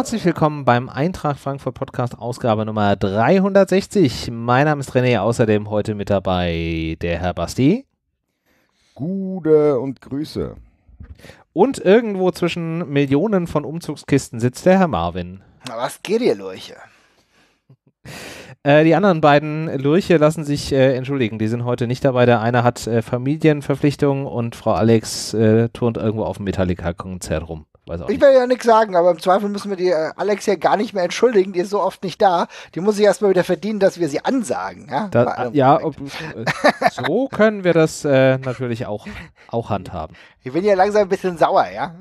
Herzlich willkommen beim Eintracht Frankfurt Podcast, Ausgabe Nummer 360. Mein Name ist René, außerdem heute mit dabei der Herr Basti. Gude und Grüße. Und irgendwo zwischen Millionen von Umzugskisten sitzt der Herr Marvin. Na, was geht ihr, Lurche? Äh, die anderen beiden Lurche lassen sich äh, entschuldigen, die sind heute nicht dabei. Der eine hat äh, Familienverpflichtungen und Frau Alex äh, turnt irgendwo auf dem Metallica-Konzert rum ich will ja nichts sagen, aber im Zweifel müssen wir die äh, Alex ja gar nicht mehr entschuldigen, die ist so oft nicht da. Die muss sich erstmal wieder verdienen, dass wir sie ansagen. Ja, da, ja ob, äh, so können wir das äh, natürlich auch, auch handhaben. Ich bin ja langsam ein bisschen sauer, ja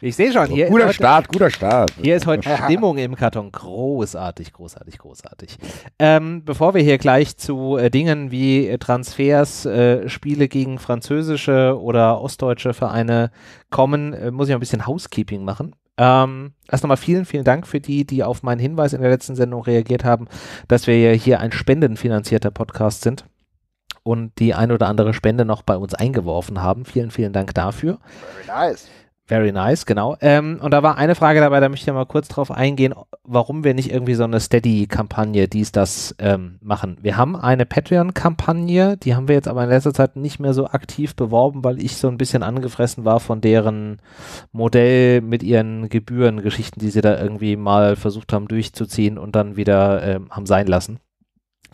ich sehe schon, hier guter ist heute, Start, guter Start. Hier ist heute Stimmung im Karton. Großartig, großartig, großartig. Ähm, bevor wir hier gleich zu äh, Dingen wie äh, Transfers, äh, Spiele gegen französische oder ostdeutsche Vereine kommen, äh, muss ich noch ein bisschen Housekeeping machen. Ähm, erst nochmal vielen, vielen Dank für die, die auf meinen Hinweis in der letzten Sendung reagiert haben, dass wir hier ein spendenfinanzierter Podcast sind und die ein oder andere Spende noch bei uns eingeworfen haben. Vielen, vielen Dank dafür. Very nice. Very nice, genau. Ähm, und da war eine Frage dabei, da möchte ich mal kurz drauf eingehen, warum wir nicht irgendwie so eine Steady-Kampagne, dies, das ähm, machen. Wir haben eine Patreon-Kampagne, die haben wir jetzt aber in letzter Zeit nicht mehr so aktiv beworben, weil ich so ein bisschen angefressen war von deren Modell mit ihren Gebührengeschichten, die sie da irgendwie mal versucht haben durchzuziehen und dann wieder ähm, haben sein lassen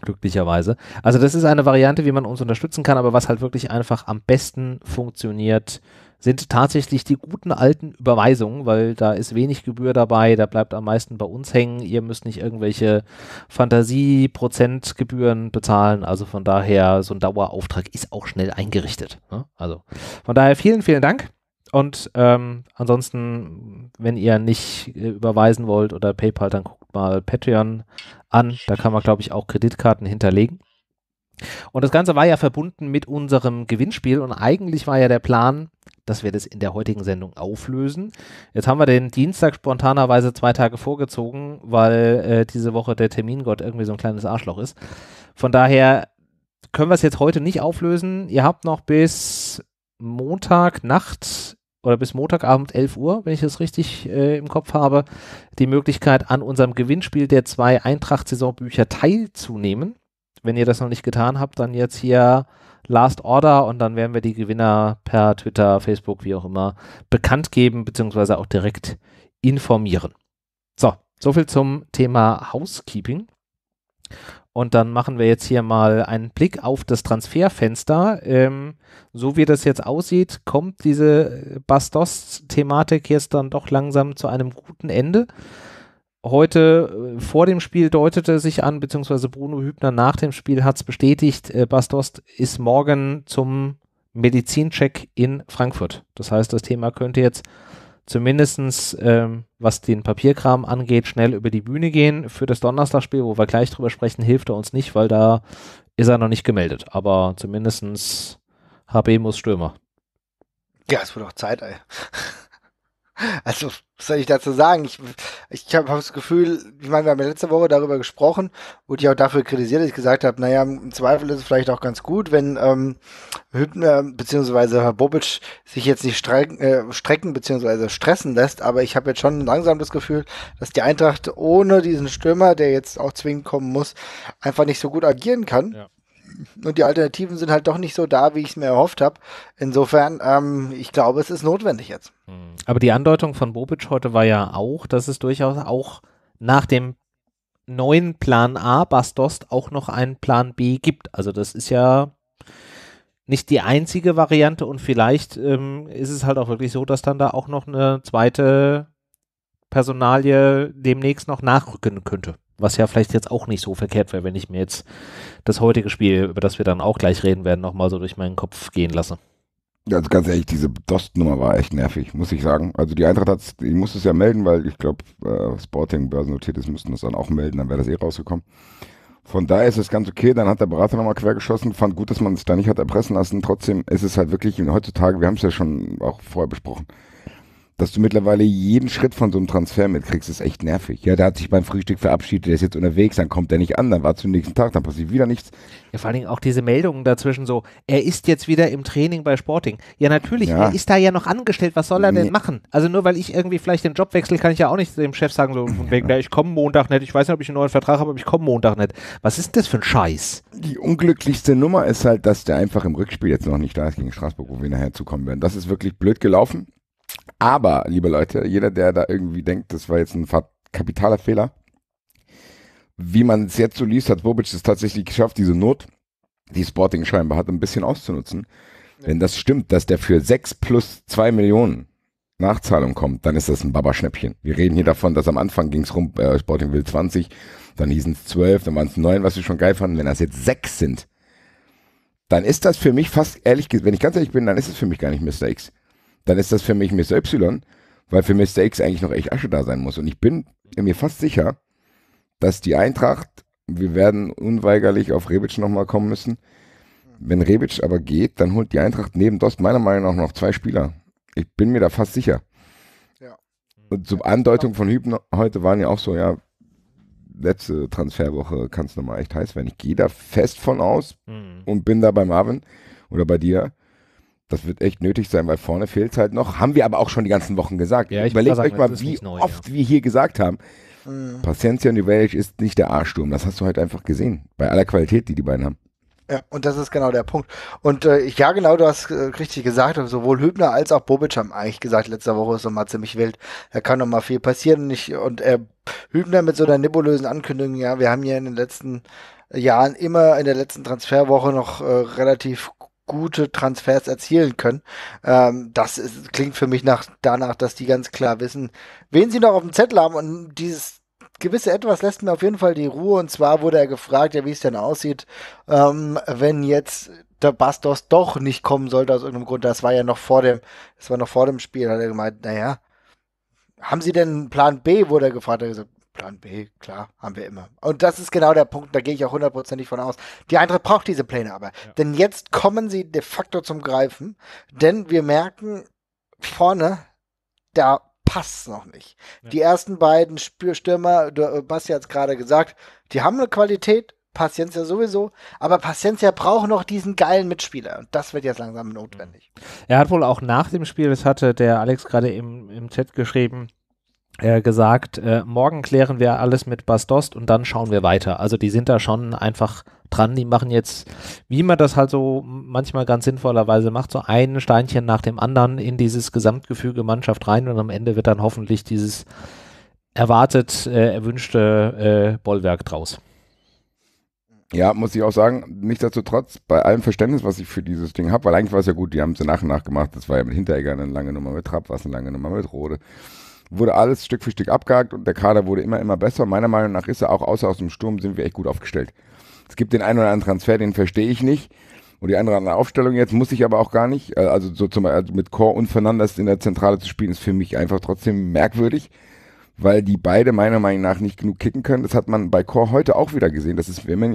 glücklicherweise. Also das ist eine Variante, wie man uns unterstützen kann, aber was halt wirklich einfach am besten funktioniert, sind tatsächlich die guten alten Überweisungen, weil da ist wenig Gebühr dabei, da bleibt am meisten bei uns hängen, ihr müsst nicht irgendwelche Fantasie-Prozentgebühren bezahlen, also von daher so ein Dauerauftrag ist auch schnell eingerichtet. Ne? Also von daher vielen, vielen Dank. Und ähm, ansonsten, wenn ihr nicht äh, überweisen wollt oder PayPal, dann guckt guckt mal Patreon an. Da kann man, glaube ich, auch Kreditkarten hinterlegen. Und das Ganze war ja verbunden mit unserem Gewinnspiel und eigentlich war ja der Plan, dass wir das in der heutigen Sendung auflösen. Jetzt haben wir den Dienstag spontanerweise zwei Tage vorgezogen, weil äh, diese Woche der Termingott irgendwie so ein kleines Arschloch ist. Von daher können wir es jetzt heute nicht auflösen. Ihr habt noch bis Montagnacht oder bis Montagabend 11 Uhr, wenn ich das richtig äh, im Kopf habe, die Möglichkeit, an unserem Gewinnspiel der zwei Eintracht-Saisonbücher teilzunehmen. Wenn ihr das noch nicht getan habt, dann jetzt hier Last Order und dann werden wir die Gewinner per Twitter, Facebook, wie auch immer, bekannt geben, beziehungsweise auch direkt informieren. So, soviel zum Thema Housekeeping. Und dann machen wir jetzt hier mal einen Blick auf das Transferfenster. Ähm, so wie das jetzt aussieht, kommt diese Bastos-Thematik jetzt dann doch langsam zu einem guten Ende. Heute äh, vor dem Spiel deutete sich an, beziehungsweise Bruno Hübner nach dem Spiel hat es bestätigt, äh, Bastos ist morgen zum Medizincheck in Frankfurt. Das heißt, das Thema könnte jetzt zumindestens ähm, was den Papierkram angeht, schnell über die Bühne gehen. Für das Donnerstagspiel, wo wir gleich drüber sprechen, hilft er uns nicht, weil da ist er noch nicht gemeldet. Aber zumindestens HB muss Stürmer. Ja, es wird auch Zeit, ey. Also, was soll ich dazu sagen? Ich, ich habe das Gefühl, ich meine, wir haben ja letzte Woche darüber gesprochen, wurde ich auch dafür kritisiert, dass ich gesagt habe, naja, im Zweifel ist es vielleicht auch ganz gut, wenn ähm, Hübner bzw. Herr Bobic sich jetzt nicht strecken, äh, strecken bzw. stressen lässt, aber ich habe jetzt schon langsam das Gefühl, dass die Eintracht ohne diesen Stürmer, der jetzt auch zwingend kommen muss, einfach nicht so gut agieren kann. Ja und die Alternativen sind halt doch nicht so da, wie ich es mir erhofft habe. Insofern, ähm, ich glaube, es ist notwendig jetzt. Hm. Aber die Andeutung von Bobic heute war ja auch, dass es durchaus auch nach dem neuen Plan A, Bastost, auch noch einen Plan B gibt. Also das ist ja nicht die einzige Variante und vielleicht ähm, ist es halt auch wirklich so, dass dann da auch noch eine zweite Personalie demnächst noch nachrücken könnte. Was ja vielleicht jetzt auch nicht so verkehrt wäre, wenn ich mir jetzt das heutige Spiel, über das wir dann auch gleich reden werden, nochmal so durch meinen Kopf gehen lasse. Also ganz ehrlich, diese Dost-Nummer war echt nervig, muss ich sagen. Also die Eintracht hat ich musste es ja melden, weil ich glaube, äh, Sporting börsennotiert ist, müssten das dann auch melden, dann wäre das eh rausgekommen. Von daher ist es ganz okay, dann hat der Berater nochmal quergeschossen, fand gut, dass man es da nicht hat erpressen lassen. Trotzdem ist es halt wirklich, heutzutage, wir haben es ja schon auch vorher besprochen, dass du mittlerweile jeden Schritt von so einem Transfer mitkriegst, ist echt nervig. Ja, der hat sich beim Frühstück verabschiedet, der ist jetzt unterwegs, dann kommt er nicht an, dann war zum nächsten Tag, dann passiert wieder nichts. Ja, vor allen Dingen auch diese Meldungen dazwischen so, er ist jetzt wieder im Training bei Sporting. Ja, natürlich, ja. er ist da ja noch angestellt, was soll er nee. denn machen? Also nur weil ich irgendwie vielleicht den Job wechsle, kann ich ja auch nicht dem Chef sagen, so von wegen, ja. ich komme Montag nicht, ich weiß nicht, ob ich einen neuen Vertrag habe, aber ich komme Montag nicht. Was ist denn das für ein Scheiß? Die unglücklichste Nummer ist halt, dass der einfach im Rückspiel jetzt noch nicht da ist gegen Straßburg, wo wir nachher zukommen werden. Das ist wirklich blöd gelaufen. Aber, liebe Leute, jeder, der da irgendwie denkt, das war jetzt ein kapitaler Fehler, wie man es jetzt so liest, hat Bobic es tatsächlich geschafft, diese Not, die Sporting scheinbar hat, ein bisschen auszunutzen. Ja. Wenn das stimmt, dass der für 6 plus 2 Millionen Nachzahlung kommt, dann ist das ein Babaschnäppchen. Wir reden hier davon, dass am Anfang ging es rum, äh, Sporting will 20, dann hießen es 12, dann waren es 9, was wir schon geil fanden. Wenn das jetzt 6 sind, dann ist das für mich fast ehrlich, wenn ich ganz ehrlich bin, dann ist es für mich gar nicht Mr. X dann ist das für mich Mr. Y, weil für Mr. X eigentlich noch echt Asche da sein muss. Und ich bin mir fast sicher, dass die Eintracht, wir werden unweigerlich auf Rebic nochmal kommen müssen. Wenn Rebic aber geht, dann holt die Eintracht neben Dost meiner Meinung nach noch zwei Spieler. Ich bin mir da fast sicher. Ja. Und zur Andeutung von Hübner heute waren ja auch so, ja, letzte Transferwoche kann es nochmal echt heiß werden. Ich gehe da fest von aus mhm. und bin da bei Marvin oder bei dir, das wird echt nötig sein, weil vorne fehlt es halt noch. Haben wir aber auch schon die ganzen Wochen gesagt. Ja, ich Überlegt sagen, euch mal, wie neu, oft ja. wir hier gesagt haben, mhm. Paciencia Nivelic ist nicht der A-Sturm. Das hast du halt einfach gesehen. Bei aller Qualität, die die beiden haben. Ja, und das ist genau der Punkt. Und äh, ja, genau, du hast äh, richtig gesagt, sowohl Hübner als auch Bobic haben eigentlich gesagt, letzte Woche ist nochmal ziemlich wild. Da kann nochmal viel passieren. Und, ich, und äh, Hübner mit so einer nebulösen Ankündigung, ja, wir haben hier in den letzten Jahren immer in der letzten Transferwoche noch äh, relativ gute Transfers erzielen können. Ähm, das ist, klingt für mich nach, danach, dass die ganz klar wissen, wen sie noch auf dem Zettel haben und dieses gewisse Etwas lässt mir auf jeden Fall die Ruhe. Und zwar wurde er gefragt, ja, wie es denn aussieht, ähm, wenn jetzt der Bastos doch nicht kommen sollte aus irgendeinem Grund. Das war ja noch vor dem, das war noch vor dem Spiel, hat er gemeint, naja, haben Sie denn Plan B, wurde er gefragt. Er hat gesagt, Plan B, klar, haben wir immer. Und das ist genau der Punkt, da gehe ich auch hundertprozentig von aus. Die Eintracht braucht diese Pläne aber. Ja. Denn jetzt kommen sie de facto zum Greifen, denn wir merken, vorne, da passt noch nicht. Ja. Die ersten beiden Spürstürmer, äh, Basti hat es gerade gesagt, die haben eine Qualität, Paciencia sowieso, aber Paciencia braucht noch diesen geilen Mitspieler und das wird jetzt langsam notwendig. Mhm. Er hat wohl auch nach dem Spiel, das hatte der Alex gerade im, im Chat geschrieben, äh, gesagt, äh, morgen klären wir alles mit Bastost und dann schauen wir weiter. Also die sind da schon einfach dran, die machen jetzt, wie man das halt so manchmal ganz sinnvollerweise macht, so ein Steinchen nach dem anderen in dieses Gesamtgefüge Mannschaft rein und am Ende wird dann hoffentlich dieses erwartet, äh, erwünschte äh, Bollwerk draus. Ja, muss ich auch sagen, nichtsdestotrotz, bei allem Verständnis, was ich für dieses Ding habe, weil eigentlich war es ja gut, die haben es nach und nach gemacht, das war ja mit Hinteregger eine lange Nummer, mit Trapp war es eine lange Nummer, mit Rode wurde alles Stück für Stück abgehakt und der Kader wurde immer, immer besser. Meiner Meinung nach ist er auch außer aus dem Sturm sind wir echt gut aufgestellt. Es gibt den einen oder anderen Transfer, den verstehe ich nicht. Und die andere, andere Aufstellung jetzt muss ich aber auch gar nicht. Äh, also so zum Beispiel also mit Core und Fernandes in der Zentrale zu spielen, ist für mich einfach trotzdem merkwürdig, weil die beide meiner Meinung nach nicht genug kicken können. Das hat man bei Core heute auch wieder gesehen. Das ist immer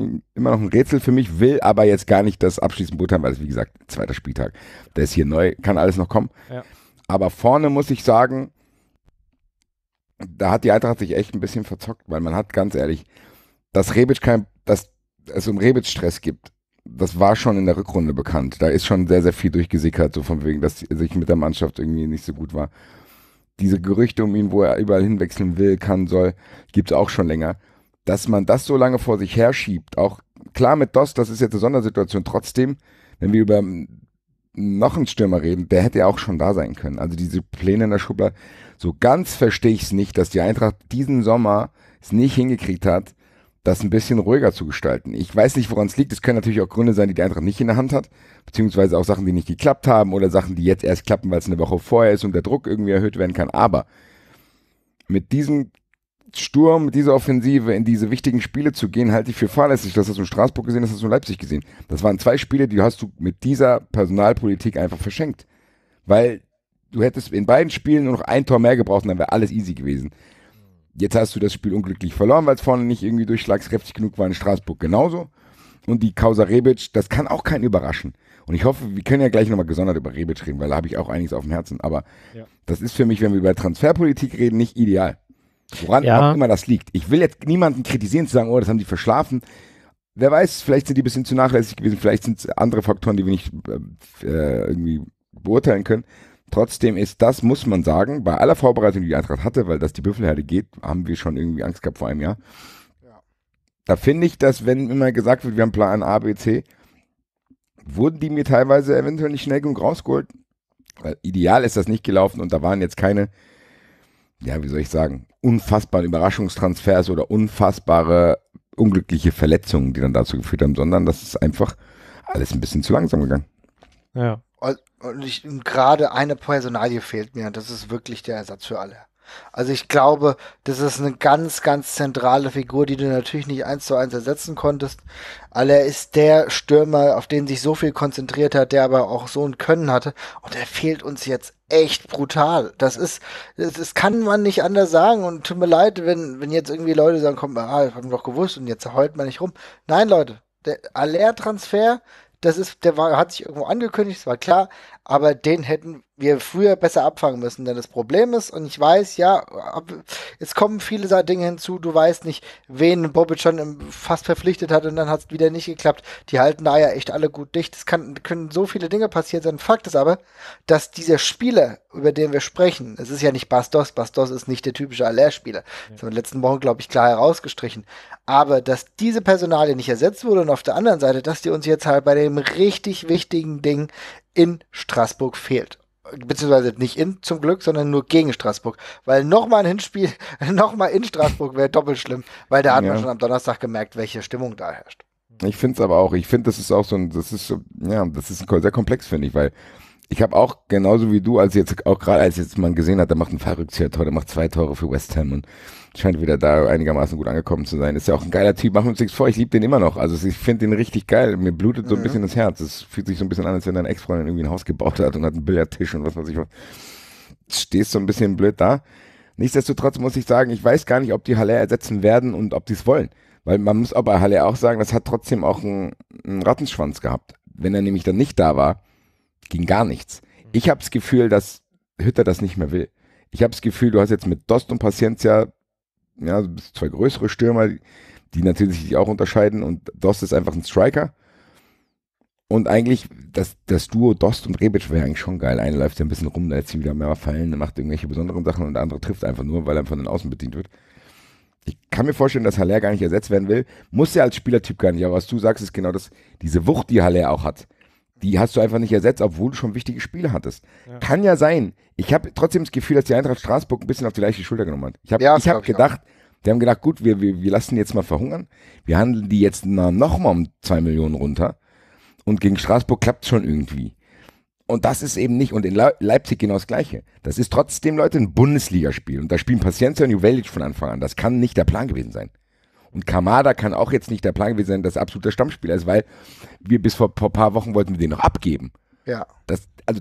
noch ein Rätsel für mich, will aber jetzt gar nicht das abschließend beurteilen, weil es wie gesagt zweiter Spieltag. Der ist hier neu, kann alles noch kommen. Ja. Aber vorne muss ich sagen, da hat die Eintracht sich echt ein bisschen verzockt, weil man hat ganz ehrlich, dass Rebic kein, dass es um Rebic Stress gibt, das war schon in der Rückrunde bekannt. Da ist schon sehr, sehr viel durchgesickert, so von wegen, dass sich mit der Mannschaft irgendwie nicht so gut war. Diese Gerüchte um ihn, wo er überall hinwechseln will, kann, soll, gibt es auch schon länger. Dass man das so lange vor sich herschiebt, auch klar mit DOS, das ist jetzt eine Sondersituation, trotzdem, wenn wir über noch einen Stürmer reden, der hätte ja auch schon da sein können. Also diese Pläne in der Schublade, so ganz verstehe ich es nicht, dass die Eintracht diesen Sommer es nicht hingekriegt hat, das ein bisschen ruhiger zu gestalten. Ich weiß nicht, woran es liegt. Es können natürlich auch Gründe sein, die die Eintracht nicht in der Hand hat, beziehungsweise auch Sachen, die nicht geklappt haben oder Sachen, die jetzt erst klappen, weil es eine Woche vorher ist und der Druck irgendwie erhöht werden kann. Aber mit diesem Sturm, diese Offensive in diese wichtigen Spiele zu gehen, halte ich für fahrlässig. Das hast du in Straßburg gesehen, das hast du in Leipzig gesehen. Das waren zwei Spiele, die hast du mit dieser Personalpolitik einfach verschenkt. Weil du hättest in beiden Spielen nur noch ein Tor mehr gebraucht und dann wäre alles easy gewesen. Jetzt hast du das Spiel unglücklich verloren, weil es vorne nicht irgendwie durchschlagskräftig genug war in Straßburg genauso. Und die Causa Rebic, das kann auch keinen überraschen. Und ich hoffe, wir können ja gleich nochmal gesondert über Rebic reden, weil da habe ich auch einiges auf dem Herzen. Aber ja. das ist für mich, wenn wir über Transferpolitik reden, nicht ideal. Woran ja. auch immer das liegt. Ich will jetzt niemanden kritisieren, zu sagen, oh, das haben die verschlafen. Wer weiß, vielleicht sind die ein bisschen zu nachlässig gewesen, vielleicht sind es andere Faktoren, die wir nicht äh, äh irgendwie beurteilen können. Trotzdem ist das, muss man sagen, bei aller Vorbereitung, die die Eintracht hatte, weil das die Büffelherde geht, haben wir schon irgendwie Angst gehabt vor einem Jahr. Ja. Da finde ich, dass wenn immer gesagt wird, wir haben Plan A, B, C, wurden die mir teilweise eventuell nicht schnell genug rausgeholt. Weil ideal ist das nicht gelaufen und da waren jetzt keine, ja, wie soll ich sagen, unfassbaren Überraschungstransfers oder unfassbare unglückliche Verletzungen, die dann dazu geführt haben, sondern das ist einfach alles ein bisschen zu langsam gegangen. Ja. Und, und, und gerade eine Personalie fehlt mir. Das ist wirklich der Ersatz für alle. Also ich glaube, das ist eine ganz, ganz zentrale Figur, die du natürlich nicht eins zu eins ersetzen konntest. Aber er ist der Stürmer, auf den sich so viel konzentriert hat, der aber auch so ein Können hatte. Und er fehlt uns jetzt echt brutal. Das ist, das, das kann man nicht anders sagen. Und tut mir leid, wenn, wenn jetzt irgendwie Leute sagen, komm, ah, das haben wir doch gewusst und jetzt heult man nicht rum. Nein, Leute, der Aller-Transfer, das ist, der war, hat sich irgendwo angekündigt, das war klar, aber den hätten wir früher besser abfangen müssen. Denn das Problem ist, und ich weiß, ja, es kommen viele Dinge hinzu, du weißt nicht, wen Bobic schon fast verpflichtet hat und dann hat es wieder nicht geklappt. Die halten da ja echt alle gut dicht. Es kann, können so viele Dinge passiert sein. Fakt ist aber, dass dieser Spieler, über den wir sprechen, es ist ja nicht Bastos, Bastos ist nicht der typische Aller-Spieler. Das haben wir letzten Wochen, glaube ich, klar herausgestrichen. Aber dass diese Personalie nicht ersetzt wurde und auf der anderen Seite, dass die uns jetzt halt bei dem richtig wichtigen Ding in Straßburg fehlt. Beziehungsweise nicht in, zum Glück, sondern nur gegen Straßburg. Weil nochmal ein Hinspiel, nochmal in Straßburg wäre doppelt schlimm, weil da hat ja. man schon am Donnerstag gemerkt, welche Stimmung da herrscht. Ich finde es aber auch, ich finde, das ist auch so ein, das ist so, ja, das ist sehr komplex, finde ich, weil ich habe auch genauso wie du, als jetzt auch gerade als jetzt man gesehen hat, der macht ein Verrücktscher-Tor, der macht zwei Tore für West Ham und scheint wieder da einigermaßen gut angekommen zu sein. Ist ja auch ein geiler Typ, machen wir uns nichts vor, ich liebe den immer noch. Also ich finde den richtig geil. Mir blutet so ein mhm. bisschen das Herz. Es fühlt sich so ein bisschen an, als wenn dein Ex-Freundin irgendwie ein Haus gebaut hat und hat einen Billardtisch und was weiß ich was. Stehst so ein bisschen blöd da. Nichtsdestotrotz muss ich sagen, ich weiß gar nicht, ob die Halle ersetzen werden und ob die es wollen. Weil man muss aber Halle auch sagen, das hat trotzdem auch einen, einen Rattenschwanz gehabt. Wenn er nämlich dann nicht da war, ging gar nichts. Ich habe das Gefühl, dass Hütter das nicht mehr will. Ich habe das Gefühl, du hast jetzt mit Dost und Paciencia ja, zwei größere Stürmer, die natürlich sich auch unterscheiden und Dost ist einfach ein Striker. Und eigentlich, das, das Duo Dost und Rebic wäre eigentlich schon geil. Einer läuft ja ein bisschen rum, da lässt sich wieder mehr fallen, macht irgendwelche besonderen Sachen und der andere trifft einfach nur, weil er von den Außen bedient wird. Ich kann mir vorstellen, dass Haller gar nicht ersetzt werden will. Muss ja als Spielertyp gar nicht, aber was du sagst, ist genau das, diese Wucht, die Haller auch hat die hast du einfach nicht ersetzt, obwohl du schon wichtige Spiele hattest. Ja. Kann ja sein. Ich habe trotzdem das Gefühl, dass die Eintracht Straßburg ein bisschen auf die leichte Schulter genommen hat. Ich habe ja, hab gedacht, auch. die haben gedacht, gut, wir, wir, wir lassen jetzt mal verhungern. Wir handeln die jetzt nochmal um zwei Millionen runter. Und gegen Straßburg klappt es schon irgendwie. Und das ist eben nicht, und in Leipzig genau das Gleiche. Das ist trotzdem, Leute, ein Bundesligaspiel. Und da spielen Paciencia und Juvelic von Anfang an. Das kann nicht der Plan gewesen sein. Und Kamada kann auch jetzt nicht der Plan gewesen sein, dass er absoluter Stammspieler ist, weil wir bis vor, ein paar Wochen wollten wir den noch abgeben. Ja. Das, also,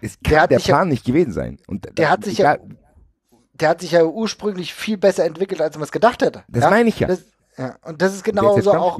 es kann der, Plan ja, nicht gewesen sein. Und der da, hat sich egal, ja, der hat sich ja ursprünglich viel besser entwickelt, als man es gedacht hätte. Das ja? meine ich ja. Das, ja. Und das ist genauso auch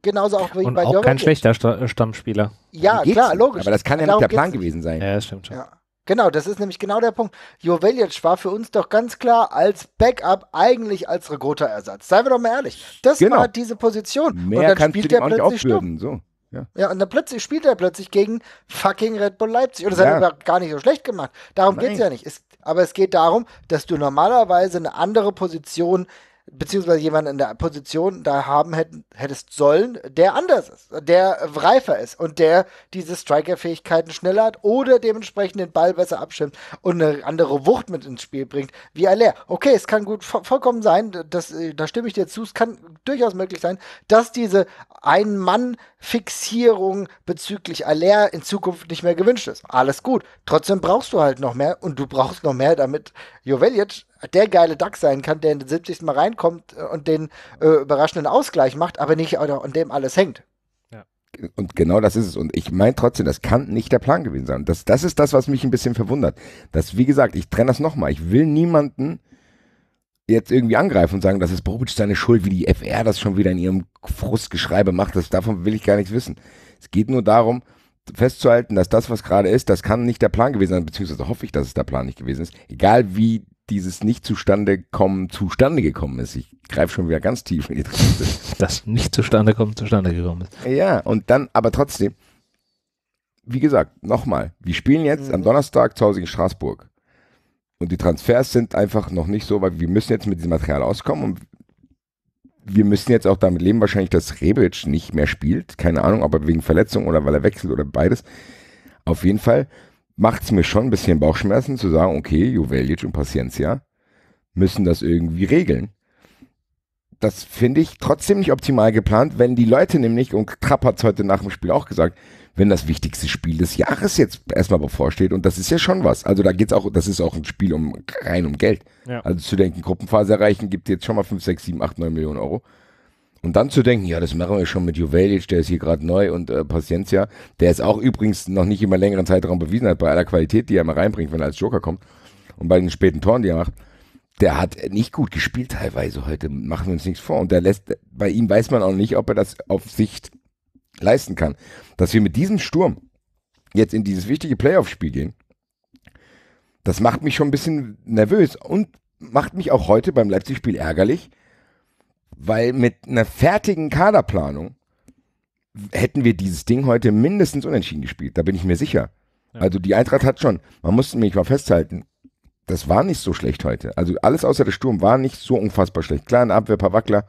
genauso auch wie und bei auch Jovic. kein schlechter Stammspieler. Ja, klar, logisch. Aber das kann ja nicht der Plan gewesen sein. Ja, das stimmt schon. Ja. Genau, das ist nämlich genau der Punkt. Jovelic war für uns doch ganz klar als Backup, eigentlich als Regota-Ersatz. Seien wir doch mal ehrlich. Das genau. war diese Position. Mehr und dann kannst spielt du dem plötzlich aufbürden, so. Ja. ja. und dann plötzlich spielt er plötzlich gegen fucking Red Bull Leipzig. Und das ja. hat er gar nicht so schlecht gemacht. Darum geht es ja nicht. Es, aber es geht darum, dass du normalerweise eine andere Position beziehungsweise jemanden in der Position da haben hätten, hättest sollen, der anders ist, der reifer ist und der diese Striker-Fähigkeiten schneller hat oder dementsprechend den Ball besser abschirmt und eine andere Wucht mit ins Spiel bringt, wie Aller. Okay, es kann gut vo vollkommen sein, das, äh, da stimme ich dir zu, es kann durchaus möglich sein, dass diese Ein-Mann-Fixierung bezüglich Aller in Zukunft nicht mehr gewünscht ist. Alles gut. Trotzdem brauchst du halt noch mehr und du brauchst noch mehr, damit Jovelic der geile Duck sein kann, der in den 70. Mal reinkommt äh, und den äh, überraschenden Ausgleich macht, aber nicht an dem alles hängt. Und genau das ist es. Und ich meine trotzdem, das kann nicht der Plan gewesen sein. Das, das ist das, was mich ein bisschen verwundert. Das, wie gesagt, ich trenne das nochmal. Ich will niemanden jetzt irgendwie angreifen und sagen, das ist Bobic seine Schuld, wie die FR das schon wieder in ihrem Frustgeschreibe macht. Das, davon will ich gar nichts wissen. Es geht nur darum, festzuhalten, dass das, was gerade ist, das kann nicht der Plan gewesen sein, beziehungsweise hoffe ich, dass es der Plan nicht gewesen ist. Egal wie dieses nicht zustande kommen zustande gekommen ist. Ich greife schon wieder ganz tief in die Triste. Das nicht zustande kommen zustande gekommen ist. Ja, und dann, aber trotzdem, wie gesagt, nochmal, wir spielen jetzt mhm. am Donnerstag zu Hause in Straßburg. Und die Transfers sind einfach noch nicht so, weil wir müssen jetzt mit diesem Material auskommen und wir müssen jetzt auch damit leben, wahrscheinlich, dass Rebic nicht mehr spielt. Keine Ahnung, ob er wegen Verletzung oder weil er wechselt oder beides. Auf jeden Fall macht es mir schon ein bisschen Bauchschmerzen zu sagen, okay, Jovelic und Paciencia müssen das irgendwie regeln. Das finde ich trotzdem nicht optimal geplant, wenn die Leute nämlich, und Trapp hat es heute nach dem Spiel auch gesagt, wenn das wichtigste Spiel des Jahres jetzt erstmal bevorsteht. Und das ist ja schon was. Also da geht es auch, das ist auch ein Spiel um rein um Geld. Ja. Also zu denken, Gruppenphase erreichen gibt jetzt schon mal 5, 6, 7, 8, 9 Millionen Euro. Und dann zu denken, ja, das machen wir schon mit Jovelic, der ist hier gerade neu und äh, Paciencia, der ist auch übrigens noch nicht immer längeren Zeitraum bewiesen hat, bei aller Qualität, die er mal reinbringt, wenn er als Joker kommt und bei den späten Toren, die er macht, der hat nicht gut gespielt teilweise heute, machen wir uns nichts vor. Und der lässt, bei ihm weiß man auch nicht, ob er das auf Sicht leisten kann. Dass wir mit diesem Sturm jetzt in dieses wichtige Playoff-Spiel gehen, das macht mich schon ein bisschen nervös und macht mich auch heute beim Leipzig-Spiel ärgerlich, weil mit einer fertigen Kaderplanung hätten wir dieses Ding heute mindestens unentschieden gespielt. Da bin ich mir sicher. Ja. Also die Eintracht hat schon, man musste mich mal festhalten, das war nicht so schlecht heute. Also alles außer der Sturm war nicht so unfassbar schlecht. Klar, ein Abwehr, ein paar Wackler.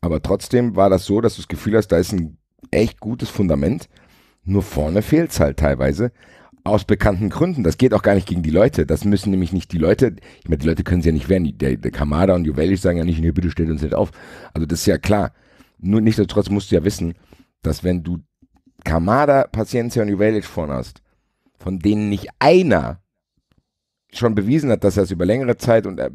Aber trotzdem war das so, dass du das Gefühl hast, da ist ein echt gutes Fundament. Nur vorne fehlt es halt teilweise. Aus bekannten Gründen. Das geht auch gar nicht gegen die Leute. Das müssen nämlich nicht die Leute. Ich meine, die Leute können es ja nicht werden. Der, der Kamada und Juvelic sagen ja nicht, nee, bitte stellt uns nicht auf. Also das ist ja klar. Nur nichtsdestotrotz musst du ja wissen, dass wenn du Kamada, Paciencia und Juvelic vorne hast, von denen nicht einer schon bewiesen hat, dass er es über längere Zeit und äh,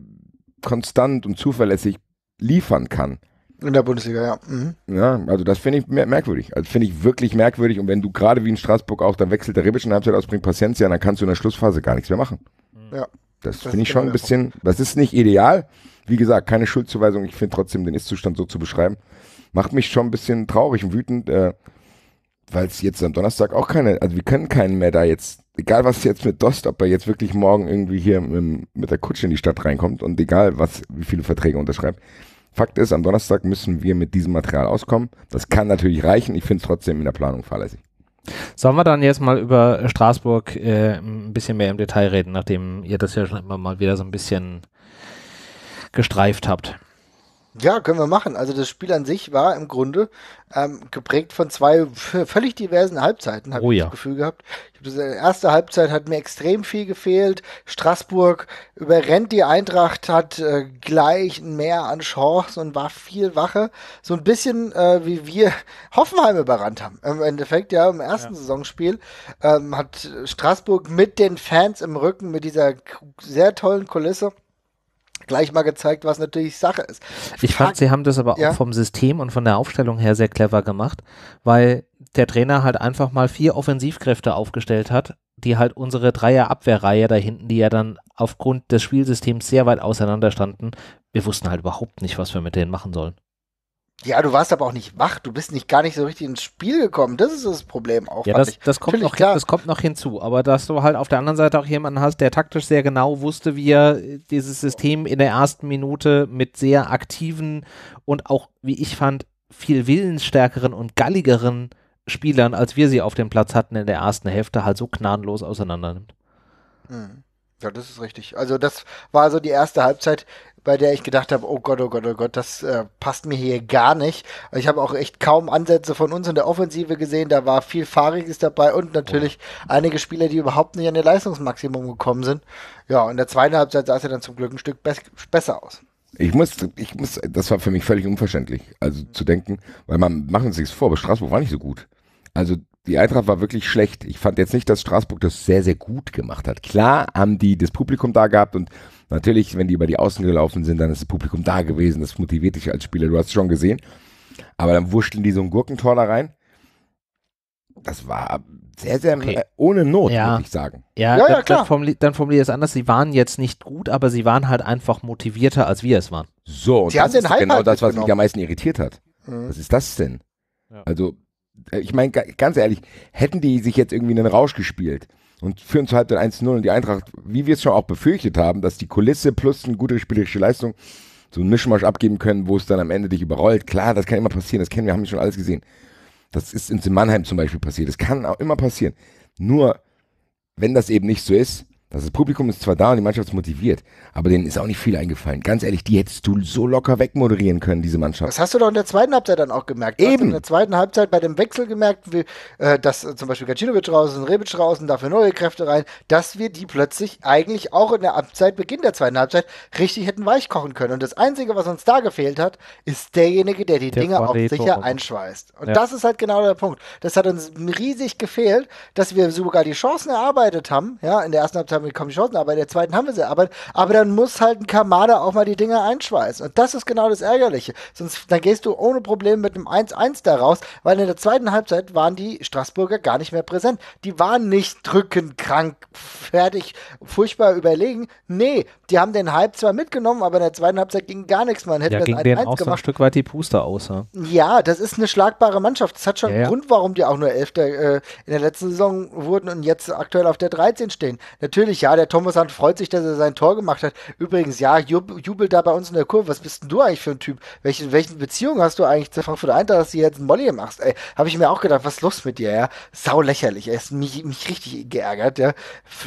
konstant und zuverlässig liefern kann, in der Bundesliga, ja. Mhm. Ja, also das finde ich merkwürdig. Also finde ich wirklich merkwürdig. Und wenn du gerade wie in Straßburg auch, dann wechselt der Ribic in der Halbzeit aus, bringt Paciencia, dann kannst du in der Schlussphase gar nichts mehr machen. Ja. Das, das finde ich schon genau ein bisschen, das ist nicht ideal. Wie gesagt, keine Schuldzuweisung. Ich finde trotzdem den Ist-Zustand so zu beschreiben, macht mich schon ein bisschen traurig und wütend, äh, weil es jetzt am Donnerstag auch keine, also wir können keinen mehr da jetzt, egal was jetzt mit Dost, ob er jetzt wirklich morgen irgendwie hier mit, mit der Kutsche in die Stadt reinkommt und egal was, wie viele Verträge unterschreibt, Fakt ist, am Donnerstag müssen wir mit diesem Material auskommen. Das kann natürlich reichen. Ich finde es trotzdem in der Planung fahrlässig. Sollen wir dann jetzt mal über Straßburg äh, ein bisschen mehr im Detail reden, nachdem ihr das ja schon immer mal wieder so ein bisschen gestreift habt? Ja, können wir machen. Also das Spiel an sich war im Grunde ähm, geprägt von zwei völlig diversen Halbzeiten, habe oh, ich ja. das Gefühl gehabt. Ich hab das, äh, erste Halbzeit hat mir extrem viel gefehlt. Straßburg überrennt die Eintracht, hat äh, gleich mehr an Chancen und war viel wache. So ein bisschen äh, wie wir Hoffenheim überrannt haben. Im Endeffekt, ja, im ersten ja. Saisonspiel ähm, hat Straßburg mit den Fans im Rücken, mit dieser sehr tollen Kulisse gleich mal gezeigt, was natürlich Sache ist. Ich fand, sie haben das aber ja. auch vom System und von der Aufstellung her sehr clever gemacht, weil der Trainer halt einfach mal vier Offensivkräfte aufgestellt hat, die halt unsere Dreier-Abwehrreihe da hinten, die ja dann aufgrund des Spielsystems sehr weit auseinander standen. Wir wussten halt überhaupt nicht, was wir mit denen machen sollen. Ja, du warst aber auch nicht wach, du bist nicht gar nicht so richtig ins Spiel gekommen. Das ist das Problem auch. Ja, das, das, kommt noch, klar. das kommt noch hinzu. Aber dass du halt auf der anderen Seite auch jemanden hast, der taktisch sehr genau wusste, wie er dieses System in der ersten Minute mit sehr aktiven und auch, wie ich fand, viel willensstärkeren und galligeren Spielern, als wir sie auf dem Platz hatten in der ersten Hälfte, halt so gnadenlos auseinander nimmt. Hm. Ja, das ist richtig. Also das war so die erste Halbzeit, bei der ich gedacht habe, oh Gott, oh Gott, oh Gott, das äh, passt mir hier gar nicht. Ich habe auch echt kaum Ansätze von uns in der Offensive gesehen. Da war viel Fahriges dabei und natürlich oh. einige Spieler, die überhaupt nicht an ihr Leistungsmaximum gekommen sind. Ja, und der zweiten Halbzeit sah es ja dann zum Glück ein Stück be besser aus. Ich muss, ich muss, das war für mich völlig unverständlich, also mhm. zu denken, weil man machen sich vor, aber Straßburg war nicht so gut. Also die Eintracht war wirklich schlecht. Ich fand jetzt nicht, dass Straßburg das sehr, sehr gut gemacht hat. Klar haben die das Publikum da gehabt und natürlich, wenn die über die Außen gelaufen sind, dann ist das Publikum da gewesen. Das motiviert dich als Spieler, du hast es schon gesehen. Aber dann wurschteln die so ein Gurkentor da rein. Das war sehr, sehr okay. ohne Not, ja. würde ich sagen. Ja, ja, ja klar. Dann, formulier, dann formuliere ich es anders. Sie waren jetzt nicht gut, aber sie waren halt einfach motivierter, als wir es waren. So, und sie das haben den ist genau halt das, was mich am meisten irritiert hat. Mhm. Was ist das denn? Ja. Also äh, ich meine, ganz ehrlich, hätten die sich jetzt irgendwie einen Rausch gespielt und führen zu Halbzeit 1-0 und die Eintracht, wie wir es schon auch befürchtet haben, dass die Kulisse plus eine gute spielerische Leistung so einen Mischmasch abgeben können, wo es dann am Ende dich überrollt. Klar, das kann immer passieren, das kennen wir, haben wir schon alles gesehen. Das ist in Mannheim zum Beispiel passiert, das kann auch immer passieren. Nur, wenn das eben nicht so ist, das Publikum ist zwar da und die Mannschaft ist motiviert, aber denen ist auch nicht viel eingefallen. Ganz ehrlich, die hättest du so locker wegmoderieren können, diese Mannschaft. Das hast du doch in der zweiten Halbzeit dann auch gemerkt. Du Eben. in der zweiten Halbzeit bei dem Wechsel gemerkt, wie, äh, dass äh, zum Beispiel Gacinovic raus und Rebic raus und dafür neue Kräfte rein, dass wir die plötzlich eigentlich auch in der Abzeit, Beginn der zweiten Halbzeit, richtig hätten weich kochen können. Und das Einzige, was uns da gefehlt hat, ist derjenige, der die der Dinge auch sicher einschweißt. Und ja. das ist halt genau der Punkt. Das hat uns riesig gefehlt, dass wir sogar die Chancen erarbeitet haben, ja, in der ersten Halbzeit damit kommen ich schon, aber in der zweiten haben wir sie. Aber, aber dann muss halt ein Kamada auch mal die Dinger einschweißen. Und das ist genau das Ärgerliche. Sonst dann gehst du ohne Probleme mit einem 1-1 da raus, weil in der zweiten Halbzeit waren die Straßburger gar nicht mehr präsent. Die waren nicht drückend, krank, fertig, furchtbar überlegen. Nee, die haben den Hype zwar mitgenommen, aber in der zweiten Halbzeit ging gar nichts mehr. Hätten ja, ging denen auch so ein Stück weit die Puste aus. Ja? ja, das ist eine schlagbare Mannschaft. Das hat schon ja, einen ja. Grund, warum die auch nur Elfter äh, in der letzten Saison wurden und jetzt aktuell auf der 13 stehen. Natürlich natürlich, ja, der Thomas Hunt freut sich, dass er sein Tor gemacht hat. Übrigens, ja, jubelt da bei uns in der Kurve. Was bist denn du eigentlich für ein Typ? Welche, welche Beziehung hast du eigentlich zur Frankfurter Eintracht, dass du jetzt einen Molly machst? Ey, habe ich mir auch gedacht, was ist los mit dir, ja? Sau lächerlich, er Ist mich, mich richtig geärgert, ja.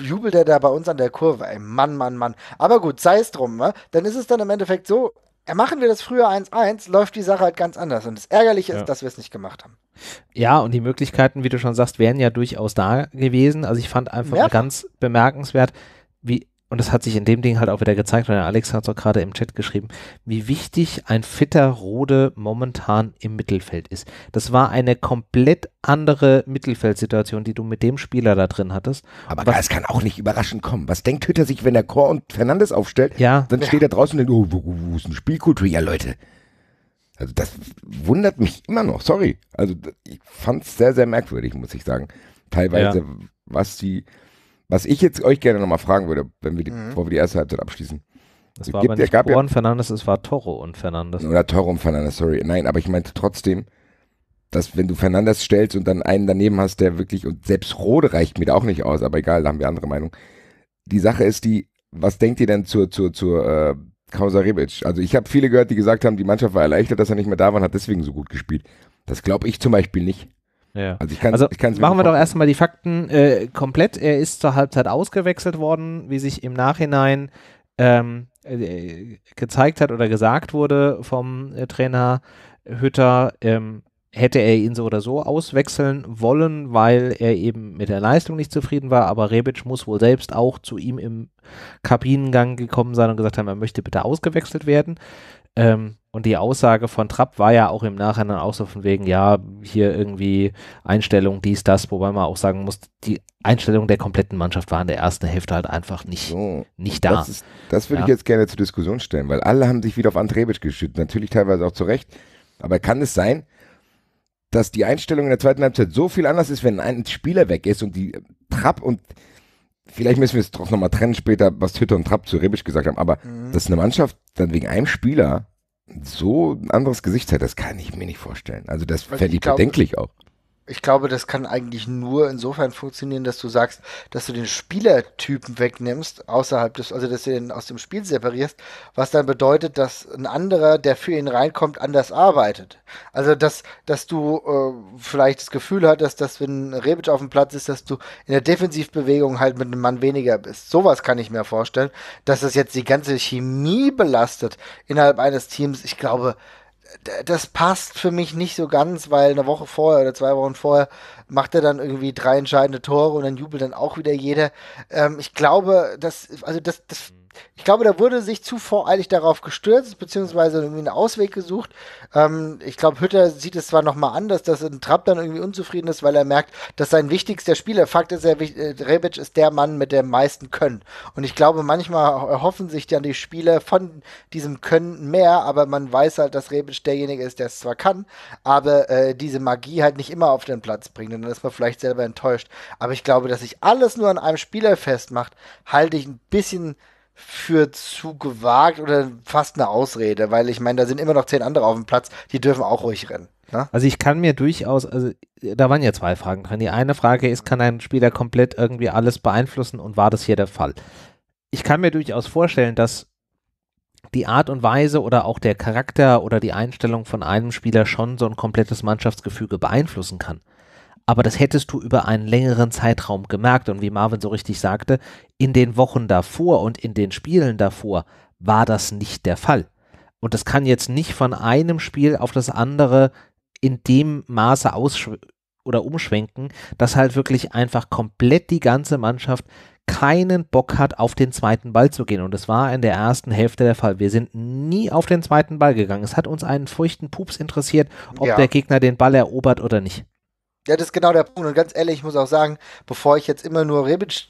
Jubelt er da bei uns an der Kurve, ey. Mann, Mann, Mann. Aber gut, sei es drum, ne? Dann ist es dann im Endeffekt so, äh, machen wir das früher 1-1, läuft die Sache halt ganz anders. Und das Ärgerliche ja. ist, dass wir es nicht gemacht haben. Ja, und die Möglichkeiten, wie du schon sagst, wären ja durchaus da gewesen. Also ich fand einfach ganz bemerkenswert, wie und das hat sich in dem Ding halt auch wieder gezeigt, weil der Alex hat es auch gerade im Chat geschrieben, wie wichtig ein fitter Rode momentan im Mittelfeld ist. Das war eine komplett andere Mittelfeldsituation, die du mit dem Spieler da drin hattest. Aber es kann auch nicht überraschend kommen. Was denkt Hütter sich, wenn er Chor und Fernandes aufstellt? Ja. Dann steht er draußen und denkt, oh, wo, ist eine Spielkultur? Ja, Leute. Also das wundert mich immer noch, sorry. Also ich fand es sehr, sehr merkwürdig, muss ich sagen. Teilweise, ja. was die was ich jetzt euch gerne nochmal fragen würde, wenn wir die, mhm. bevor wir die erste Halbzeit abschließen. Das war Gibt, aber nicht Juan ja, Fernandes, es war Toro und Fernandes. Oder Toro und Fernandes, sorry. Nein, aber ich meinte trotzdem, dass wenn du Fernandes stellst und dann einen daneben hast, der wirklich, und selbst Rode reicht mir da auch nicht aus, aber egal, da haben wir andere Meinung. Die Sache ist die, was denkt ihr denn zur, zur, zur äh, Kausa Rebic? Also ich habe viele gehört, die gesagt haben, die Mannschaft war erleichtert, dass er nicht mehr da war und hat deswegen so gut gespielt. Das glaube ich zum Beispiel nicht. Ja. Also, ich kann, also ich kann's machen wir doch erstmal die Fakten äh, komplett. Er ist zur Halbzeit ausgewechselt worden, wie sich im Nachhinein ähm, äh, gezeigt hat oder gesagt wurde vom äh, Trainer Hütter. Ähm, hätte er ihn so oder so auswechseln wollen, weil er eben mit der Leistung nicht zufrieden war. Aber Rebic muss wohl selbst auch zu ihm im Kabinengang gekommen sein und gesagt haben, er möchte bitte ausgewechselt werden. Ähm, und die Aussage von Trapp war ja auch im Nachhinein auch so von wegen, ja, hier irgendwie Einstellung, dies, das, wobei man auch sagen muss, die Einstellung der kompletten Mannschaft war in der ersten Hälfte halt einfach nicht, so. nicht da. Das, ist, das würde ja. ich jetzt gerne zur Diskussion stellen, weil alle haben sich wieder auf Andrebic geschüttet, natürlich teilweise auch zu Recht, aber kann es sein, dass die Einstellung in der zweiten Halbzeit so viel anders ist, wenn ein Spieler weg ist und die Trapp und vielleicht müssen wir es doch nochmal trennen später, was Tüte und Trapp zu Rebisch gesagt haben, aber mhm. dass eine Mannschaft dann wegen einem Spieler so ein anderes Gesicht hat, das kann ich mir nicht vorstellen. Also das also fände ich, ich glaub, bedenklich auch ich glaube, das kann eigentlich nur insofern funktionieren, dass du sagst, dass du den Spielertypen wegnimmst, außerhalb des, also dass du den aus dem Spiel separierst, was dann bedeutet, dass ein anderer, der für ihn reinkommt, anders arbeitet. Also dass, dass du äh, vielleicht das Gefühl hattest, dass wenn Rebic auf dem Platz ist, dass du in der Defensivbewegung halt mit einem Mann weniger bist. Sowas kann ich mir vorstellen. Dass das jetzt die ganze Chemie belastet innerhalb eines Teams, ich glaube, das passt für mich nicht so ganz, weil eine Woche vorher oder zwei Wochen vorher macht er dann irgendwie drei entscheidende Tore und dann jubelt dann auch wieder jeder. Ähm, ich glaube, dass, also das, das ich glaube, da wurde sich zu voreilig darauf gestürzt, beziehungsweise irgendwie einen Ausweg gesucht. Ähm, ich glaube, Hütter sieht es zwar nochmal an, dass das in Trapp dann irgendwie unzufrieden ist, weil er merkt, dass sein wichtigster Spieler, Fakt ist, er, äh, Rebic ist der Mann mit dem meisten Können. Und ich glaube, manchmal erhoffen sich dann die Spieler von diesem Können mehr, aber man weiß halt, dass Rebic derjenige ist, der es zwar kann, aber äh, diese Magie halt nicht immer auf den Platz bringt. Und dann ist man vielleicht selber enttäuscht. Aber ich glaube, dass sich alles nur an einem Spieler festmacht, halte ich ein bisschen für zu gewagt oder fast eine Ausrede, weil ich meine, da sind immer noch zehn andere auf dem Platz, die dürfen auch ruhig rennen. Ne? Also ich kann mir durchaus, also da waren ja zwei Fragen dran. Die eine Frage ist, kann ein Spieler komplett irgendwie alles beeinflussen und war das hier der Fall? Ich kann mir durchaus vorstellen, dass die Art und Weise oder auch der Charakter oder die Einstellung von einem Spieler schon so ein komplettes Mannschaftsgefüge beeinflussen kann aber das hättest du über einen längeren Zeitraum gemerkt. Und wie Marvin so richtig sagte, in den Wochen davor und in den Spielen davor war das nicht der Fall. Und das kann jetzt nicht von einem Spiel auf das andere in dem Maße aus oder umschwenken, dass halt wirklich einfach komplett die ganze Mannschaft keinen Bock hat, auf den zweiten Ball zu gehen. Und es war in der ersten Hälfte der Fall. Wir sind nie auf den zweiten Ball gegangen. Es hat uns einen feuchten Pups interessiert, ob ja. der Gegner den Ball erobert oder nicht. Ja, das ist genau der Punkt. Und ganz ehrlich, ich muss auch sagen, bevor ich jetzt immer nur Rebic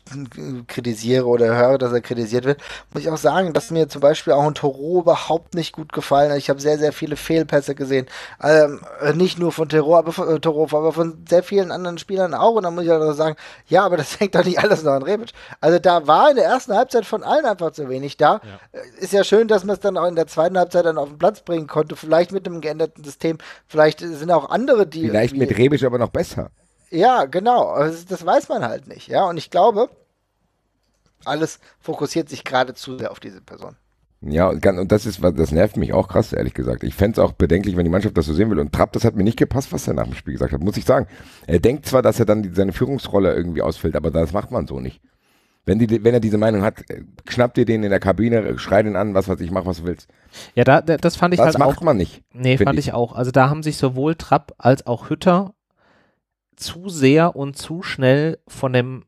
kritisiere oder höre, dass er kritisiert wird, muss ich auch sagen, dass mir zum Beispiel auch ein Toro überhaupt nicht gut gefallen hat. Ich habe sehr, sehr viele Fehlpässe gesehen. Ähm, nicht nur von Toro, aber von, äh, Toro, aber von sehr vielen anderen Spielern auch. Und dann muss ich auch sagen, ja, aber das hängt doch nicht alles noch an Rebic. Also da war in der ersten Halbzeit von allen einfach zu wenig da. Ja. Äh, ist ja schön, dass man es dann auch in der zweiten Halbzeit dann auf den Platz bringen konnte. Vielleicht mit einem geänderten System. Vielleicht sind auch andere, die. Vielleicht mit Rebic aber noch besser besser. Ja, genau. Das weiß man halt nicht. Ja, und ich glaube, alles fokussiert sich gerade zu sehr auf diese Person. Ja, und das ist, das nervt mich auch krass, ehrlich gesagt. Ich fände es auch bedenklich, wenn die Mannschaft das so sehen will. Und Trapp, das hat mir nicht gepasst, was er nach dem Spiel gesagt hat, muss ich sagen. Er denkt zwar, dass er dann seine Führungsrolle irgendwie ausfällt, aber das macht man so nicht. Wenn, die, wenn er diese Meinung hat, äh, schnapp dir den in der Kabine, äh, schrei den an, was weiß ich, mach was du willst. Ja, da, das fand ich das halt auch. Das macht man nicht. Nee, fand ich. ich auch. Also da haben sich sowohl Trapp als auch Hütter zu sehr und zu schnell von dem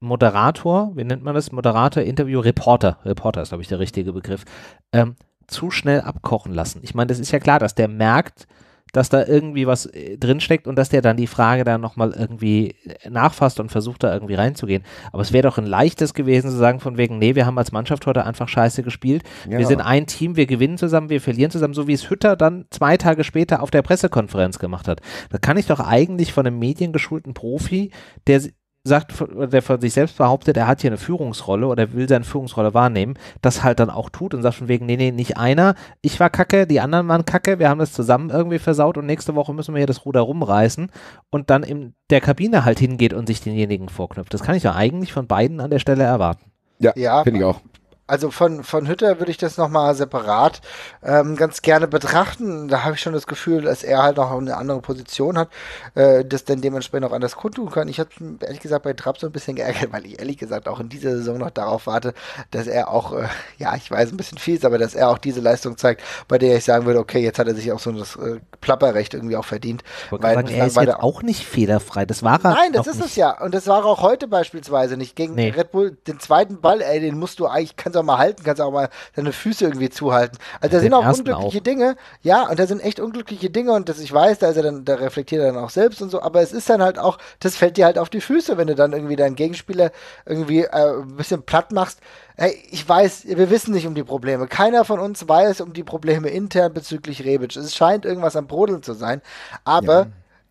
Moderator, wie nennt man das? Moderator, Interview, Reporter. Reporter ist, glaube ich, der richtige Begriff. Ähm, zu schnell abkochen lassen. Ich meine, das ist ja klar, dass der merkt, dass da irgendwie was äh, drinsteckt und dass der dann die Frage da nochmal irgendwie äh, nachfasst und versucht da irgendwie reinzugehen. Aber es wäre doch ein leichtes gewesen zu sagen von wegen, nee, wir haben als Mannschaft heute einfach scheiße gespielt. Ja. Wir sind ein Team, wir gewinnen zusammen, wir verlieren zusammen, so wie es Hütter dann zwei Tage später auf der Pressekonferenz gemacht hat. Da kann ich doch eigentlich von einem mediengeschulten Profi, der sagt der von sich selbst behauptet, er hat hier eine Führungsrolle oder will seine Führungsrolle wahrnehmen, das halt dann auch tut und sagt von wegen, nee, nee, nicht einer, ich war kacke, die anderen waren kacke, wir haben das zusammen irgendwie versaut und nächste Woche müssen wir hier das Ruder rumreißen und dann in der Kabine halt hingeht und sich denjenigen vorknüpft. Das kann ich ja eigentlich von beiden an der Stelle erwarten. Ja, ja finde ich auch also von, von Hütter würde ich das nochmal separat ähm, ganz gerne betrachten. Da habe ich schon das Gefühl, dass er halt noch eine andere Position hat, äh, das dann dementsprechend auch anders kundtun kann. Ich habe ehrlich gesagt bei Trapp so ein bisschen geärgert, weil ich ehrlich gesagt auch in dieser Saison noch darauf warte, dass er auch, äh, ja, ich weiß ein bisschen viel, aber dass er auch diese Leistung zeigt, bei der ich sagen würde, okay, jetzt hat er sich auch so das äh, Plapperrecht irgendwie auch verdient. Weil, sagen, er ist jetzt auch nicht fehlerfrei. Das war er Nein, das ist nicht. es ja. Und das war auch heute beispielsweise nicht. Gegen nee. Red Bull, den zweiten Ball, ey, den musst du eigentlich, kannst kannst mal halten, kannst auch mal deine Füße irgendwie zuhalten. Also da sind auch unglückliche auch. Dinge, ja, und da sind echt unglückliche Dinge und das, ich weiß, da ist er dann, da reflektiert er dann auch selbst und so, aber es ist dann halt auch, das fällt dir halt auf die Füße, wenn du dann irgendwie deinen Gegenspieler irgendwie äh, ein bisschen platt machst. Hey, ich weiß, wir wissen nicht um die Probleme. Keiner von uns weiß um die Probleme intern bezüglich Rebic. Es scheint irgendwas am Brodeln zu sein, aber ja,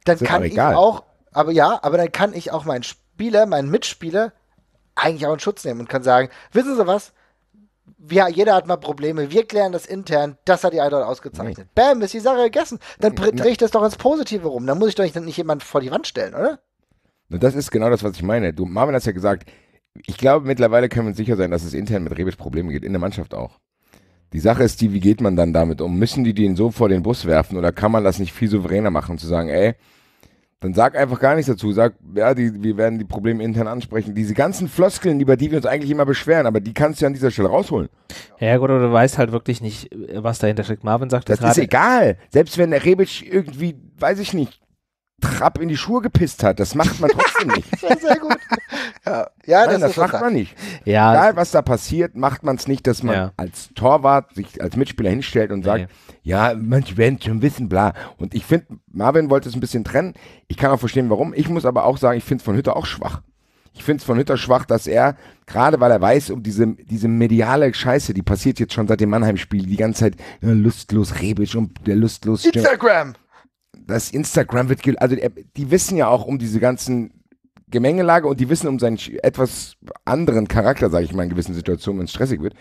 dann kann ich auch, aber ja, aber dann kann ich auch meinen Spieler, meinen Mitspieler eigentlich auch in Schutz nehmen und kann sagen, wissen Sie was? ja, jeder hat mal Probleme. Wir klären das intern. Das hat die Idol ausgezeichnet. Nee. Bam, ist die Sache gegessen. Dann drehe ich das doch ins Positive rum. Dann muss ich doch nicht, nicht jemand vor die Wand stellen, oder? Das ist genau das, was ich meine. Du, Marvin hat ja gesagt, ich glaube, mittlerweile können wir uns sicher sein, dass es intern mit Rebisch Probleme gibt. in der Mannschaft auch. Die Sache ist die, wie geht man dann damit um? Müssen die den so vor den Bus werfen oder kann man das nicht viel souveräner machen, zu sagen, ey, dann sag einfach gar nichts dazu. Sag, ja, die, wir werden die Probleme intern ansprechen. Diese ganzen Floskeln, über die wir uns eigentlich immer beschweren, aber die kannst du ja an dieser Stelle rausholen. Ja, gut, aber du weißt halt wirklich nicht, was dahinter steckt. Marvin sagt das gerade. Das ist egal. Selbst wenn der Rebic irgendwie, weiß ich nicht, Trapp in die Schuhe gepisst hat, das macht man trotzdem nicht. sehr, sehr gut. Ja, ja Nein, das, das macht man nicht. Ja. Egal, was da passiert, macht man es nicht, dass man ja. als Torwart sich als Mitspieler hinstellt und sagt, nee ja, manche werden schon wissen, bla. Und ich finde, Marvin wollte es ein bisschen trennen. Ich kann auch verstehen, warum. Ich muss aber auch sagen, ich finde es von Hütter auch schwach. Ich finde es von Hütter schwach, dass er, gerade weil er weiß, um diese, diese mediale Scheiße, die passiert jetzt schon seit dem Mannheim-Spiel, die ganze Zeit ja, äh, lustlos Rebisch und der lustlos. Instagram! Das Instagram wird, also die wissen ja auch um diese ganzen Gemengelage und die wissen um seinen etwas anderen Charakter, sage ich mal, in gewissen Situationen, wenn es stressig wird,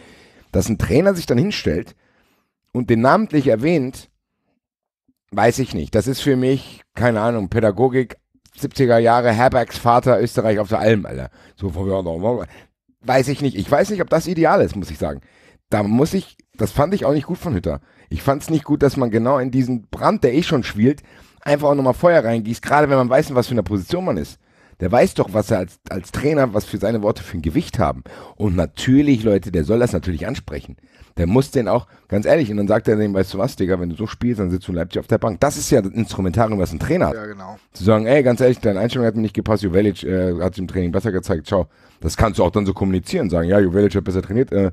dass ein Trainer sich dann hinstellt und den namentlich erwähnt, weiß ich nicht. Das ist für mich, keine Ahnung, Pädagogik, 70er Jahre, Herbergs Vater, Österreich auf der Alm, Alter. So, von weiß ich nicht. Ich weiß nicht, ob das ideal ist, muss ich sagen. Da muss ich, das fand ich auch nicht gut von Hütter. Ich fand es nicht gut, dass man genau in diesen Brand, der eh schon spielt, einfach auch nochmal Feuer reingießt, gerade wenn man weiß, in was für einer Position man ist. Der weiß doch, was er als, als Trainer, was für seine Worte für ein Gewicht haben. Und natürlich, Leute, der soll das natürlich ansprechen der muss den auch, ganz ehrlich, und dann sagt er dem, weißt du was, Digga, wenn du so spielst, dann sitzt du in Leipzig auf der Bank. Das ist ja das Instrumentarium, was ein Trainer hat. Ja, genau. Zu sagen, ey, ganz ehrlich, deine Einstellung hat mir nicht gepasst, Juvelic äh, hat sich im Training besser gezeigt, ciao. Das kannst du auch dann so kommunizieren, sagen, ja, Juvelic hat besser trainiert, äh,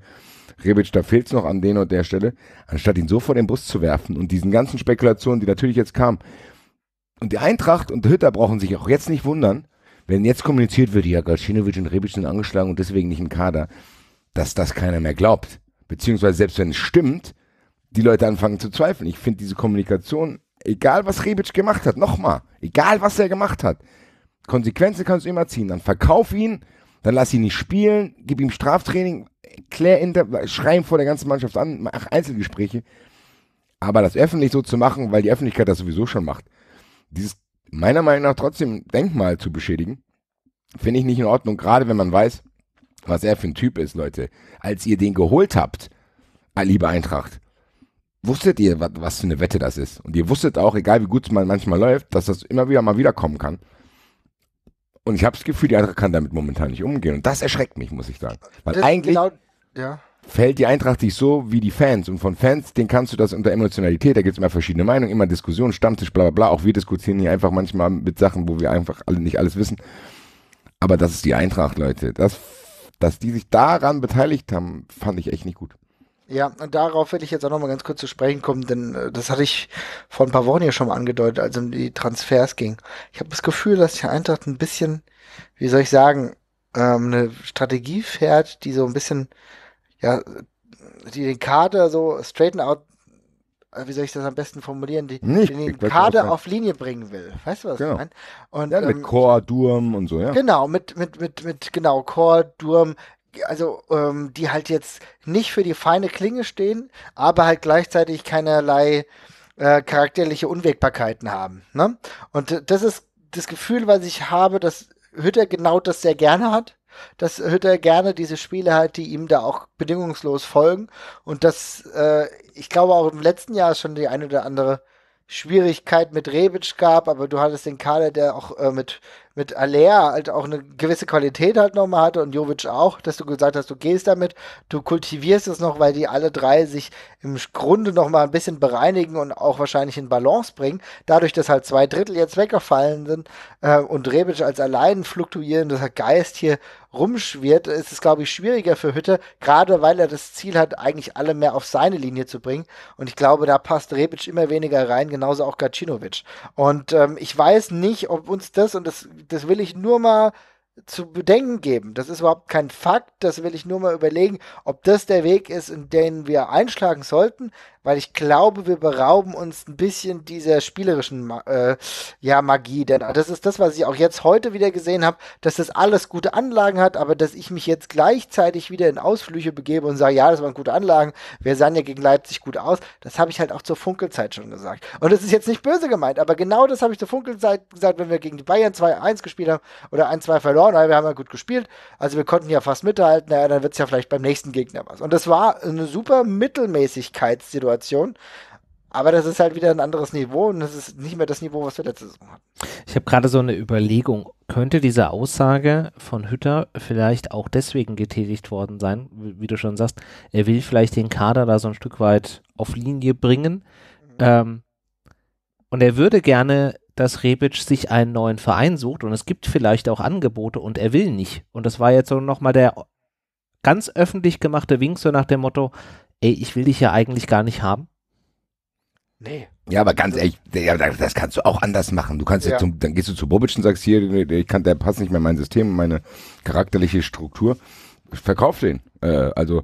Rebic, da fehlt's noch an den und der Stelle, anstatt ihn so vor den Bus zu werfen und diesen ganzen Spekulationen, die natürlich jetzt kamen. Und die Eintracht und Hütter brauchen sich auch jetzt nicht wundern, wenn jetzt kommuniziert wird, ja, Galcinovic und Rebic sind angeschlagen und deswegen nicht im Kader, dass das keiner mehr glaubt beziehungsweise selbst wenn es stimmt, die Leute anfangen zu zweifeln. Ich finde diese Kommunikation, egal was Rebic gemacht hat, nochmal, egal was er gemacht hat, Konsequenzen kannst du immer ziehen. Dann verkauf ihn, dann lass ihn nicht spielen, gib ihm Straftraining, klär inter, schrei ihn vor der ganzen Mannschaft an, mach Einzelgespräche. Aber das öffentlich so zu machen, weil die Öffentlichkeit das sowieso schon macht, dieses meiner Meinung nach trotzdem Denkmal zu beschädigen, finde ich nicht in Ordnung, gerade wenn man weiß, was er für ein Typ ist, Leute. Als ihr den geholt habt, ah, liebe Eintracht, wusstet ihr, was für eine Wette das ist. Und ihr wusstet auch, egal wie gut es manchmal läuft, dass das immer wieder mal wiederkommen kann. Und ich habe das Gefühl, die Eintracht kann damit momentan nicht umgehen. Und das erschreckt mich, muss ich sagen. Weil das eigentlich genau, ja. fällt die Eintracht dich so wie die Fans. Und von Fans, den kannst du das unter Emotionalität, da gibt es immer verschiedene Meinungen, immer Diskussionen, Stammtisch, bla bla bla. Auch wir diskutieren hier einfach manchmal mit Sachen, wo wir einfach alle nicht alles wissen. Aber das ist die Eintracht, Leute. Das dass die sich daran beteiligt haben, fand ich echt nicht gut. Ja, und darauf werde ich jetzt auch nochmal ganz kurz zu sprechen kommen, denn äh, das hatte ich vor ein paar Wochen ja schon mal angedeutet, als es um die Transfers ging. Ich habe das Gefühl, dass die Eintracht ein bisschen, wie soll ich sagen, ähm, eine Strategie fährt, die so ein bisschen, ja, die den Kader so straighten out äh, wie soll ich das am besten formulieren, die, nee, den Kader auf Linie bringen will. Weißt du, was genau. ich meine? Und, ja, mit ähm, Chor, Durm und so, ja. Genau, mit, mit, mit, mit, genau, Chor, Durm, also ähm, die halt jetzt nicht für die feine Klinge stehen, aber halt gleichzeitig keinerlei äh, charakterliche Unwägbarkeiten haben. Ne? Und das ist das Gefühl, was ich habe, dass Hütter genau das sehr gerne hat dass Hütter gerne diese Spiele hat, die ihm da auch bedingungslos folgen. Und dass äh, ich glaube, auch im letzten Jahr schon die eine oder andere Schwierigkeit mit Rebic gab, aber du hattest den Kader, der auch äh, mit mit Alea halt auch eine gewisse Qualität halt nochmal hatte und Jovic auch, dass du gesagt hast, du gehst damit, du kultivierst es noch, weil die alle drei sich im Grunde nochmal ein bisschen bereinigen und auch wahrscheinlich in Balance bringen. Dadurch, dass halt zwei Drittel jetzt weggefallen sind äh, und Rebic als allein fluktuierender Geist hier rumschwirrt, ist es, glaube ich, schwieriger für Hütte, gerade weil er das Ziel hat, eigentlich alle mehr auf seine Linie zu bringen. Und ich glaube, da passt Rebic immer weniger rein, genauso auch Gacinovic. Und ähm, ich weiß nicht, ob uns das, und das das will ich nur mal zu bedenken geben. Das ist überhaupt kein Fakt. Das will ich nur mal überlegen, ob das der Weg ist, in den wir einschlagen sollten weil ich glaube, wir berauben uns ein bisschen dieser spielerischen äh, ja, Magie. Denn das ist das, was ich auch jetzt heute wieder gesehen habe, dass das alles gute Anlagen hat, aber dass ich mich jetzt gleichzeitig wieder in Ausflüche begebe und sage, ja, das waren gute Anlagen, wir sahen ja gegen Leipzig gut aus, das habe ich halt auch zur Funkelzeit schon gesagt. Und das ist jetzt nicht böse gemeint, aber genau das habe ich zur Funkelzeit gesagt, wenn wir gegen die Bayern 2-1 gespielt haben oder 1-2 verloren, weil wir haben ja gut gespielt, also wir konnten ja fast mithalten, naja, dann wird es ja vielleicht beim nächsten Gegner was. Und das war eine super Mittelmäßigkeitssituation. Situation. Aber das ist halt wieder ein anderes Niveau und das ist nicht mehr das Niveau, was wir letzte Saison hatten. Ich habe gerade so eine Überlegung. Könnte diese Aussage von Hütter vielleicht auch deswegen getätigt worden sein, wie, du schon sagst, er will vielleicht den Kader da so ein Stück weit auf Linie bringen. Mhm. Ähm, und er würde gerne, dass Rebic sich einen neuen Verein sucht und es gibt vielleicht auch Angebote und er will nicht. Und das war jetzt so nochmal der ganz öffentlich gemachte Wink, so nach dem Motto, ey, ich will dich ja eigentlich gar nicht haben? Nee. Ja, aber ganz ehrlich, das kannst du auch anders machen. Du kannst ja. zum, dann gehst du zu Bobic und sagst hier, ich kann, der passt nicht mehr in mein System, meine charakterliche Struktur. Verkauf den. Äh, also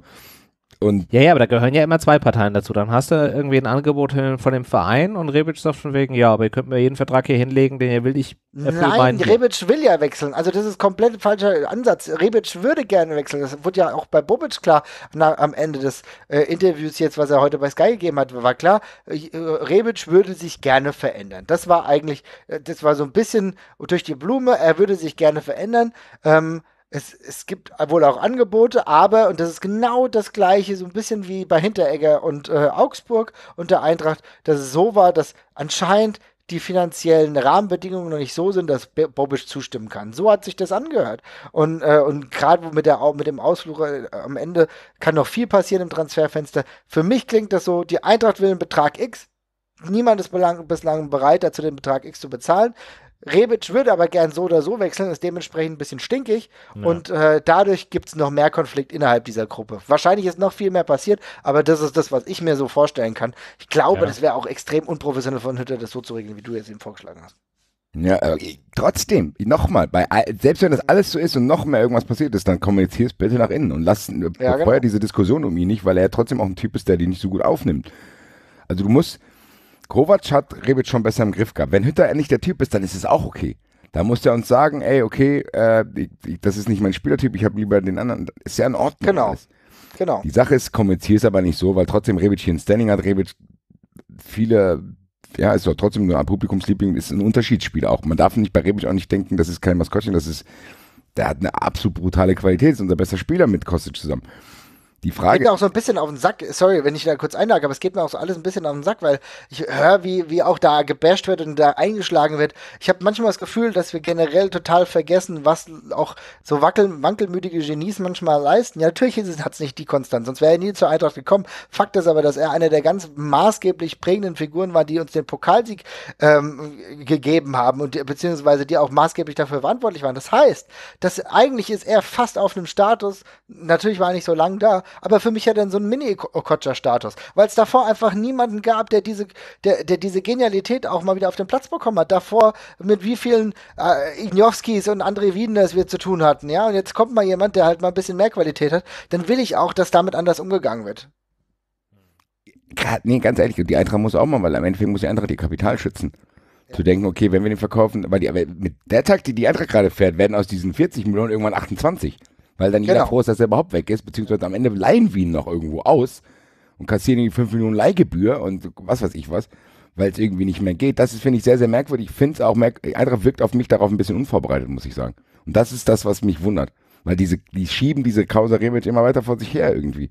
und ja, ja, aber da gehören ja immer zwei Parteien dazu. Dann hast du irgendwie ein Angebot von dem Verein und Rebic sagt von wegen, ja, aber ihr könnt mir jeden Vertrag hier hinlegen, den ihr will. Ich Nein, Rebic will ja wechseln. Also das ist komplett falscher Ansatz. Rebic würde gerne wechseln. Das wurde ja auch bei Bobic klar na, am Ende des äh, Interviews jetzt, was er heute bei Sky gegeben hat, war klar, äh, Rebic würde sich gerne verändern. Das war eigentlich, äh, das war so ein bisschen durch die Blume, er würde sich gerne verändern. Ähm, es, es gibt wohl auch Angebote, aber, und das ist genau das Gleiche, so ein bisschen wie bei Hinteregger und äh, Augsburg und der Eintracht, dass es so war, dass anscheinend die finanziellen Rahmenbedingungen noch nicht so sind, dass Bobisch zustimmen kann. So hat sich das angehört. Und, äh, und gerade mit, mit dem Ausflug äh, am Ende kann noch viel passieren im Transferfenster. Für mich klingt das so, die Eintracht will einen Betrag X. Niemand ist bislang bereit, dazu den Betrag X zu bezahlen. Rebic würde aber gern so oder so wechseln, ist dementsprechend ein bisschen stinkig ja. und äh, dadurch gibt es noch mehr Konflikt innerhalb dieser Gruppe. Wahrscheinlich ist noch viel mehr passiert, aber das ist das, was ich mir so vorstellen kann. Ich glaube, ja. das wäre auch extrem unprofessionell von Hütter, das so zu regeln, wie du jetzt ihm vorgeschlagen hast. Ja, äh, trotzdem, nochmal, selbst wenn das alles so ist und noch mehr irgendwas passiert ist, dann kommunizier es bitte nach innen und lass ja, genau. diese Diskussion um ihn nicht, weil er trotzdem auch ein Typ ist, der die nicht so gut aufnimmt. Also du musst, Kovac hat Rebic schon besser im Griff gehabt. Wenn Hütter endlich der Typ ist, dann ist es auch okay. Da muss der uns sagen, ey, okay, äh, ich, ich, das ist nicht mein Spielertyp, ich habe lieber den anderen. Ist ja in Ordnung. Genau. Alles. genau. Die Sache ist, kommentiere es aber nicht so, weil trotzdem Rebic hier ein Standing hat. Rebic viele, ja, ist doch trotzdem nur ein Publikumsliebling, ist ein Unterschiedsspiel auch. Man darf nicht bei Rebic auch nicht denken, das ist kein Maskottchen, das ist, der hat eine absolut brutale Qualität, ist unser bester Spieler mit Kostic zusammen. Die Frage. Geht mir auch so ein bisschen auf den Sack, sorry, wenn ich da kurz einlage, aber es geht mir auch so alles ein bisschen auf den Sack, weil ich höre, wie, wie auch da gebasht wird und da eingeschlagen wird. Ich habe manchmal das Gefühl, dass wir generell total vergessen, was auch so wackel, wankelmütige Genies manchmal leisten. Ja, natürlich hat es nicht die Konstanz, sonst wäre er nie zur Eintracht gekommen. Fakt ist aber, dass er eine der ganz maßgeblich prägenden Figuren war, die uns den Pokalsieg ähm, gegeben haben und beziehungsweise die auch maßgeblich dafür verantwortlich waren. Das heißt, dass eigentlich ist er fast auf einem Status, natürlich war er nicht so lange da, aber für mich ja dann so ein Mini-Okocha-Status, weil es davor einfach niemanden gab, der diese, der, der diese Genialität auch mal wieder auf den Platz bekommen hat. Davor, mit wie vielen äh, Ignowskis und André Wiedeners wir zu tun hatten, ja, und jetzt kommt mal jemand, der halt mal ein bisschen mehr Qualität hat, dann will ich auch, dass damit anders umgegangen wird. Nee, ganz ehrlich, die Eintracht muss auch mal, weil am Endeffekt muss die Eintracht ihr Kapital schützen zu denken, okay, wenn wir den verkaufen, weil die, mit der Taktik, die Eintracht gerade fährt, werden aus diesen 40 Millionen irgendwann 28 weil dann genau. jeder froh ist, dass er überhaupt weg ist, beziehungsweise am Ende leihen wir ihn noch irgendwo aus und kassieren die 5 Millionen Leihgebühr und was weiß ich was, weil es irgendwie nicht mehr geht. Das finde ich, sehr, sehr merkwürdig. Ich finde es auch merkwürdig. Eintracht wirkt auf mich darauf ein bisschen unvorbereitet, muss ich sagen. Und das ist das, was mich wundert. Weil diese, die schieben diese Causa Rebic immer weiter vor sich her irgendwie.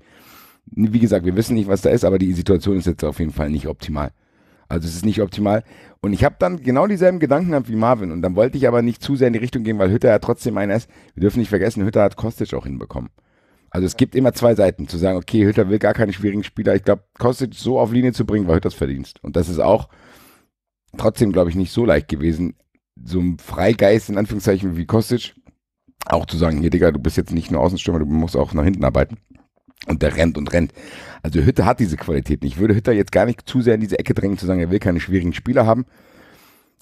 Wie gesagt, wir wissen nicht, was da ist, aber die Situation ist jetzt auf jeden Fall nicht optimal. Also es ist nicht optimal. Und ich habe dann genau dieselben Gedanken gehabt wie Marvin. Und dann wollte ich aber nicht zu sehr in die Richtung gehen, weil Hütter ja trotzdem einer ist. Wir dürfen nicht vergessen, Hütter hat Kostic auch hinbekommen. Also es gibt immer zwei Seiten, zu sagen, okay, Hütter will gar keine schwierigen Spieler. Ich glaube, Kostic so auf Linie zu bringen, war Hütters Verdienst. Und das ist auch trotzdem, glaube ich, nicht so leicht gewesen, so ein Freigeist in Anführungszeichen wie Kostic auch zu sagen, hier Digga, du bist jetzt nicht nur Außenstürmer, du musst auch nach hinten arbeiten. Und der rennt und rennt. Also Hütter hat diese Qualität nicht. Ich würde Hütter jetzt gar nicht zu sehr in diese Ecke drängen, zu sagen, er will keine schwierigen Spieler haben.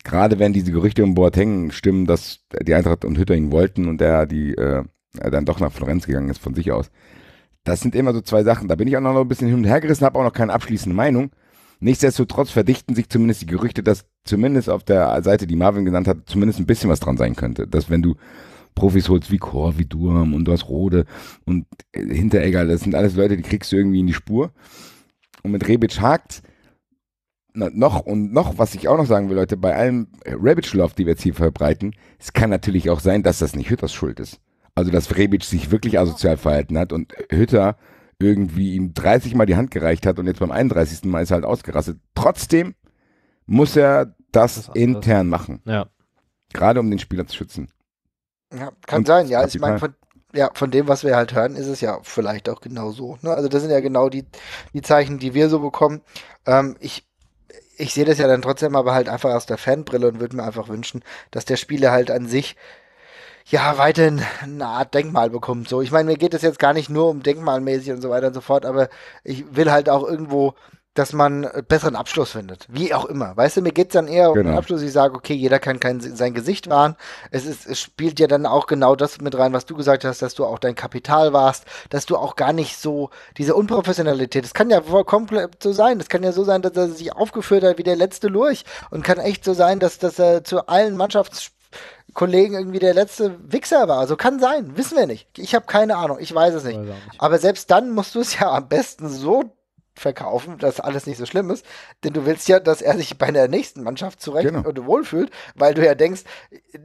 Gerade wenn diese Gerüchte um Boateng stimmen, dass die Eintracht und Hütter ihn wollten und er die äh, er dann doch nach Florenz gegangen ist von sich aus. Das sind immer so zwei Sachen. Da bin ich auch noch ein bisschen hin und her gerissen, habe auch noch keine abschließende Meinung. Nichtsdestotrotz verdichten sich zumindest die Gerüchte, dass zumindest auf der Seite, die Marvin genannt hat, zumindest ein bisschen was dran sein könnte. Dass wenn du Profis holst wie Chor, wie Durham und du hast Rode und äh, Hinteregger. Das sind alles Leute, die kriegst du irgendwie in die Spur. Und mit Rebic hakt noch und noch, was ich auch noch sagen will, Leute, bei allem äh, Rebic-Love, die wir jetzt hier verbreiten, es kann natürlich auch sein, dass das nicht Hütters Schuld ist. Also, dass Rebic sich wirklich asozial verhalten hat und Hütter irgendwie ihm 30 Mal die Hand gereicht hat und jetzt beim 31. Mal ist er halt ausgerastet. Trotzdem muss er das, das intern machen. Ja. Gerade um den Spieler zu schützen. Ja, kann und sein, ja. Ich meine, von, ja, von dem, was wir halt hören, ist es ja vielleicht auch genau so. Ne? Also das sind ja genau die, die Zeichen, die wir so bekommen. Ähm, ich ich sehe das ja dann trotzdem aber halt einfach aus der Fanbrille und würde mir einfach wünschen, dass der Spieler halt an sich ja weiterhin eine Art Denkmal bekommt. So, ich meine, mir geht es jetzt gar nicht nur um denkmalmäßig und so weiter und so fort, aber ich will halt auch irgendwo dass man äh, besseren Abschluss findet. Wie auch immer. Weißt du, mir geht es dann eher genau. um den genau. Abschluss. Ich sage, okay, jeder kann kein, sein Gesicht wahren. Es, ist, es spielt ja dann auch genau das mit rein, was du gesagt hast, dass du auch dein Kapital warst, dass du auch gar nicht so diese Unprofessionalität, das kann ja vollkommen so sein. Das kann ja so sein, dass er sich aufgeführt hat wie der letzte Lurch und kann echt so sein, dass, dass er zu allen Mannschaftskollegen irgendwie der letzte Wichser war. So kann sein, wissen wir nicht. Ich habe keine Ahnung, ich weiß es nicht. nicht. Aber selbst dann musst du es ja am besten so verkaufen, dass alles nicht so schlimm ist, denn du willst ja, dass er sich bei der nächsten Mannschaft zurecht genau. und wohlfühlt, weil du ja denkst,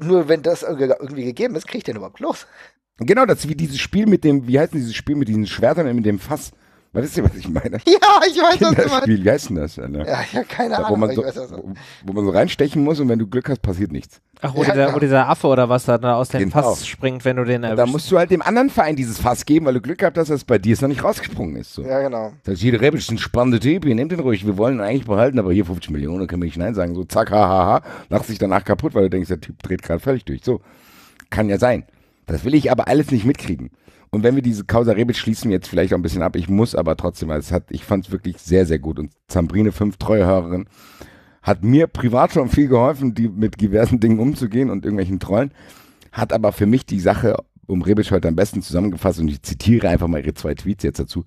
nur wenn das irgendwie gegeben ist, kriegt er überhaupt los. Genau, das ist wie dieses Spiel mit dem, wie heißt denn dieses Spiel mit diesen Schwertern mit dem Fass? Was ist denn, was ich meine? Ja, ich weiß, was du meinst. Wie heißt denn das? Alter? Ja, ich habe keine da, wo Ahnung. Man so, weiß, wo, wo, man so reinstechen muss und wenn du Glück hast, passiert nichts. Ach, wo, ja, dieser, wo genau. dieser, Affe oder was da aus dem genau. Fass springt, wenn du den erwischst. Da musst du halt dem anderen Verein dieses Fass geben, weil du Glück gehabt hast, dass es bei dir es noch nicht rausgesprungen ist. So. Ja, genau. Das ist jeder Rebic ist ein spannender Typ, ihr nehmt den ruhig, wir wollen ihn eigentlich behalten, aber hier 50 Millionen, können wir nicht Nein sagen. So, zack, hahaha, ha, ha. lachst dich danach kaputt, weil du denkst, der Typ dreht gerade völlig durch. So, kann ja sein. Das will ich aber alles nicht mitkriegen. Und wenn wir diese Causa Rebic schließen jetzt vielleicht auch ein bisschen ab. Ich muss aber trotzdem, weil es hat, ich fand es wirklich sehr, sehr gut. Und Zambrine, 5, treue Hörerin, hat mir privat schon viel geholfen, die mit diversen Dingen umzugehen und irgendwelchen Trollen. Hat aber für mich die Sache um Rebic heute am besten zusammengefasst und ich zitiere einfach mal ihre zwei Tweets jetzt dazu.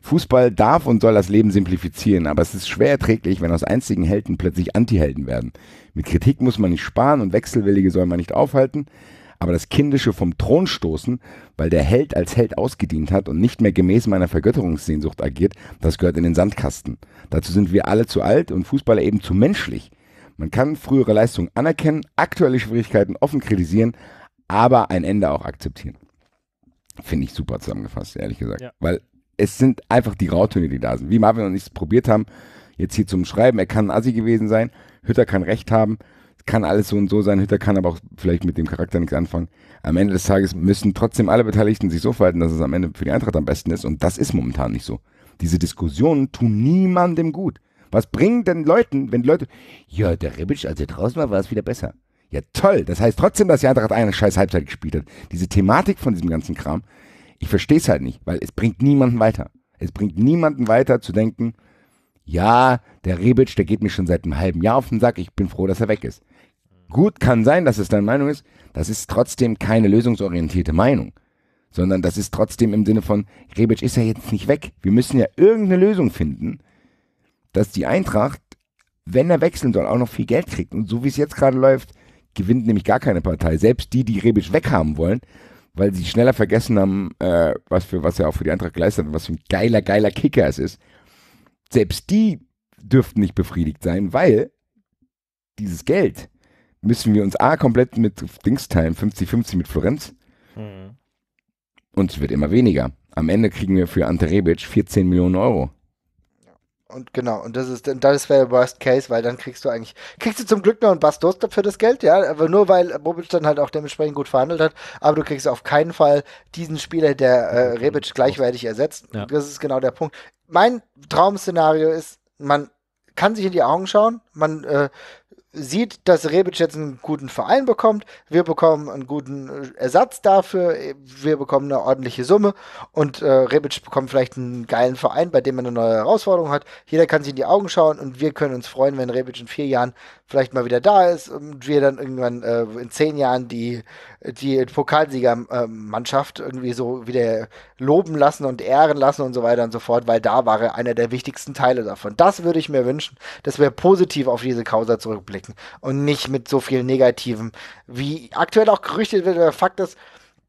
Fußball darf und soll das Leben simplifizieren, aber es ist schwer erträglich, wenn aus einzigen Helden plötzlich Antihelden werden. Mit Kritik muss man nicht sparen und Wechselwillige soll man nicht aufhalten aber das Kindische vom Thron stoßen, weil der Held als Held ausgedient hat und nicht mehr gemäß meiner Vergötterungssehnsucht agiert, das gehört in den Sandkasten. Dazu sind wir alle zu alt und Fußballer eben zu menschlich. Man kann frühere Leistungen anerkennen, aktuelle Schwierigkeiten offen kritisieren, aber ein Ende auch akzeptieren. Finde ich super zusammengefasst, ehrlich gesagt. Ja. Weil es sind einfach die Rautöne, die da sind. Wie Marvin und ich es probiert haben, jetzt hier zum Schreiben, er kann ein Assi gewesen sein, Hütter kann Recht haben, kann alles so und so sein, Hütter kann aber auch vielleicht mit dem Charakter nichts anfangen. Am Ende des Tages müssen trotzdem alle Beteiligten sich so verhalten, dass es am Ende für die Eintracht am besten ist. Und das ist momentan nicht so. Diese Diskussionen tun niemandem gut. Was bringen denn Leuten, wenn die Leute, ja, der Rebic, als er draußen war, war es wieder besser. Ja, toll. Das heißt trotzdem, dass die Eintracht eine scheiß Halbzeit gespielt hat. Diese Thematik von diesem ganzen Kram, ich verstehe es halt nicht, weil es bringt niemanden weiter. Es bringt niemanden weiter zu denken, ja, der Rebic, der geht mir schon seit einem halben Jahr auf den Sack, ich bin froh, dass er weg ist gut kann sein, dass es deine Meinung ist, das ist trotzdem keine lösungsorientierte Meinung. Sondern das ist trotzdem im Sinne von, Rebic ist ja jetzt nicht weg. Wir müssen ja irgendeine Lösung finden, dass die Eintracht, wenn er wechseln soll, auch noch viel Geld kriegt. Und so wie es jetzt gerade läuft, gewinnt nämlich gar keine Partei. Selbst die, die Rebic weghaben wollen, weil sie schneller vergessen haben, äh, was, für, was er auch für die Eintracht geleistet hat und was für ein geiler, geiler Kicker es ist. Selbst die dürften nicht befriedigt sein, weil dieses Geld, müssen wir uns A komplett mit Dings teilen, 50-50 mit Florenz. Mhm. Und es wird immer weniger. Am Ende kriegen wir für Ante Rebic 14 Millionen Euro. Und genau, und das ist das wäre der Worst Case, weil dann kriegst du eigentlich, kriegst du zum Glück noch einen Bastos für das Geld, ja, aber nur weil Bobic dann halt auch dementsprechend gut verhandelt hat, aber du kriegst auf keinen Fall diesen Spieler, der äh, Rebic gleichwertig ersetzt. Ja. Das ist genau der Punkt. Mein Traum-Szenario ist, man kann sich in die Augen schauen, man äh, sieht, dass Rebic jetzt einen guten Verein bekommt. Wir bekommen einen guten äh, Ersatz dafür. Wir bekommen eine ordentliche Summe. Und äh, Rebic bekommt vielleicht einen geilen Verein, bei dem er eine neue Herausforderung hat. Jeder kann sich in die Augen schauen und wir können uns freuen, wenn Rebic in vier Jahren vielleicht mal wieder da ist und wir dann irgendwann äh, in zehn Jahren die, die Pokalsiegermannschaft irgendwie so wieder loben lassen und ehren lassen und so weiter und so fort, weil da war er einer der wichtigsten Teile davon. Das würde ich mir wünschen, dass wir positiv auf diese Causa zurückblicken und nicht mit so viel Negativen, wie aktuell auch gerüchtet wird. Der Fakt ist,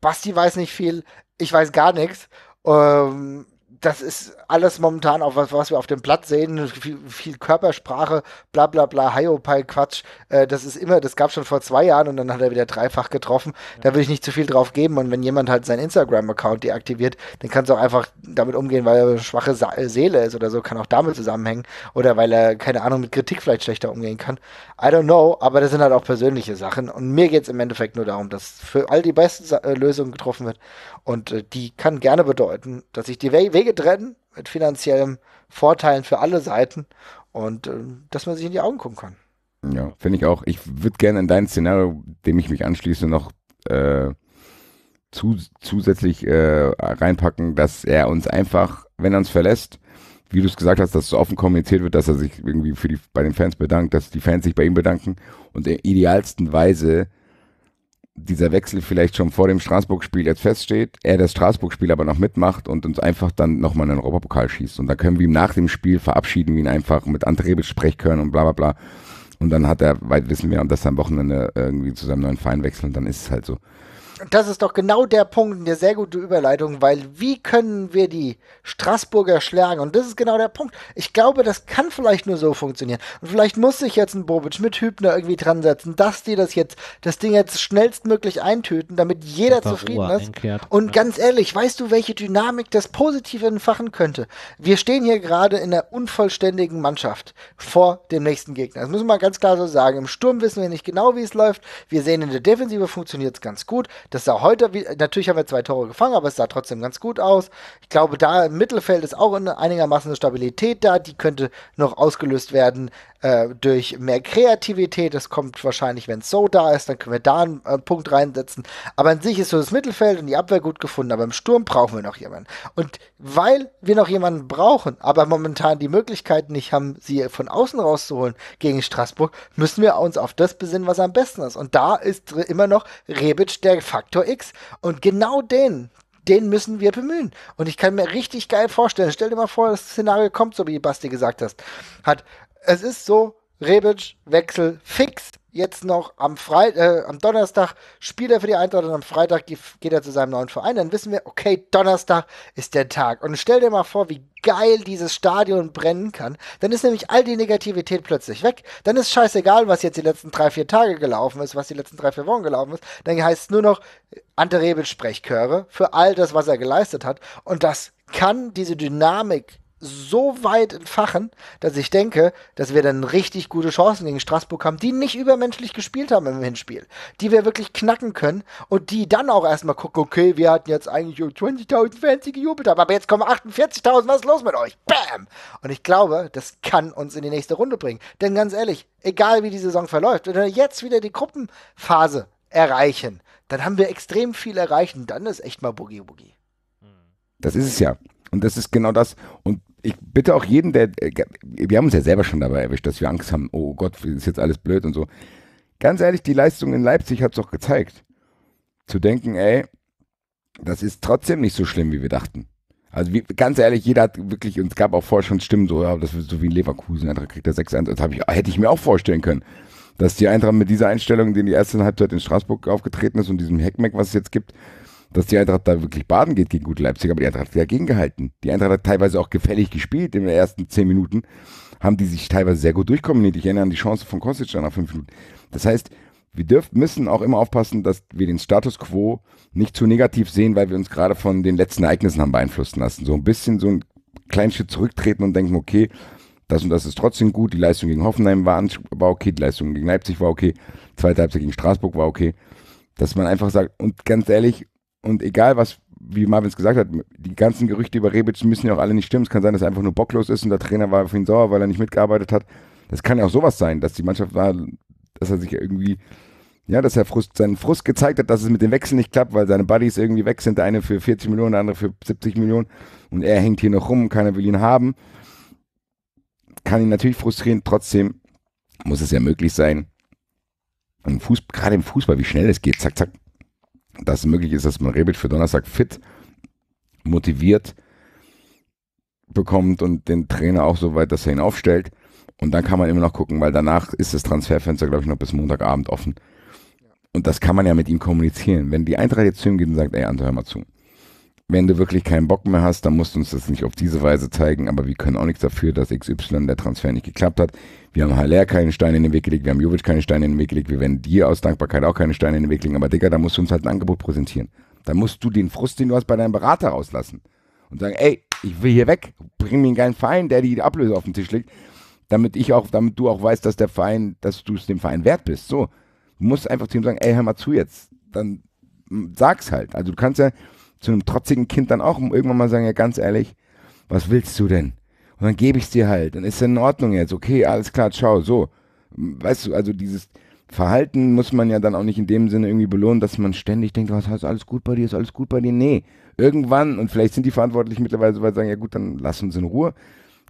Basti weiß nicht viel, ich weiß gar nichts. Ähm, das ist alles momentan auch was, was wir auf dem Platz sehen. Viel, viel Körpersprache, bla bla bla, Hiopai, Quatsch. Äh, das ist immer, das gab schon vor zwei Jahren und dann hat er wieder dreifach getroffen. Ja. Da will ich nicht zu viel drauf geben. Und wenn jemand halt seinen Instagram-Account deaktiviert, dann kann es auch einfach damit umgehen, weil er eine schwache äh, Seele ist oder so, kann auch damit zusammenhängen. Oder weil er, keine Ahnung, mit Kritik vielleicht schlechter umgehen kann. I don't know, aber das sind halt auch persönliche Sachen. Und mir geht es im Endeffekt nur darum, dass für all die besten Sa äh, Lösungen getroffen wird. Und äh, die kann gerne bedeuten, dass sich die Wege trennen mit finanziellen Vorteilen für alle Seiten und äh, dass man sich in die Augen gucken kann. Ja, finde ich auch. Ich würde gerne in dein Szenario, dem ich mich anschließe, noch äh, zu, zusätzlich äh, reinpacken, dass er uns einfach, wenn er uns verlässt, wie du es gesagt hast, dass es offen kommuniziert wird, dass er sich irgendwie für die, bei den Fans bedankt, dass die Fans sich bei ihm bedanken und in idealsten Weise dieser Wechsel vielleicht schon vor dem Straßburg-Spiel jetzt feststeht, er das Straßburg-Spiel aber noch mitmacht und uns einfach dann nochmal in den Europapokal schießt. Und dann können wir ihn nach dem Spiel verabschieden, wie ihn einfach mit Andrebic sprechen können und bla bla bla. Und dann hat er, weit wissen wir, und das am Wochenende irgendwie zu seinem neuen Verein wechseln, dann ist es halt so. Das ist doch genau der Punkt, eine sehr gute Überleitung, weil wie können wir die Straßburger schlagen? Und das ist genau der Punkt. Ich glaube, das kann vielleicht nur so funktionieren. Und vielleicht muss sich jetzt ein Bobic mit Hübner irgendwie dran setzen, dass die das jetzt, das Ding jetzt schnellstmöglich eintüten, damit jeder zufrieden Ruhe ist. Einkehrt. Und ja. ganz ehrlich, weißt du, welche Dynamik das positiv entfachen könnte? Wir stehen hier gerade in einer unvollständigen Mannschaft vor dem nächsten Gegner. Das müssen wir mal ganz klar so sagen. Im Sturm wissen wir nicht genau, wie es läuft. Wir sehen in der Defensive funktioniert es ganz gut. Das sah heute, natürlich haben wir zwei Tore gefangen, aber es sah trotzdem ganz gut aus. Ich glaube, da im Mittelfeld ist auch einigermaßen eine Stabilität da. Die könnte noch ausgelöst werden äh, durch mehr Kreativität. Das kommt wahrscheinlich, wenn es so da ist, dann können wir da einen äh, Punkt reinsetzen. Aber an sich ist so das Mittelfeld und die Abwehr gut gefunden. Aber im Sturm brauchen wir noch jemanden. Und weil wir noch jemanden brauchen, aber momentan die Möglichkeiten nicht haben, sie von außen rauszuholen gegen Straßburg, müssen wir uns auf das besinnen, was am besten ist. Und da ist immer noch Rebic der Faktor Faktor X. Und genau den, den müssen wir bemühen. Und ich kann mir richtig geil vorstellen, stell dir mal vor, das Szenario kommt, so wie Basti gesagt hast, hat. Es ist so, Rebic, Wechsel fix. Jetzt noch am, Freit äh, am Donnerstag spielt er für die Eintracht und am Freitag geht er zu seinem neuen Verein. Dann wissen wir, okay, Donnerstag ist der Tag. Und stell dir mal vor, wie geil dieses Stadion brennen kann. Dann ist nämlich all die Negativität plötzlich weg. Dann ist scheißegal, was jetzt die letzten drei, vier Tage gelaufen ist, was die letzten drei, vier Wochen gelaufen ist. Dann heißt es nur noch Ante Rebic Sprechchöre für all das, was er geleistet hat. Und das kann diese Dynamik so weit entfachen, dass ich denke, dass wir dann richtig gute Chancen gegen Straßburg haben, die nicht übermenschlich gespielt haben im Hinspiel, die wir wirklich knacken können und die dann auch erstmal gucken, okay, wir hatten jetzt eigentlich 20.000 Fans, die gejubelt haben, aber jetzt kommen 48.000, was ist los mit euch? Bam! Und ich glaube, das kann uns in die nächste Runde bringen. Denn ganz ehrlich, egal wie die Saison verläuft, wenn wir jetzt wieder die Gruppenphase erreichen, dann haben wir extrem viel erreicht und dann ist echt mal Boogie Boogie. Das ist es ja. Und das ist genau das. Und ich bitte auch jeden, der, äh, wir haben uns ja selber schon dabei erwischt, dass wir Angst haben, oh Gott, ist jetzt alles blöd und so. Ganz ehrlich, die Leistung in Leipzig hat es doch gezeigt. Zu denken, ey, das ist trotzdem nicht so schlimm, wie wir dachten. Also wie, ganz ehrlich, jeder hat wirklich, und es gab auch vorher schon Stimmen, so, ja, das ist so wie in Leverkusen, Eintracht kriegt er 6-1, das ich, hätte ich mir auch vorstellen können, dass die Eintracht mit dieser Einstellung, die in die erste Halbzeit in Straßburg aufgetreten ist und diesem Heckmeck, was es jetzt gibt, dass die Eintracht da wirklich baden geht gegen gute Leipzig, aber die Eintracht hat dagegen gehalten. Die Eintracht hat teilweise auch gefällig gespielt in den ersten zehn Minuten, haben die sich teilweise sehr gut durchkombiniert. Ich erinnere an die Chance von Kostic nach fünf Minuten. Das heißt, wir dürfen, müssen auch immer aufpassen, dass wir den Status quo nicht zu negativ sehen, weil wir uns gerade von den letzten Ereignissen haben beeinflussen lassen. So ein bisschen so ein kleines Schritt zurücktreten und denken, okay, das und das ist trotzdem gut. Die Leistung gegen Hoffenheim war, war okay, die Leistung gegen Leipzig war okay, zweite Halbzeit gegen Straßburg war okay. Dass man einfach sagt, und ganz ehrlich, und egal was, wie Marvin es gesagt hat, die ganzen Gerüchte über Rebic müssen ja auch alle nicht stimmen. Es kann sein, dass er einfach nur bocklos ist und der Trainer war auf ihn sauer, weil er nicht mitgearbeitet hat. Das kann ja auch sowas sein, dass die Mannschaft war, dass er sich irgendwie, ja, dass er Frust, seinen Frust gezeigt hat, dass es mit dem Wechsel nicht klappt, weil seine Buddies irgendwie weg sind. Der eine für 40 Millionen, der andere für 70 Millionen und er hängt hier noch rum, und keiner will ihn haben. Kann ihn natürlich frustrieren, trotzdem muss es ja möglich sein, im Fußball, gerade im Fußball, wie schnell es geht, zack, zack, dass es möglich ist, dass man Rebic für Donnerstag fit, motiviert bekommt und den Trainer auch so weit, dass er ihn aufstellt. Und dann kann man immer noch gucken, weil danach ist das Transferfenster, glaube ich, noch bis Montagabend offen. Und das kann man ja mit ihm kommunizieren. Wenn die Eintracht jetzt zu ihm geht und sagt, ey, Anton, hör mal zu wenn du wirklich keinen Bock mehr hast, dann musst du uns das nicht auf diese Weise zeigen, aber wir können auch nichts dafür, dass XY der Transfer nicht geklappt hat. Wir haben Haller keinen Stein in den Weg gelegt, wir haben Jovic keinen Stein in den Weg gelegt, wir werden dir aus Dankbarkeit auch keine Steine in den Weg legen, aber Digga, da musst du uns halt ein Angebot präsentieren. Da musst du den Frust, den du hast, bei deinem Berater rauslassen und sagen, ey, ich will hier weg, bring mir einen geilen Verein, der die Ablöse auf den Tisch legt, damit ich auch, damit du auch weißt, dass der Verein, dass du es dem Verein wert bist. So, du musst einfach zu ihm sagen, ey, hör mal zu jetzt, dann sag's halt. Also du kannst ja, zu einem trotzigen Kind dann auch irgendwann mal sagen, ja ganz ehrlich, was willst du denn? Und dann gebe ich es dir halt. Dann ist es in Ordnung jetzt. Okay, alles klar, ciao. So. Weißt du, also dieses Verhalten muss man ja dann auch nicht in dem Sinne irgendwie belohnen, dass man ständig denkt, was heißt alles gut bei dir, ist alles gut bei dir? Nee. Irgendwann, und vielleicht sind die verantwortlich mittlerweile so weit, sagen, ja gut, dann lass uns in Ruhe.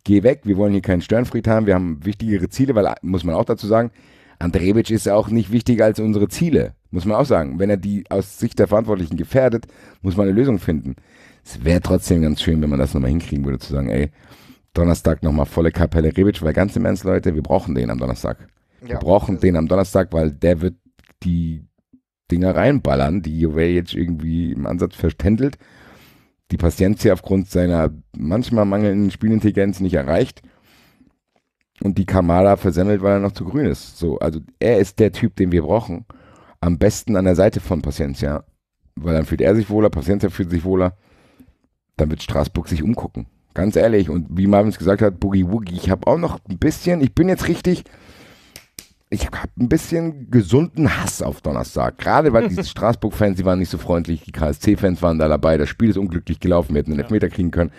Geh weg, wir wollen hier keinen Störenfried haben, wir haben wichtigere Ziele, weil, muss man auch dazu sagen, Ante ist auch nicht wichtiger als unsere Ziele, muss man auch sagen. Wenn er die aus Sicht der Verantwortlichen gefährdet, muss man eine Lösung finden. Es wäre trotzdem ganz schön, wenn man das nochmal hinkriegen würde, zu sagen, ey, Donnerstag nochmal volle Kapelle Rebic, weil ganz im Ernst, Leute, wir brauchen den am Donnerstag. Wir ja, brauchen den am Donnerstag, weil der wird die Dinger reinballern, die Juve jetzt irgendwie im Ansatz verständelt. Die Paciencia aufgrund seiner manchmal mangelnden Spielintelligenz nicht erreicht und die Kamala versemmelt, weil er noch zu grün ist. So, also er ist der Typ, den wir brauchen. Am besten an der Seite von Paciencia, weil dann fühlt er sich wohler, Paciencia fühlt sich wohler. Dann wird Straßburg sich umgucken. Ganz ehrlich. Und wie Marvin es gesagt hat, Boogie Woogie, ich habe auch noch ein bisschen, ich bin jetzt richtig, ich habe ein bisschen gesunden Hass auf Donnerstag. Gerade weil diese Straßburg-Fans, die waren nicht so freundlich, die KSC-Fans waren da dabei, das Spiel ist unglücklich gelaufen, wir hätten einen Elfmeter kriegen können.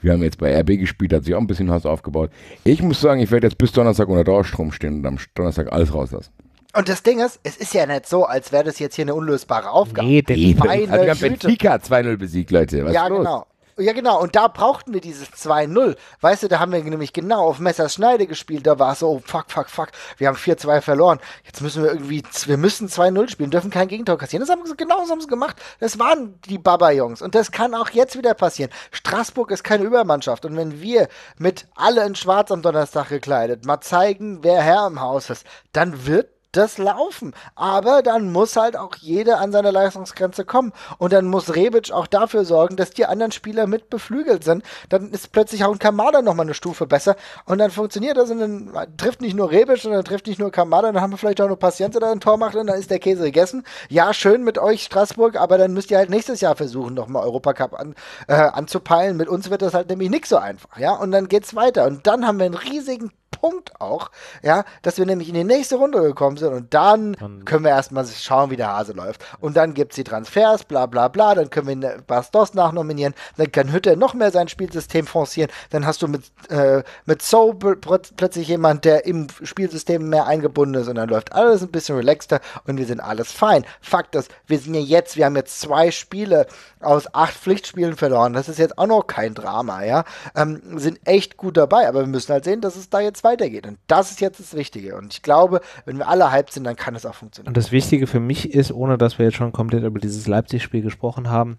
Wir haben jetzt bei RB gespielt, hat sich auch ein bisschen Hass aufgebaut. Ich muss sagen, ich werde jetzt bis Donnerstag unter Dauerstrom stehen und am Donnerstag alles rauslassen. Und das Ding ist, es ist ja nicht so, als wäre das jetzt hier eine unlösbare Aufgabe. Nee, der nee, Feine also, wir haben Benfica 2-0 besiegt, Leute. Was ja, ist los? genau. Ja, genau. Und da brauchten wir dieses 2-0. Weißt du, da haben wir nämlich genau auf Messers Schneide gespielt. Da war es so, oh, fuck, fuck, fuck. Wir haben 4-2 verloren. Jetzt müssen wir irgendwie, wir müssen 2-0 spielen, dürfen kein Gegentor kassieren. Das haben sie genau so haben sie gemacht. Das waren die Baba-Jungs. Und das kann auch jetzt wieder passieren. Straßburg ist keine Übermannschaft. Und wenn wir mit alle in Schwarz am Donnerstag gekleidet mal zeigen, wer Herr im Haus ist, dann wird das laufen. Aber dann muss halt auch jeder an seine Leistungsgrenze kommen. Und dann muss Rebic auch dafür sorgen, dass die anderen Spieler mit beflügelt sind. Dann ist plötzlich auch ein Kamada nochmal eine Stufe besser. Und dann funktioniert das und dann trifft nicht nur Rebic sondern dann trifft nicht nur Kamada. Dann haben wir vielleicht auch nur Patienten, der ein Tor macht und dann ist der Käse gegessen. Ja, schön mit euch, Straßburg, aber dann müsst ihr halt nächstes Jahr versuchen, nochmal Europacup an, äh, anzupeilen. Mit uns wird das halt nämlich nicht so einfach. Ja, und dann geht's weiter. Und dann haben wir einen riesigen Punkt auch, ja, dass wir nämlich in die nächste Runde gekommen sind und dann, dann können wir erstmal schauen, wie der Hase läuft. Und dann gibt es die Transfers, bla bla bla, dann können wir ne, Bastos nachnominieren, dann kann Hütte noch mehr sein Spielsystem forcieren, dann hast du mit, äh, mit So plötzlich jemand, der im Spielsystem mehr eingebunden ist und dann läuft alles ein bisschen relaxter und wir sind alles fein. Fakt ist, wir sind ja jetzt, wir haben jetzt zwei Spiele aus acht Pflichtspielen verloren, das ist jetzt auch noch kein Drama, ja, ähm, sind echt gut dabei, aber wir müssen halt sehen, dass es da jetzt jetzt weitergeht. Und das ist jetzt das Wichtige. Und ich glaube, wenn wir alle hyped sind, dann kann es auch funktionieren. Und das Wichtige für mich ist, ohne dass wir jetzt schon komplett über dieses Leipzig-Spiel gesprochen haben,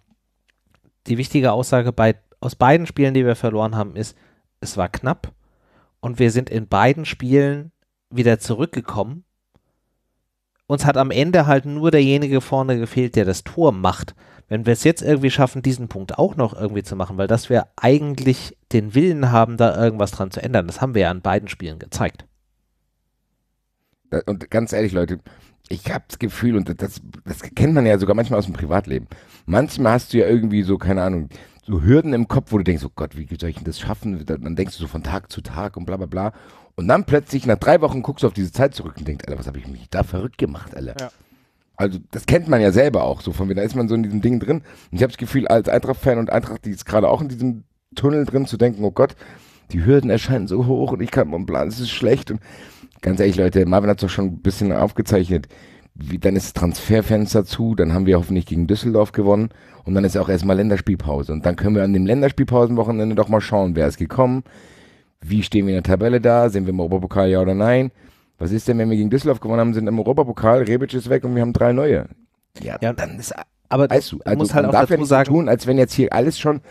die wichtige Aussage bei, aus beiden Spielen, die wir verloren haben, ist, es war knapp und wir sind in beiden Spielen wieder zurückgekommen uns hat am Ende halt nur derjenige vorne gefehlt, der das Tor macht. Wenn wir es jetzt irgendwie schaffen, diesen Punkt auch noch irgendwie zu machen, weil dass wir eigentlich den Willen haben, da irgendwas dran zu ändern, das haben wir ja an beiden Spielen gezeigt. Und ganz ehrlich, Leute, ich habe das Gefühl, und das, das kennt man ja sogar manchmal aus dem Privatleben. Manchmal hast du ja irgendwie so, keine Ahnung, so Hürden im Kopf, wo du denkst, oh Gott, wie soll ich denn das schaffen? Dann denkst du so von Tag zu Tag und bla bla bla. Und dann plötzlich nach drei Wochen guckst du auf diese Zeit zurück und denkst, Alter, was habe ich mich da verrückt gemacht, Alter. Ja. Also das kennt man ja selber auch so von mir. Da ist man so in diesem Ding drin. Und ich habe das Gefühl, als Eintracht-Fan und Eintracht, die ist gerade auch in diesem Tunnel drin, zu denken, oh Gott, die Hürden erscheinen so hoch und ich kann und Plan, es ist schlecht. Und ganz ehrlich, Leute, Marvin hat es doch schon ein bisschen aufgezeichnet. Wie, dann ist das Transferfenster zu, dann haben wir hoffentlich gegen Düsseldorf gewonnen und dann ist auch erstmal Länderspielpause. Und dann können wir an dem Länderspielpausenwochenende doch mal schauen, wer ist gekommen, wie stehen wir in der Tabelle da, sind wir im Europapokal, ja oder nein. Was ist denn, wenn wir gegen Düsseldorf gewonnen haben, sind im Europapokal, Rebic ist weg und wir haben drei neue. Ja, ja dann ist aber weißt du, also muss halt man auch darf dazu ja sagen, tun, als wenn jetzt hier alles schon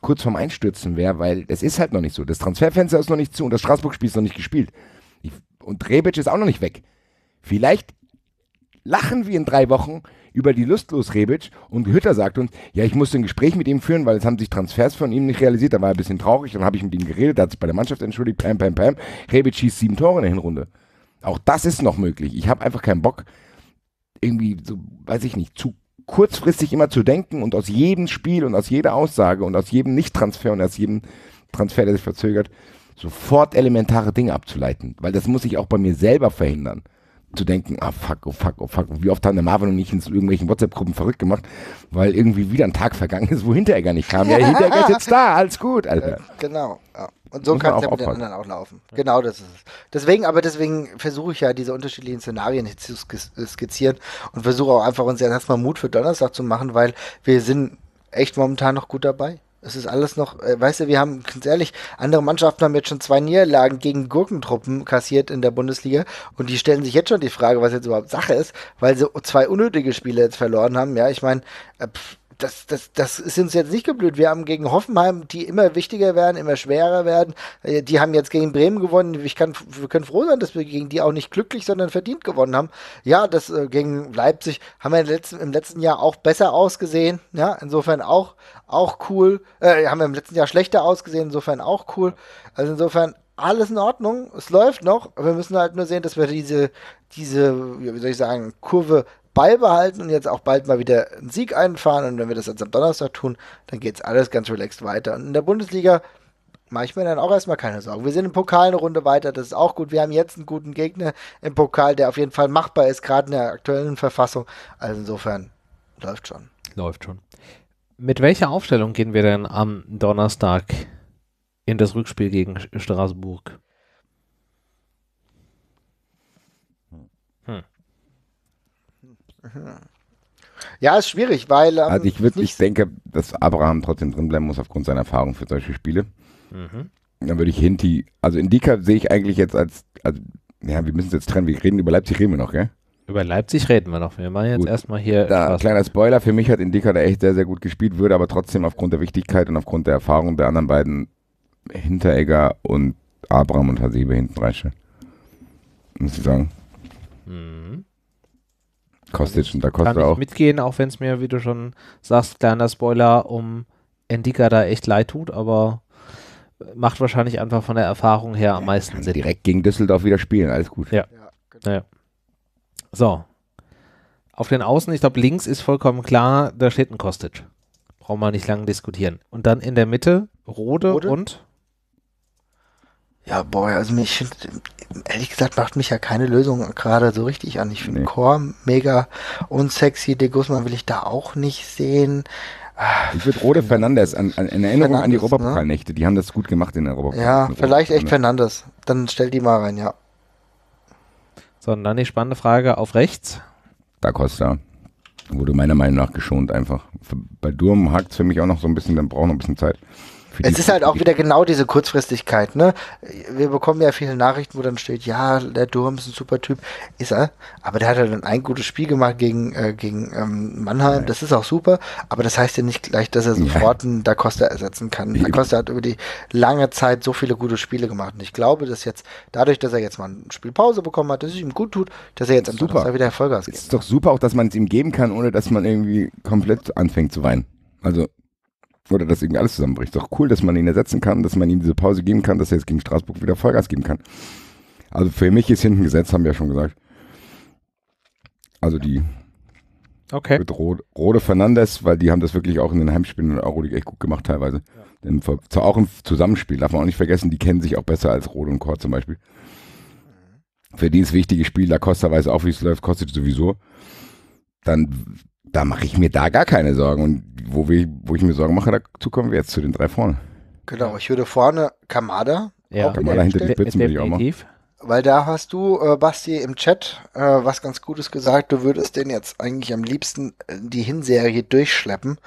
kurz vorm Einstürzen wäre, weil es ist halt noch nicht so. Das Transferfenster ist noch nicht zu und das Straßburg-Spiel ist noch nicht gespielt. Ich, und Rebic ist auch noch nicht weg. Vielleicht lachen wir in drei Wochen über die Lustlos Rebic und Hütter sagt uns, ja, ich musste ein Gespräch mit ihm führen, weil es haben sich Transfers von ihm nicht realisiert, da war er ein bisschen traurig, dann habe ich mit ihm geredet, da hat sich bei der Mannschaft entschuldigt, pam, pam, pam. Rebic schießt sieben Tore in der Hinrunde. Auch das ist noch möglich. Ich habe einfach keinen Bock, irgendwie so, weiß ich nicht, zu kurzfristig immer zu denken und aus jedem Spiel und aus jeder Aussage und aus jedem Nicht-Transfer und aus jedem Transfer, der sich verzögert, sofort elementare Dinge abzuleiten, weil das muss ich auch bei mir selber verhindern zu denken, ah fuck, oh fuck, oh fuck. Wie oft haben der Marvin und ich uns in irgendwelchen WhatsApp-Gruppen verrückt gemacht, weil irgendwie wieder ein Tag vergangen ist, wo Hinteregger nicht kam. Ja, ja Hinteregger ist jetzt da, alles gut, Alter. Äh, genau. Ja. Und so kann es ja mit den anderen auch laufen. Ja. Genau, das ist es. Deswegen, aber deswegen versuche ich ja diese unterschiedlichen Szenarien zu äh, skizzieren und versuche auch einfach uns erstmal Mut für Donnerstag zu machen, weil wir sind echt momentan noch gut dabei. Es ist alles noch, äh, weißt du, wir haben, ganz ehrlich, andere Mannschaften haben jetzt schon zwei Niederlagen gegen Gurkentruppen kassiert in der Bundesliga und die stellen sich jetzt schon die Frage, was jetzt überhaupt Sache ist, weil sie zwei unnötige Spiele jetzt verloren haben. Ja, ich meine, äh, das, das, das ist uns jetzt nicht geblüht. Wir haben gegen Hoffenheim, die immer wichtiger werden, immer schwerer werden. Äh, die haben jetzt gegen Bremen gewonnen. Ich kann, wir können froh sein, dass wir gegen die auch nicht glücklich, sondern verdient gewonnen haben. Ja, das äh, gegen Leipzig haben wir im letzten, im letzten Jahr auch besser ausgesehen. Ja, insofern auch, auch cool. Äh, haben wir im letzten Jahr schlechter ausgesehen, insofern auch cool. Also insofern alles in Ordnung, es läuft noch. Wir müssen halt nur sehen, dass wir diese, diese, wie soll ich sagen, Kurve beibehalten und jetzt auch bald mal wieder einen Sieg einfahren. Und wenn wir das jetzt am Donnerstag tun, dann geht es alles ganz relaxed weiter. Und in der Bundesliga mache ich mir dann auch erstmal keine Sorgen. Wir sind im Pokal eine Runde weiter, das ist auch gut. Wir haben jetzt einen guten Gegner im Pokal, der auf jeden Fall machbar ist, gerade in der aktuellen Verfassung. Also insofern läuft schon. Läuft schon. Mit welcher Aufstellung gehen wir denn am Donnerstag in das Rückspiel gegen Straßburg? Hm. Ja, ist schwierig, weil. Ähm, also ich, würd, ich denke, dass Abraham trotzdem drinbleiben muss aufgrund seiner Erfahrung für solche Spiele. Mhm. Dann würde ich Hinti, also Indika sehe ich eigentlich jetzt als, also, ja, wir müssen es jetzt trennen, wir reden über Leipzig, reden wir noch, gell? Über Leipzig reden wir noch. Wir machen jetzt gut. erstmal hier. Da, kleiner Spoiler, für mich hat Indika da echt sehr, sehr gut gespielt, würde aber trotzdem aufgrund der Wichtigkeit und aufgrund der Erfahrung der anderen beiden Hinteregger und Abraham und Hasebe hinten reinstellen. Muss ich sagen. Mhm. Kostic und da kostet Costa kann ich auch. mitgehen, auch wenn es mir, wie du schon sagst, kleiner Spoiler, um Endika da echt leid tut, aber macht wahrscheinlich einfach von der Erfahrung her am meisten Sinn. Direkt gegen Düsseldorf wieder spielen, alles gut. Ja. ja, genau. ja. So. Auf den Außen, ich glaube, links ist vollkommen klar, da steht ein Kostic. Brauchen wir nicht lange diskutieren. Und dann in der Mitte Rode, Rode? und ja, boah, also mich, ehrlich gesagt, macht mich ja keine Lösung gerade so richtig an. Ich finde nee. Core mega unsexy. De Guzman will ich da auch nicht sehen. Ah, ich würde Rode Fernandes an, an, in Erinnerung Fernandes, an die ne? Europapokalnächte. Ne? Die haben das gut gemacht in der Europapokal. Ja, vielleicht echt Fernandes. Dann stell die mal rein, ja. Sondern dann die spannende Frage auf rechts. Da Costa wurde meiner Meinung nach geschont einfach. Bei Durm hakt es für mich auch noch so ein bisschen, dann braucht noch ein bisschen Zeit es ist halt auch wieder genau diese Kurzfristigkeit, ne? Wir bekommen ja viele Nachrichten, wo dann steht, ja, der Durm ist ein super Typ. Ist er. Aber der hat halt ein gutes Spiel gemacht gegen, äh, gegen ähm, Mannheim. Nein. Das ist auch super. Aber das heißt ja nicht gleich, dass er sofort ja. einen Da Costa ersetzen kann. Da Costa hat über die lange Zeit so viele gute Spiele gemacht. Und ich glaube, dass jetzt, dadurch, dass er jetzt mal eine Spielpause bekommen hat, dass es ihm gut tut, dass er jetzt am super. Donnerstag wieder Vollgas Es Ist doch super auch, dass man es ihm geben kann, ohne dass man irgendwie komplett anfängt zu weinen. Also oder dass irgendwie alles zusammenbricht. Ist doch cool, dass man ihn ersetzen kann, dass man ihm diese Pause geben kann, dass er jetzt gegen Straßburg wieder Vollgas geben kann. Also für mich ist hinten gesetzt, haben wir ja schon gesagt. Also die okay. mit Rode, Rode Fernandes, weil die haben das wirklich auch in den Heimspielen in Euroleague echt gut gemacht teilweise. Ja. Im, auch im Zusammenspiel, darf man auch nicht vergessen, die kennen sich auch besser als Rode und Kor zum Beispiel. Für die ist wichtiges Spiel, La Costa weiß auch, wie es läuft, kostet sowieso. Dann da mache ich mir da gar keine Sorgen. Und wo, wir, wo ich mir Sorgen mache, dazu kommen wir jetzt zu den drei vorne. Genau, ich würde vorne Kamada. Ja, Kamada hinter die Spitzen würde ich auch machen. Weil da hast du, äh, Basti, im Chat äh, was ganz Gutes gesagt. Du würdest den jetzt eigentlich am liebsten äh, die Hinserie durchschleppen.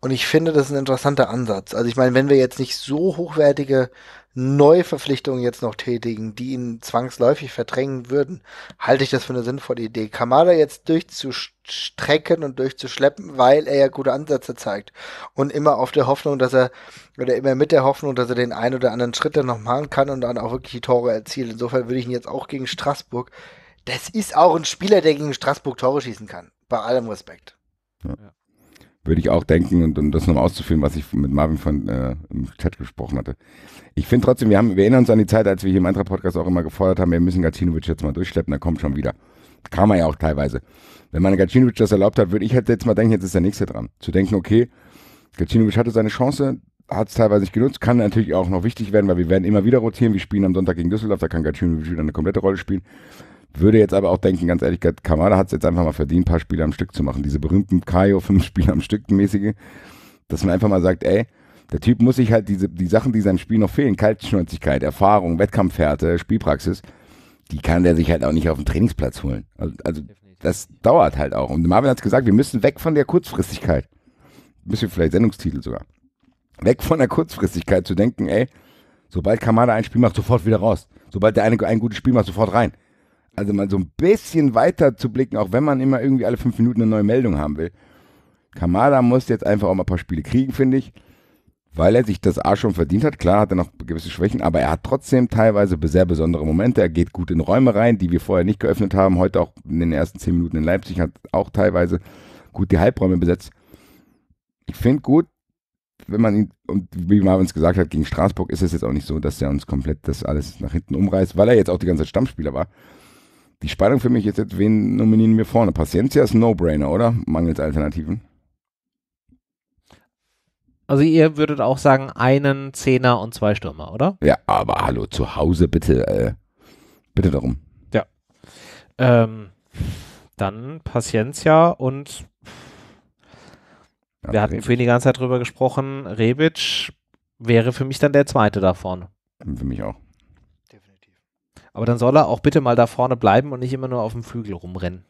Und ich finde, das ist ein interessanter Ansatz. Also ich meine, wenn wir jetzt nicht so hochwertige Neuverpflichtungen jetzt noch tätigen, die ihn zwangsläufig verdrängen würden, halte ich das für eine sinnvolle Idee. Kamada jetzt durchzustrecken und durchzuschleppen, weil er ja gute Ansätze zeigt und immer auf der Hoffnung, dass er oder immer mit der Hoffnung, dass er den einen oder anderen Schritt dann noch machen kann und dann auch wirklich die Tore erzielt. Insofern würde ich ihn jetzt auch gegen Straßburg. Das ist auch ein Spieler, der gegen Straßburg Tore schießen kann. Bei allem Respekt. Ja würde ich auch denken und um das nochmal auszuführen, was ich mit Marvin von äh, im Chat gesprochen hatte. Ich finde trotzdem, wir, haben, wir erinnern uns an die Zeit, als wir hier im Antra Podcast auch immer gefordert haben, wir müssen Gacinovic jetzt mal durchschleppen, da kommt schon wieder. Kam er ja auch teilweise. Wenn man Gacinovic das erlaubt hat, würde ich halt jetzt mal denken, jetzt ist der nächste dran. Zu denken, okay, Gacinovic hatte seine Chance, hat es teilweise nicht genutzt, kann natürlich auch noch wichtig werden, weil wir werden immer wieder rotieren. Wir spielen am Sonntag gegen Düsseldorf, da kann Gacinovic wieder eine komplette Rolle spielen. Würde jetzt aber auch denken, ganz ehrlich gesagt, Kamada hat es jetzt einfach mal verdient, ein paar Spiele am Stück zu machen. Diese berühmten Kaio fünf Spiele am Stück mäßige, dass man einfach mal sagt, ey, der Typ muss sich halt diese, die Sachen, die seinem Spiel noch fehlen, Kaltschnäuzigkeit, Erfahrung, Wettkampfhärte, Spielpraxis, die kann der sich halt auch nicht auf den Trainingsplatz holen. Also, also das dauert halt auch. Und Marvin hat es gesagt, wir müssen weg von der Kurzfristigkeit. Müssen wir vielleicht Sendungstitel sogar. Weg von der Kurzfristigkeit zu denken, ey, sobald Kamada ein Spiel macht, sofort wieder raus. Sobald der eine ein gutes Spiel macht, sofort rein also mal so ein bisschen weiter zu blicken, auch wenn man immer irgendwie alle fünf Minuten eine neue Meldung haben will. Kamada muss jetzt einfach auch mal ein paar Spiele kriegen, finde ich, weil er sich das A schon verdient hat. Klar hat er noch gewisse Schwächen, aber er hat trotzdem teilweise sehr besondere Momente. Er geht gut in Räume rein, die wir vorher nicht geöffnet haben. Heute auch in den ersten zehn Minuten in Leipzig hat auch teilweise gut die Halbräume besetzt. Ich finde gut, wenn man ihn, und wie Marvin es gesagt hat, gegen Straßburg ist es jetzt auch nicht so, dass er uns komplett das alles nach hinten umreißt, weil er jetzt auch die ganze Zeit Stammspieler war. Die Spannung für mich ist jetzt, wen nominieren wir vorne? Paciencia ist ein No-Brainer, oder? Mangels Alternativen. Also ihr würdet auch sagen, einen Zehner und zwei Stürmer, oder? Ja, aber hallo, zu Hause bitte, äh, bitte darum. Ja. Ähm, dann Paciencia und wir hatten Rebic. vorhin die ganze Zeit drüber gesprochen, Rebic wäre für mich dann der zweite da vorne. Für mich auch. Aber dann soll er auch bitte mal da vorne bleiben und nicht immer nur auf dem Flügel rumrennen.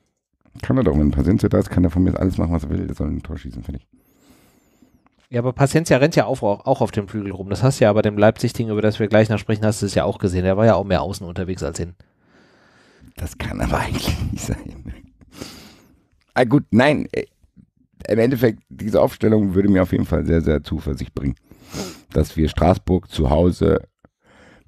Kann er doch, wenn Paciencia da ist, kann er von mir alles machen, was er will. Der soll ein Tor schießen, finde ich. Ja, aber Paciencia rennt ja auch, auch auf dem Flügel rum. Das hast du ja bei dem Leipzig-Ding, über das wir gleich noch sprechen, hast du es ja auch gesehen. Der war ja auch mehr außen unterwegs als hin. Das kann aber eigentlich nicht sein. Ah, gut, nein. Äh, Im Endeffekt, diese Aufstellung würde mir auf jeden Fall sehr, sehr Zuversicht bringen, dass wir Straßburg zu Hause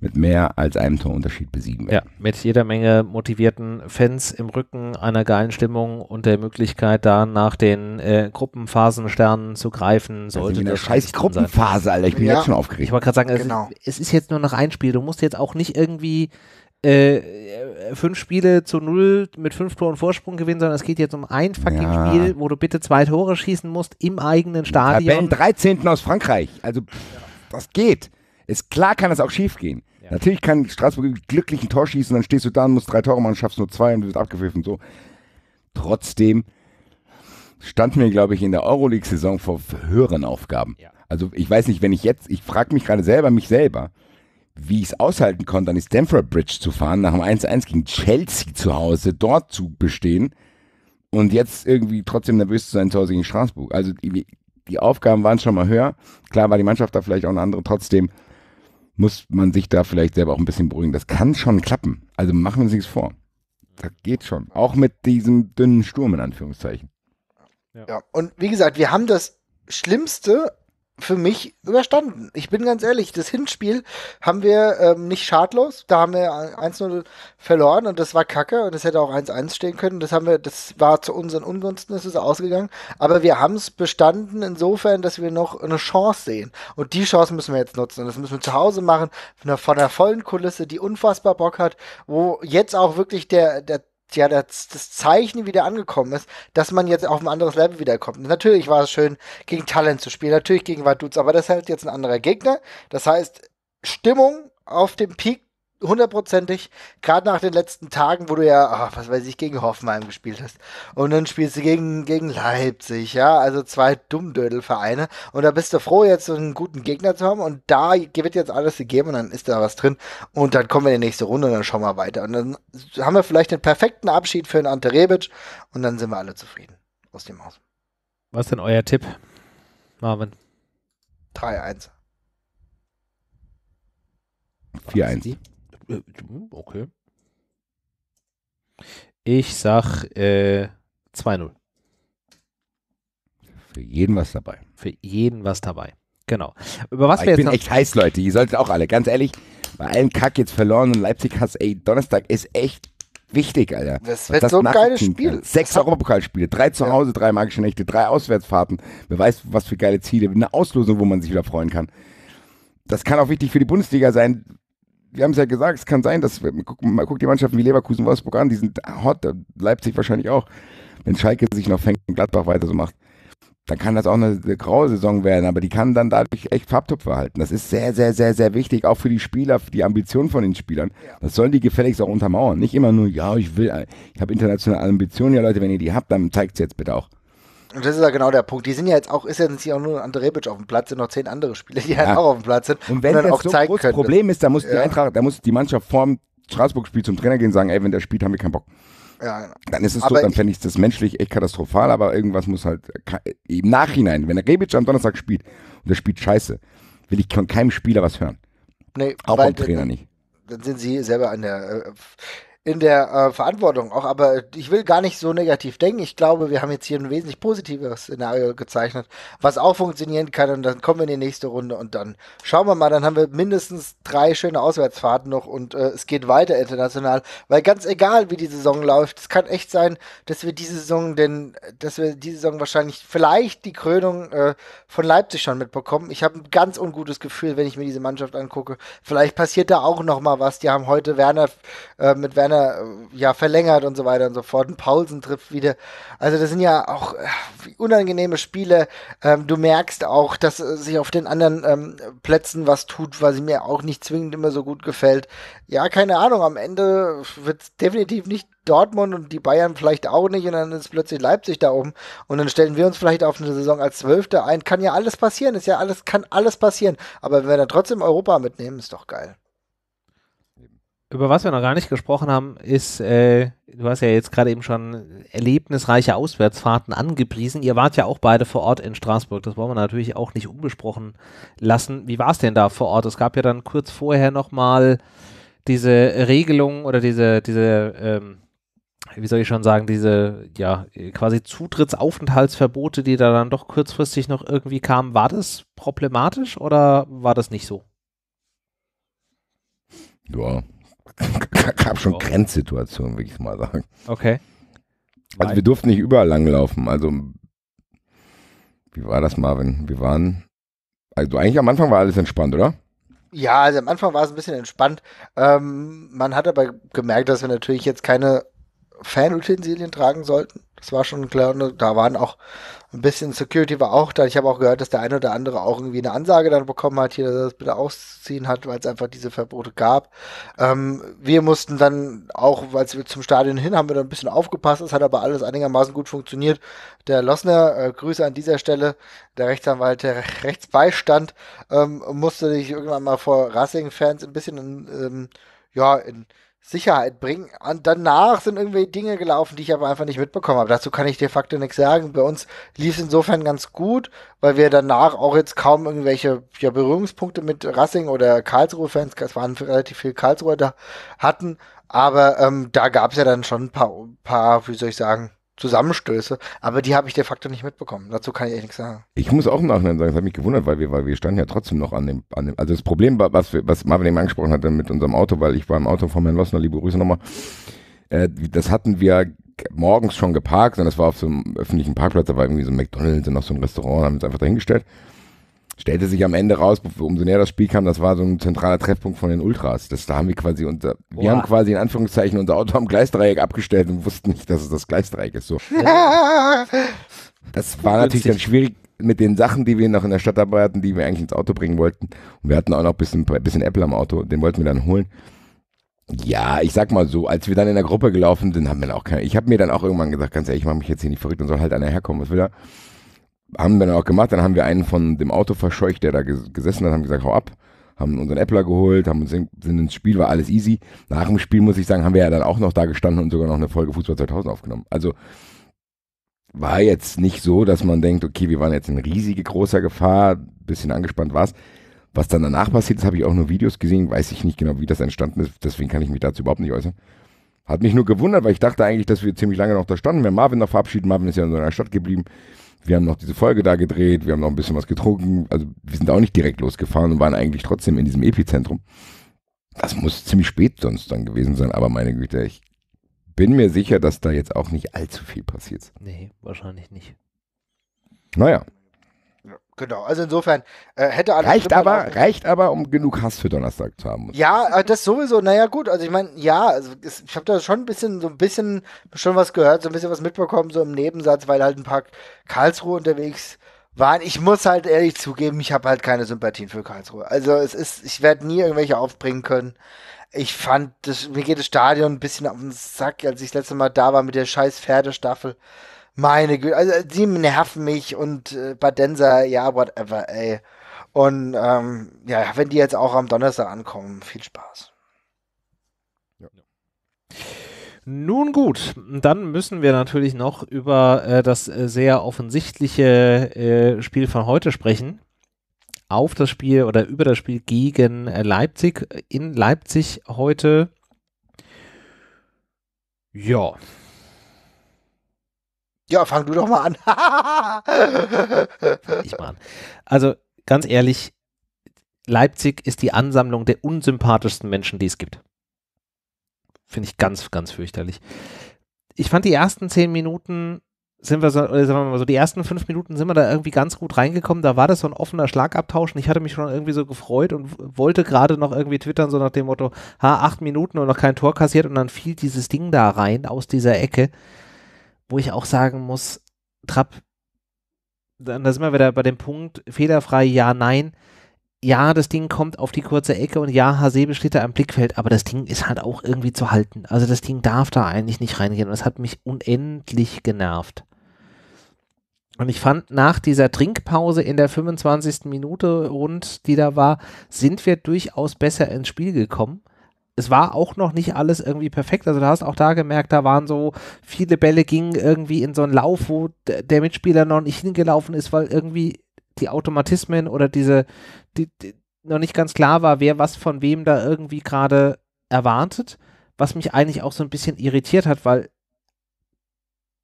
mit mehr als einem Torunterschied besiegen werden. Ja, mit jeder Menge motivierten Fans im Rücken, einer geilen Stimmung und der Möglichkeit, da nach den äh, Gruppenphasensternen zu greifen, sollte also das. Scheiß Gruppenphase, Alter, ich bin ja. jetzt schon aufgeregt. Ich wollte gerade sagen, genau. es, es ist jetzt nur noch ein Spiel, du musst jetzt auch nicht irgendwie äh, äh, fünf Spiele zu null mit fünf Toren Vorsprung gewinnen, sondern es geht jetzt um ein fucking ja. Spiel, wo du bitte zwei Tore schießen musst im eigenen Stadion. Tabellen 13. aus Frankreich. Also, pff, das geht. Ist klar, kann das auch schief gehen. Ja. Natürlich kann Straßburg glücklich ein Tor schießen, dann stehst du da und musst drei Tore machen, schaffst nur zwei und du bist abgepfiffen. So. Trotzdem stand mir, glaube ich, in der Euroleague-Saison vor höheren Aufgaben. Ja. Also ich weiß nicht, wenn ich jetzt, ich frage mich gerade selber, mich selber, wie ich es aushalten konnte, an die Stamford Bridge zu fahren, nach dem 1-1 gegen Chelsea zu Hause, dort zu bestehen und jetzt irgendwie trotzdem nervös zu sein zu Hause gegen Straßburg. Also die, die Aufgaben waren schon mal höher. Klar war die Mannschaft da vielleicht auch eine andere, trotzdem muss man sich da vielleicht selber auch ein bisschen beruhigen. Das kann schon klappen. Also machen wir uns nichts vor. Das geht schon. Auch mit diesem dünnen Sturm in Anführungszeichen. Ja. ja, und wie gesagt, wir haben das Schlimmste für mich überstanden. Ich bin ganz ehrlich, das Hinspiel haben wir ähm, nicht schadlos. Da haben wir 1-0 verloren und das war kacke und das hätte auch 1-1 stehen können. Das haben wir, das war zu unseren Ungunsten, ist es ausgegangen. Aber wir haben es bestanden insofern, dass wir noch eine Chance sehen. Und die Chance müssen wir jetzt nutzen. Und das müssen wir zu Hause machen, von einer, von einer vollen Kulisse, die unfassbar Bock hat, wo jetzt auch wirklich der, der ja das, das, Zeichen wieder angekommen ist, dass man jetzt auf ein anderes Level wiederkommt. Natürlich war es schön, gegen Talent zu spielen, natürlich gegen Vaduz, aber das ist halt jetzt ein anderer Gegner. Das heißt, Stimmung auf dem Peak hundertprozentig, gerade nach den letzten Tagen, wo du ja, oh, was weiß ich, gegen Hoffenheim gespielt hast. Und dann spielst du gegen, gegen Leipzig, ja, also zwei Dummdödelvereine. Und da bist du froh, jetzt so einen guten Gegner zu haben. Und da wird jetzt alles gegeben und dann ist da was drin. Und dann kommen wir in die nächste Runde und dann schauen wir weiter. Und dann haben wir vielleicht den perfekten Abschied für einen Ante Rebic und dann sind wir alle zufrieden aus dem Haus. Was ist denn euer Tipp, Marvin? 3-1. 4-1. Äh, okay. Ich sag äh, 2-0. Für jeden was dabei. Für jeden was dabei. Genau. Über was Aber ah, wir ich jetzt bin echt heiß, Leute. Ihr solltet auch alle, ganz ehrlich, bei allen Kack jetzt verloren und Leipzig hast, ey, Donnerstag ist echt wichtig, Alter. Das wird so ein geiles Spiel. Kann. Sechs Europapokalspiele, drei zu Hause, ja. drei magische Nächte, drei Auswärtsfahrten. Wer weiß, was für geile Ziele. Eine Auslosung, wo man sich wieder freuen kann. Das kann auch wichtig für die Bundesliga sein, wir haben es ja gesagt, es kann sein, dass, guck, mal, guck die Mannschaften wie Leverkusen, Wolfsburg an, die sind hot, Leipzig wahrscheinlich auch. Wenn Schalke sich noch fängt und Gladbach weiter so macht, dann kann das auch eine, eine graue Saison werden, aber die kann dann dadurch echt Farbtupfer halten. Das ist sehr, sehr, sehr, sehr wichtig, auch für die Spieler, für die Ambitionen von den Spielern. Das sollen die gefälligst auch untermauern. Nicht immer nur, ja, ich will, ich habe internationale Ambitionen, ja Leute, wenn ihr die habt, dann zeigt es jetzt bitte auch. Und das ist ja genau der Punkt. Die sind ja jetzt auch, ist ja jetzt nicht auch nur Ante Rebic auf dem Platz, sind noch zehn andere Spieler, die halt ja. halt auch auf dem Platz sind. Und wenn und das auch so ein großes Problem ist, da muss ja. die Eintracht, da muss die Mannschaft vorm Straßburg-Spiel zum Trainer gehen und sagen, ey, wenn der spielt, haben wir keinen Bock. Ja, genau. Dann ist es aber tot, dann fände ich das menschlich echt katastrophal, aber irgendwas muss halt im Nachhinein, wenn der Rebic am Donnerstag spielt und der spielt scheiße, will ich von keinem Spieler was hören. Nee, auch vom Trainer nicht. Dann sind sie selber an der äh, in der äh, Verantwortung auch, aber ich will gar nicht so negativ denken. Ich glaube, wir haben jetzt hier ein wesentlich positiveres Szenario gezeichnet, was auch funktionieren kann und dann kommen wir in die nächste Runde und dann schauen wir mal, dann haben wir mindestens drei schöne Auswärtsfahrten noch und äh, es geht weiter international, weil ganz egal, wie die Saison läuft, es kann echt sein, dass wir diese Saison denn, dass wir diese Saison wahrscheinlich vielleicht die Krönung äh, von Leipzig schon mitbekommen. Ich habe ein ganz ungutes Gefühl, wenn ich mir diese Mannschaft angucke. Vielleicht passiert da auch noch mal was. Die haben heute Werner äh, mit Werner Werner äh, ja verlängert und so weiter und so fort. Und Paulsen trifft wieder. Also das sind ja auch äh, unangenehme Spiele. Ähm, du merkst auch, dass äh, sich auf den anderen ähm, Plätzen was tut, was mir auch nicht zwingend immer so gut gefällt. Ja, keine Ahnung. Am Ende wird es definitiv nicht Dortmund und die Bayern vielleicht auch nicht und dann ist plötzlich Leipzig da oben und dann stellen wir uns vielleicht auf eine Saison als Zwölfter ein. Kann ja alles passieren, ist ja alles, kann alles passieren. Aber wenn wir dann trotzdem Europa mitnehmen, ist doch geil über was wir noch gar nicht gesprochen haben, ist, äh, du hast ja jetzt gerade eben schon erlebnisreiche Auswärtsfahrten angepriesen. Ihr wart ja auch beide vor Ort in Straßburg. Das wollen wir natürlich auch nicht unbesprochen lassen. Wie war es denn da vor Ort? Es gab ja dann kurz vorher nochmal diese Regelung oder diese, diese, ähm, wie soll ich schon sagen, diese, ja, quasi Zutrittsaufenthaltsverbote, die da dann doch kurzfristig noch irgendwie kamen. War das problematisch oder war das nicht so? Ja, gab schon wow. Grenzsituationen, würde ich mal sagen. Okay. Also Nein. wir durften nicht überall langlaufen. Also wie war das, Marvin? Wir waren, also eigentlich am Anfang war alles entspannt, oder? Ja, also am Anfang war es ein bisschen entspannt. Ähm, man hat aber gemerkt, dass wir natürlich jetzt keine Fanutensilien tragen sollten. Das war schon klar. Ne, da waren auch ein bisschen Security war auch da. Ich habe auch gehört, dass der eine oder andere auch irgendwie eine Ansage dann bekommen hat, hier, dass er das bitte ausziehen hat, weil es einfach diese Verbote gab. Ähm, wir mussten dann auch, weil wir zum Stadion hin, haben wir dann ein bisschen aufgepasst. Es hat aber alles einigermaßen gut funktioniert. Der Lossner, äh, Grüße an dieser Stelle, der Rechtsanwalt, der Rechtsbeistand, ähm, musste sich irgendwann mal vor Racing-Fans ein bisschen, ähm, ja, in Sicherheit bringen. Und danach sind irgendwie Dinge gelaufen, die ich aber einfach nicht mitbekommen habe. Dazu kann ich de facto nichts sagen. Bei uns lief es insofern ganz gut, weil wir danach auch jetzt kaum irgendwelche ja, Berührungspunkte mit Racing oder Karlsruhe-Fans, es waren relativ viele Karlsruhe da, hatten. Aber ähm, da gab es ja dann schon ein paar, paar, wie soll ich sagen, Zusammenstöße, aber die habe ich de facto nicht mitbekommen. Dazu kann ich echt nichts sagen. Ich muss auch im Nachhinein sagen, es hat mich gewundert, weil wir, weil wir standen ja trotzdem noch an dem, an dem also das Problem, was, wir, was Marvin eben angesprochen hatte mit unserem Auto, weil ich war im Auto von Herrn Lossner, liebe Grüße nochmal, äh, das hatten wir morgens schon geparkt und das war auf so einem öffentlichen Parkplatz, da war irgendwie so ein McDonalds und noch so ein Restaurant, haben wir uns einfach dahingestellt stellte sich am Ende raus, umso näher das Spiel kam, das war so ein zentraler Treffpunkt von den Ultras. Das, da haben wir quasi unser, Boah. wir haben quasi in Anführungszeichen unser Auto am Gleisdreieck abgestellt und wussten nicht, dass es das Gleisdreieck ist. So. Das war natürlich dann schwierig mit den Sachen, die wir noch in der Stadt dabei hatten, die wir eigentlich ins Auto bringen wollten. Und wir hatten auch noch ein bisschen, bisschen Apple am Auto, den wollten wir dann holen. Ja, ich sag mal so, als wir dann in der Gruppe gelaufen sind, haben wir dann auch keine. Ich habe mir dann auch irgendwann gesagt, ganz ehrlich, ich mache mich jetzt hier nicht verrückt dann soll halt einer herkommen, was will er? haben wir dann auch gemacht. Dann haben wir einen von dem Auto verscheucht, der da gesessen hat, haben gesagt, hau ab. Haben unseren Äppler geholt, haben uns sind ins Spiel, war alles easy. Nach dem Spiel, muss ich sagen, haben wir ja dann auch noch da gestanden und sogar noch eine Folge Fußball 2000 aufgenommen. Also war jetzt nicht so, dass man denkt, okay, wir waren jetzt in riesige großer Gefahr, bisschen angespannt war es. Was dann danach passiert ist, habe ich auch nur Videos gesehen, weiß ich nicht genau, wie das entstanden ist, deswegen kann ich mich dazu überhaupt nicht äußern. Hat mich nur gewundert, weil ich dachte eigentlich, dass wir ziemlich lange noch da standen. Wir haben Marvin noch verabschiedet, Marvin ist ja in seiner Stadt geblieben. Wir haben noch diese Folge da gedreht, wir haben noch ein bisschen was getrunken. Also wir sind auch nicht direkt losgefahren und waren eigentlich trotzdem in diesem Epizentrum. Das muss ziemlich spät sonst dann gewesen sein, aber meine Güte, ich bin mir sicher, dass da jetzt auch nicht allzu viel passiert. Nee, wahrscheinlich nicht. Naja, Genau, also insofern äh, hätte alles. Reicht aber, auch... reicht aber, um genug Hass für Donnerstag zu haben. Ja, äh, das sowieso, naja, gut, also ich meine, ja, also es, ich habe da schon ein bisschen, so ein bisschen schon was gehört, so ein bisschen was mitbekommen, so im Nebensatz, weil halt ein paar Karlsruhe unterwegs waren. Ich muss halt ehrlich zugeben, ich habe halt keine Sympathien für Karlsruhe. Also es ist, ich werde nie irgendwelche aufbringen können. Ich fand, das, mir geht das Stadion ein bisschen auf den Sack, als ich das letzte Mal da war mit der scheiß Pferdestaffel. Meine Güte, also die nerven mich und äh, Badenser, ja, whatever, ey. Und ähm, ja, wenn die jetzt auch am Donnerstag ankommen, viel Spaß. Ja. Nun gut, dann müssen wir natürlich noch über äh, das äh, sehr offensichtliche äh, Spiel von heute sprechen. Auf das Spiel oder über das Spiel gegen äh, Leipzig äh, in Leipzig heute. Ja, ja, fang du doch mal an. ich mal Also ganz ehrlich, Leipzig ist die Ansammlung der unsympathischsten Menschen, die es gibt. Finde ich ganz, ganz fürchterlich. Ich fand die ersten zehn Minuten sind wir so, äh, sagen wir mal so, die ersten fünf Minuten sind wir da irgendwie ganz gut reingekommen. Da war das so ein offener Schlagabtausch und ich hatte mich schon irgendwie so gefreut und wollte gerade noch irgendwie twittern, so nach dem Motto, ha, acht Minuten und noch kein Tor kassiert und dann fiel dieses Ding da rein aus dieser Ecke wo ich auch sagen muss, Trapp, da sind wir wieder bei dem Punkt, fehlerfrei, ja, nein. Ja, das Ding kommt auf die kurze Ecke und ja, Hasebe steht da im Blickfeld, aber das Ding ist halt auch irgendwie zu halten. Also das Ding darf da eigentlich nicht reingehen und das hat mich unendlich genervt. Und ich fand, nach dieser Trinkpause in der 25. Minute rund, die da war, sind wir durchaus besser ins Spiel gekommen es war auch noch nicht alles irgendwie perfekt. Also du hast auch da gemerkt, da waren so viele Bälle gingen irgendwie in so einen Lauf, wo der Mitspieler noch nicht hingelaufen ist, weil irgendwie die Automatismen oder diese, die, die noch nicht ganz klar war, wer was von wem da irgendwie gerade erwartet, was mich eigentlich auch so ein bisschen irritiert hat, weil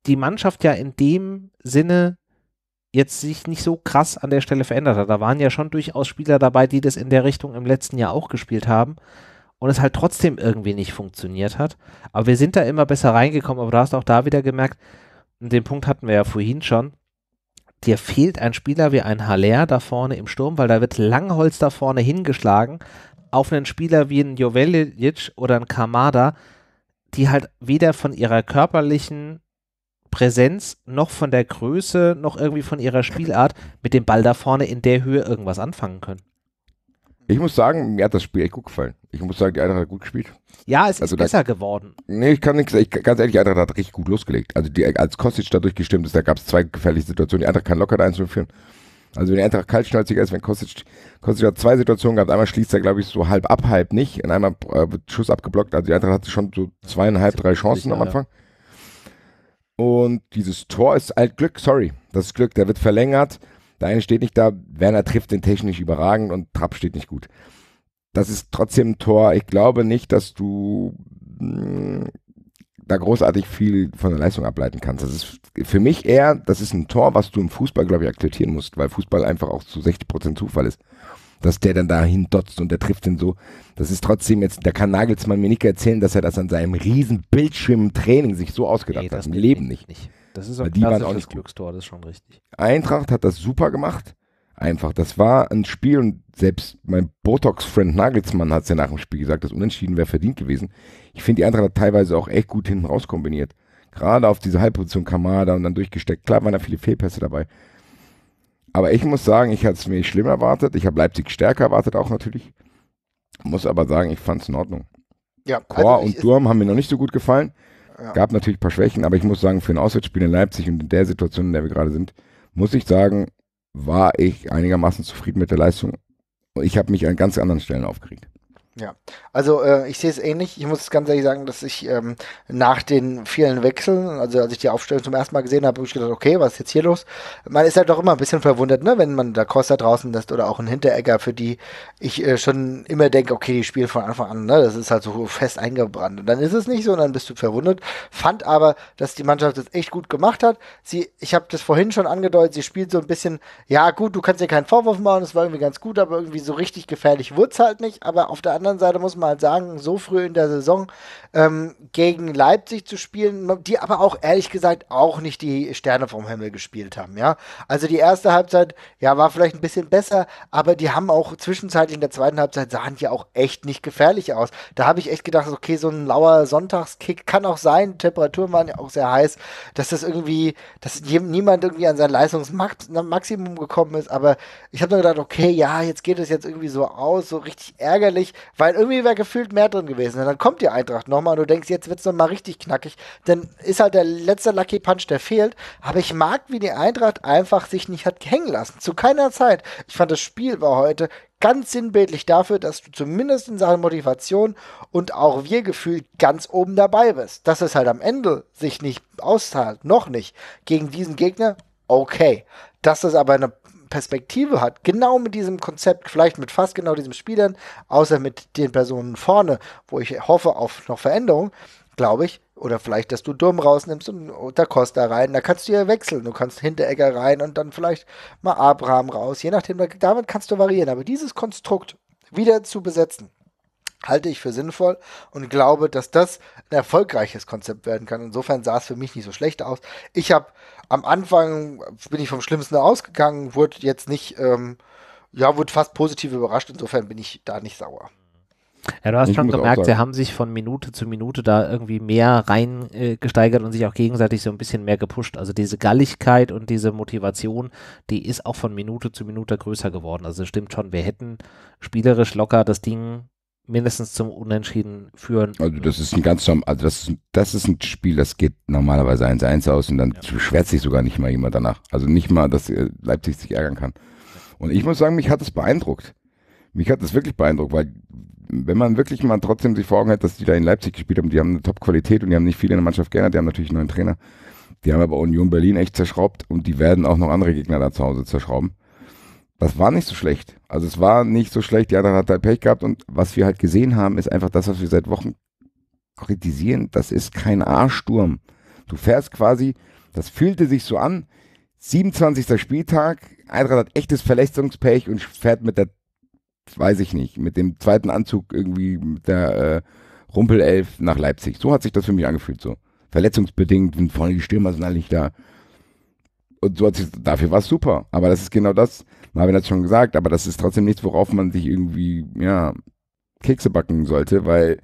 die Mannschaft ja in dem Sinne jetzt sich nicht so krass an der Stelle verändert hat. Da waren ja schon durchaus Spieler dabei, die das in der Richtung im letzten Jahr auch gespielt haben und es halt trotzdem irgendwie nicht funktioniert hat. Aber wir sind da immer besser reingekommen, aber du hast auch da wieder gemerkt, den Punkt hatten wir ja vorhin schon, dir fehlt ein Spieler wie ein Haller da vorne im Sturm, weil da wird Langholz da vorne hingeschlagen auf einen Spieler wie ein Jovelic oder ein Kamada, die halt weder von ihrer körperlichen Präsenz noch von der Größe noch irgendwie von ihrer Spielart mit dem Ball da vorne in der Höhe irgendwas anfangen können. Ich muss sagen, mir hat das Spiel echt gut gefallen. Ich muss sagen, die Eintracht hat gut gespielt. Ja, es also ist besser geworden. Nee, ich kann nichts sagen. Ganz ehrlich, die Eintracht hat richtig gut losgelegt. Also die, als Kostic da durchgestimmt ist, da gab es zwei gefährliche Situationen. Die Eintracht kann locker da 1 führen. Also wenn die Eintracht kaltschnäuziger ist, wenn Kostic, Kostic hat zwei Situationen gehabt. Einmal schließt er, glaube ich, so halb ab, halb nicht. In einmal äh, wird Schuss abgeblockt. Also die Eintracht hatte schon so zweieinhalb, drei Chancen am Anfang. Und dieses Tor ist halt Glück, sorry. Das ist Glück, der wird verlängert. Der eine steht nicht da, Werner trifft den technisch überragend und Trapp steht nicht gut. Das ist trotzdem ein Tor. Ich glaube nicht, dass du hm, da großartig viel von der Leistung ableiten kannst. Das ist für mich eher, das ist ein Tor, was du im Fußball, glaube ich, akzeptieren musst, weil Fußball einfach auch zu 60% Prozent Zufall ist. Dass der dann dahin dotzt und der trifft den so. Das ist trotzdem jetzt, da kann Nagelsmann mir nicht erzählen, dass er das an seinem riesen Bildschirm Training sich so ausgedacht nee, hat. Im Leben nicht. nicht. Das ist auch, ein die klassisches waren auch nicht Glückstor, das ist schon richtig. Eintracht hat das super gemacht. Einfach. Das war ein Spiel und selbst mein Botox-Friend Nagelsmann hat es ja nach dem Spiel gesagt, das Unentschieden wäre verdient gewesen. Ich finde, die Eintracht hat teilweise auch echt gut hinten raus kombiniert. Gerade auf diese Halbposition Kamada und dann durchgesteckt. Klar waren da viele Fehlpässe dabei. Aber ich muss sagen, ich hatte es mir schlimm erwartet. Ich habe Leipzig stärker erwartet auch natürlich. Muss aber sagen, ich fand es in Ordnung. Ja, Chor also und Durm haben mir noch nicht so gut gefallen ja. Gab natürlich ein paar Schwächen, aber ich muss sagen, für ein Auswärtsspiel in Leipzig und in der Situation, in der wir gerade sind, muss ich sagen, war ich einigermaßen zufrieden mit der Leistung. Ich habe mich an ganz anderen Stellen aufgeregt. Ja, also äh, ich sehe es ähnlich. Ich muss ganz ehrlich sagen, dass ich ähm, nach den vielen Wechseln, also als ich die Aufstellung zum ersten Mal gesehen habe, habe ich gedacht, okay, was ist jetzt hier los? Man ist halt doch immer ein bisschen verwundert, ne, wenn man da Costa draußen lässt oder auch einen Hinteregger, für die ich äh, schon immer denke, okay, die spielen von Anfang an, ne, das ist halt so fest eingebrannt. Und dann ist es nicht so und dann bist du verwundert. Fand aber, dass die Mannschaft das echt gut gemacht hat. Sie, ich habe das vorhin schon angedeutet, sie spielt so ein bisschen, ja gut, du kannst dir keinen Vorwurf machen, das war irgendwie ganz gut, aber irgendwie so richtig gefährlich wurde halt nicht, aber auf der anderen anderen Seite muss man halt sagen, so früh in der Saison ähm, gegen Leipzig zu spielen, die aber auch ehrlich gesagt auch nicht die Sterne vom Himmel gespielt haben, ja. Also die erste Halbzeit, ja, war vielleicht ein bisschen besser, aber die haben auch zwischenzeitlich in der zweiten Halbzeit sahen die auch echt nicht gefährlich aus. Da habe ich echt gedacht, okay, so ein lauer Sonntagskick kann auch sein, Temperaturen waren ja auch sehr heiß, dass das irgendwie, dass niemand irgendwie an sein Leistungsmaximum gekommen ist, aber ich habe mir gedacht, okay, ja, jetzt geht es jetzt irgendwie so aus, so richtig ärgerlich, weil irgendwie wäre gefühlt mehr drin gewesen. Und dann kommt die Eintracht nochmal und du denkst, jetzt wird es nochmal richtig knackig. Dann ist halt der letzte Lucky Punch, der fehlt. Aber ich mag, wie die Eintracht einfach sich nicht hat hängen lassen. Zu keiner Zeit. Ich fand, das Spiel war heute ganz sinnbildlich dafür, dass du zumindest in Sachen Motivation und auch wir gefühlt ganz oben dabei bist. Dass es halt am Ende sich nicht auszahlt, noch nicht. Gegen diesen Gegner, okay. Dass das aber eine Perspektive hat, genau mit diesem Konzept, vielleicht mit fast genau diesen Spielern, außer mit den Personen vorne, wo ich hoffe auf noch Veränderungen, glaube ich, oder vielleicht, dass du Durm rausnimmst und Da Costa rein, da kannst du ja wechseln, du kannst Hinteregger rein und dann vielleicht mal Abraham raus, je nachdem, damit kannst du variieren, aber dieses Konstrukt wieder zu besetzen, halte ich für sinnvoll und glaube, dass das ein erfolgreiches Konzept werden kann. Insofern sah es für mich nicht so schlecht aus. Ich habe am Anfang bin ich vom Schlimmsten ausgegangen, wurde jetzt nicht, ähm, ja, wurde fast positiv überrascht. Insofern bin ich da nicht sauer. Ja, du hast ich schon gemerkt, sie haben sich von Minute zu Minute da irgendwie mehr reingesteigert äh, und sich auch gegenseitig so ein bisschen mehr gepusht. Also diese Galligkeit und diese Motivation, die ist auch von Minute zu Minute größer geworden. Also stimmt schon, wir hätten spielerisch locker das Ding mindestens zum Unentschieden führen. Also das ist ein ganz also das das ist ein Spiel, das geht normalerweise 1-1 aus und dann ja. beschwert sich sogar nicht mal jemand danach. Also nicht mal, dass äh, Leipzig sich ärgern kann. Und ich muss sagen, mich hat das beeindruckt. Mich hat das wirklich beeindruckt, weil wenn man wirklich mal trotzdem sich vor Augen hat, dass die da in Leipzig gespielt haben, die haben eine Top-Qualität und die haben nicht viele in der Mannschaft geändert, die haben natürlich einen neuen Trainer. Die haben aber Union Berlin echt zerschraubt und die werden auch noch andere Gegner da zu Hause zerschrauben das war nicht so schlecht. Also es war nicht so schlecht, die Eintracht hat halt Pech gehabt und was wir halt gesehen haben, ist einfach das, was wir seit Wochen kritisieren, das ist kein Arschsturm. Du fährst quasi, das fühlte sich so an, 27. Spieltag, Eintracht hat echtes Verletzungspech und fährt mit der, weiß ich nicht, mit dem zweiten Anzug irgendwie mit der äh, Rumpelelf nach Leipzig. So hat sich das für mich angefühlt, so. Verletzungsbedingt, und vorne die Stürmer sind halt nicht da und so hat sich, dafür war es super. Aber das ist genau das, Marvin hat es schon gesagt, aber das ist trotzdem nichts, worauf man sich irgendwie, ja, Kekse backen sollte, weil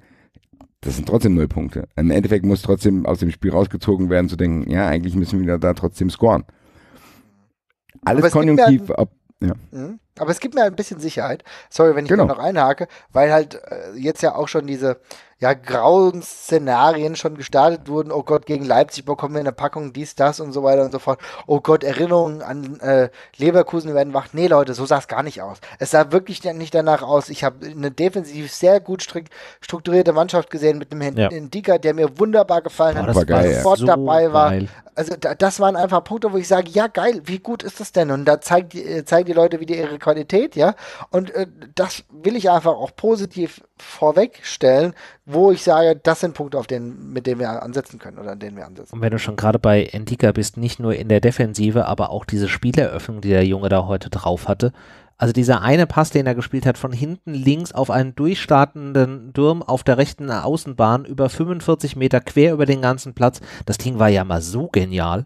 das sind trotzdem null Punkte. Im Endeffekt muss trotzdem aus dem Spiel rausgezogen werden, zu denken, ja, eigentlich müssen wir da trotzdem scoren. Alles konjunktiv. Ab, ja. Hm? Aber es gibt mir ein bisschen Sicherheit. Sorry, wenn ich genau. noch einhake, weil halt äh, jetzt ja auch schon diese, ja, grauen Szenarien schon gestartet wurden. Oh Gott, gegen Leipzig bekommen wir eine Packung, dies, das und so weiter und so fort. Oh Gott, Erinnerungen an äh, Leverkusen werden wach. Nee, Leute, so sah es gar nicht aus. Es sah wirklich nicht danach aus. Ich habe eine defensiv sehr gut strukturierte Mannschaft gesehen mit einem ja. Indiker, der mir wunderbar gefallen hat, war geil, sofort ja. dabei war. So also da, das waren einfach Punkte, wo ich sage, ja geil, wie gut ist das denn? Und da zeigt, äh, zeigen die Leute wieder ihre Qualität, ja. Und äh, das will ich einfach auch positiv vorwegstellen, wo ich sage, das sind Punkte, auf denen, mit denen wir ansetzen können oder an denen wir ansetzen. Und wenn du schon gerade bei Antica bist, nicht nur in der Defensive, aber auch diese Spieleröffnung, die der Junge da heute drauf hatte. Also dieser eine Pass, den er gespielt hat, von hinten links auf einen durchstartenden Durm auf der rechten Außenbahn über 45 Meter quer über den ganzen Platz. Das Ding war ja mal so genial.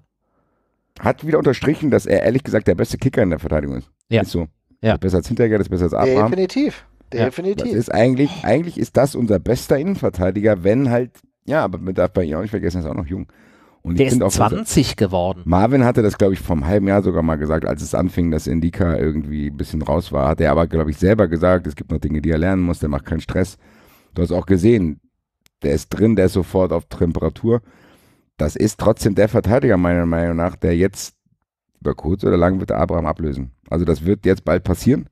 Hat wieder unterstrichen, dass er ehrlich gesagt der beste Kicker in der Verteidigung ist. Ja. Ist so. Ja. Ist besser als Hinteregger, ist besser als Abraham. Definitiv. Definitiv. Ja, das ist eigentlich, eigentlich ist das unser bester Innenverteidiger, wenn halt, ja, aber man darf bei ihm auch nicht vergessen, er ist auch noch jung. Und der ist 20 unser, geworden. Marvin hatte das, glaube ich, vom halben Jahr sogar mal gesagt, als es anfing, dass Indika irgendwie ein bisschen raus war. Hat er aber, glaube ich, selber gesagt, es gibt noch Dinge, die er lernen muss, der macht keinen Stress. Du hast auch gesehen, der ist drin, der ist sofort auf Temperatur. Das ist trotzdem der Verteidiger, meiner Meinung nach, der jetzt über kurz oder lang wird Abraham ablösen. Also das wird jetzt bald passieren.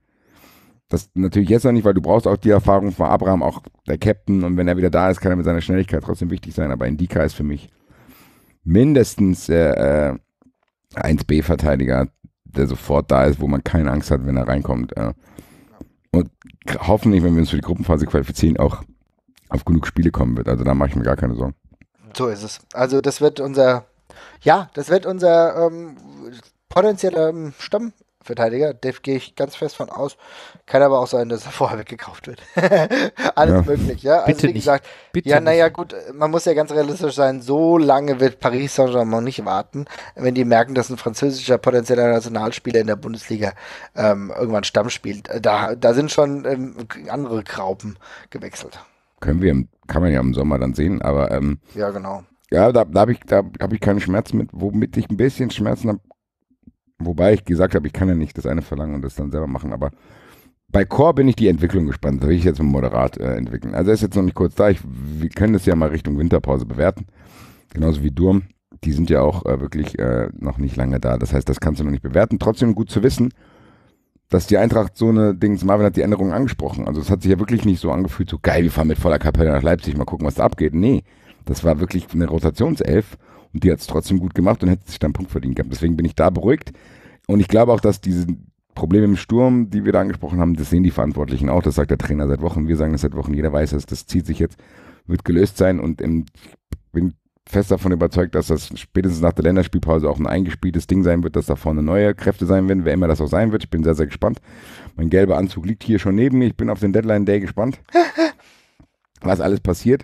Das natürlich jetzt noch nicht, weil du brauchst auch die Erfahrung von Abraham, auch der Captain. Und wenn er wieder da ist, kann er mit seiner Schnelligkeit trotzdem wichtig sein. Aber Indika ist für mich mindestens äh, 1B-Verteidiger, der sofort da ist, wo man keine Angst hat, wenn er reinkommt. Äh. Und hoffentlich, wenn wir uns für die Gruppenphase qualifizieren, auch auf genug Spiele kommen wird. Also da mache ich mir gar keine Sorgen. So ist es. Also das wird unser, ja, das wird unser ähm, potenzieller ähm, Stamm Verteidiger. Da gehe ich ganz fest von aus. Kann aber auch sein, dass er vorher weggekauft wird. Alles ja. möglich, ja. Also, Bitte wie gesagt, Bitte ja, naja, gut, man muss ja ganz realistisch sein, so lange wird Paris Saint-Germain nicht warten, wenn die merken, dass ein französischer potenzieller Nationalspieler in der Bundesliga ähm, irgendwann Stamm spielt. Äh, da, da sind schon ähm, andere Graupen gewechselt. Können wir, kann man ja im Sommer dann sehen, aber ähm, ja, genau. Ja, da, da habe ich, da hab ich keine Schmerzen mit. Womit ich ein bisschen Schmerzen habe, Wobei ich gesagt habe, ich kann ja nicht das eine verlangen und das dann selber machen, aber bei Core bin ich die Entwicklung gespannt. Das will ich jetzt moderat äh, entwickeln. Also er ist jetzt noch nicht kurz da. Ich, wir können das ja mal Richtung Winterpause bewerten. Genauso wie Durm. Die sind ja auch äh, wirklich äh, noch nicht lange da. Das heißt, das kannst du noch nicht bewerten. Trotzdem gut zu wissen, dass die Eintracht so eine Dings, Marvin hat die Änderungen angesprochen. Also es hat sich ja wirklich nicht so angefühlt, so geil, wir fahren mit voller Kapelle nach Leipzig, mal gucken, was da abgeht. Nee, das war wirklich eine Rotationself und die hat es trotzdem gut gemacht und hätte sich dann einen Punkt verdient gehabt. Deswegen bin ich da beruhigt. Und ich glaube auch, dass diese Probleme im Sturm, die wir da angesprochen haben, das sehen die Verantwortlichen auch. Das sagt der Trainer seit Wochen. Wir sagen das seit Wochen. Jeder weiß es. Das zieht sich jetzt, wird gelöst sein. Und ähm, ich bin fest davon überzeugt, dass das spätestens nach der Länderspielpause auch ein eingespieltes Ding sein wird, dass da vorne neue Kräfte sein werden, wer immer das auch sein wird. Ich bin sehr, sehr gespannt. Mein gelber Anzug liegt hier schon neben mir. Ich bin auf den Deadline Day gespannt, was alles passiert.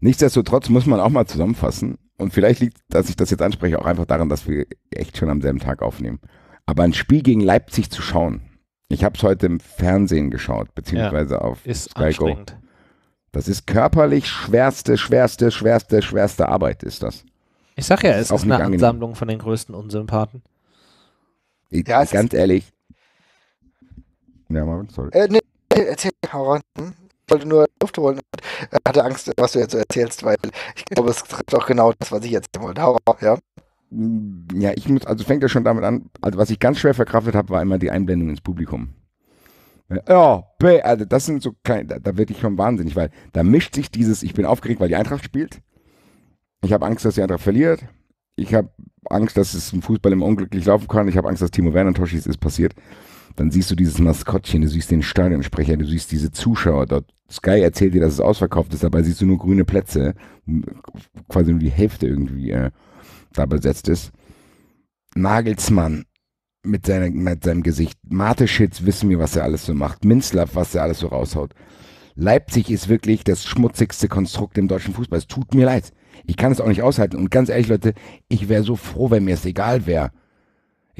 Nichtsdestotrotz muss man auch mal zusammenfassen. Und vielleicht liegt, dass ich das jetzt anspreche, auch einfach daran, dass wir echt schon am selben Tag aufnehmen. Aber ein Spiel gegen Leipzig zu schauen, ich habe es heute im Fernsehen geschaut, beziehungsweise ja, auf ist Sky Go. Das ist körperlich schwerste, schwerste, schwerste, schwerste Arbeit ist das. Ich sag ja, es ist, ist eine angenehm. Ansammlung von den größten Unsympathen. Ich, ja, ganz ehrlich. Äh, ja, Marvin, sorry. Äh, nee, erzähl, hau rein wollte nur Luft holen und äh, hatte Angst, was du jetzt so erzählst, weil ich glaube, es trifft auch genau das, was ich jetzt wollte. Hau auf, ja. Ja, ich muss, also fängt ja schon damit an, also was ich ganz schwer verkraftet habe, war immer die Einblendung ins Publikum. Ja, also das sind so kleine, da, da werde ich schon wahnsinnig, weil da mischt sich dieses, ich bin aufgeregt, weil die Eintracht spielt. Ich habe Angst, dass die Eintracht verliert. Ich habe Angst, dass es im Fußball immer unglücklich laufen kann. Ich habe Angst, dass Timo Werner enttäuscht ist, ist passiert dann siehst du dieses Maskottchen, du siehst den Stadionsprecher, du siehst diese Zuschauer dort. Sky erzählt dir, dass es ausverkauft ist, dabei siehst du nur grüne Plätze, quasi nur die Hälfte irgendwie äh, da besetzt ist. Nagelsmann mit, seiner, mit seinem Gesicht, Mateschitz wissen wir, was er alles so macht, Minzlaff, was er alles so raushaut. Leipzig ist wirklich das schmutzigste Konstrukt im deutschen Fußball. Es tut mir leid. Ich kann es auch nicht aushalten. Und ganz ehrlich, Leute, ich wäre so froh, wenn mir es egal wäre.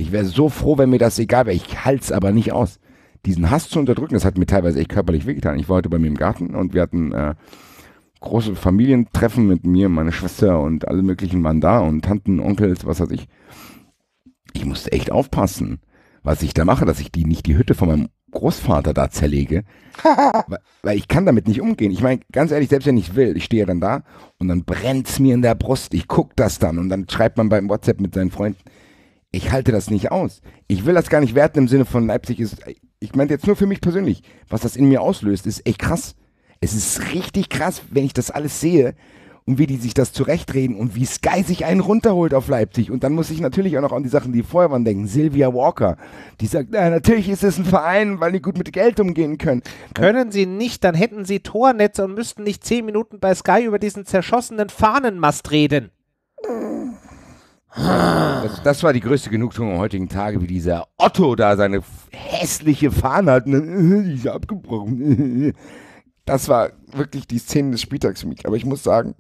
Ich wäre so froh, wenn mir das egal wäre. Ich halte es aber nicht aus. Diesen Hass zu unterdrücken, das hat mir teilweise echt körperlich wehgetan. Ich war heute bei mir im Garten und wir hatten äh, große Familientreffen mit mir, meine Schwester und alle möglichen waren da und Tanten, Onkels, was weiß ich. Ich musste echt aufpassen, was ich da mache, dass ich die nicht die Hütte von meinem Großvater da zerlege. weil, weil, ich kann damit nicht umgehen. Ich meine, ganz ehrlich, selbst wenn ich will, ich stehe dann da und dann brennt es mir in der Brust. Ich gucke das dann und dann schreibt man beim WhatsApp mit seinen Freunden ich halte das nicht aus. Ich will das gar nicht werten im Sinne von Leipzig ist, ich meinte jetzt nur für mich persönlich, was das in mir auslöst, ist echt krass. Es ist richtig krass, wenn ich das alles sehe und wie die sich das zurechtreden und wie Sky sich einen runterholt auf Leipzig. Und dann muss ich natürlich auch noch an die Sachen, die vorher waren, denken. Sylvia Walker, die sagt, na, natürlich ist es ein Verein, weil die gut mit Geld umgehen können. Können sie nicht, dann hätten sie Tornetze und müssten nicht zehn Minuten bei Sky über diesen zerschossenen Fahnenmast reden. Hm. Das, das, war die größte Genugtuung am heutigen Tage, wie dieser Otto da seine hässliche Fahne hat. Die ne, ist abgebrochen. Das war wirklich die Szene des Spieltags für mich. Aber ich muss sagen,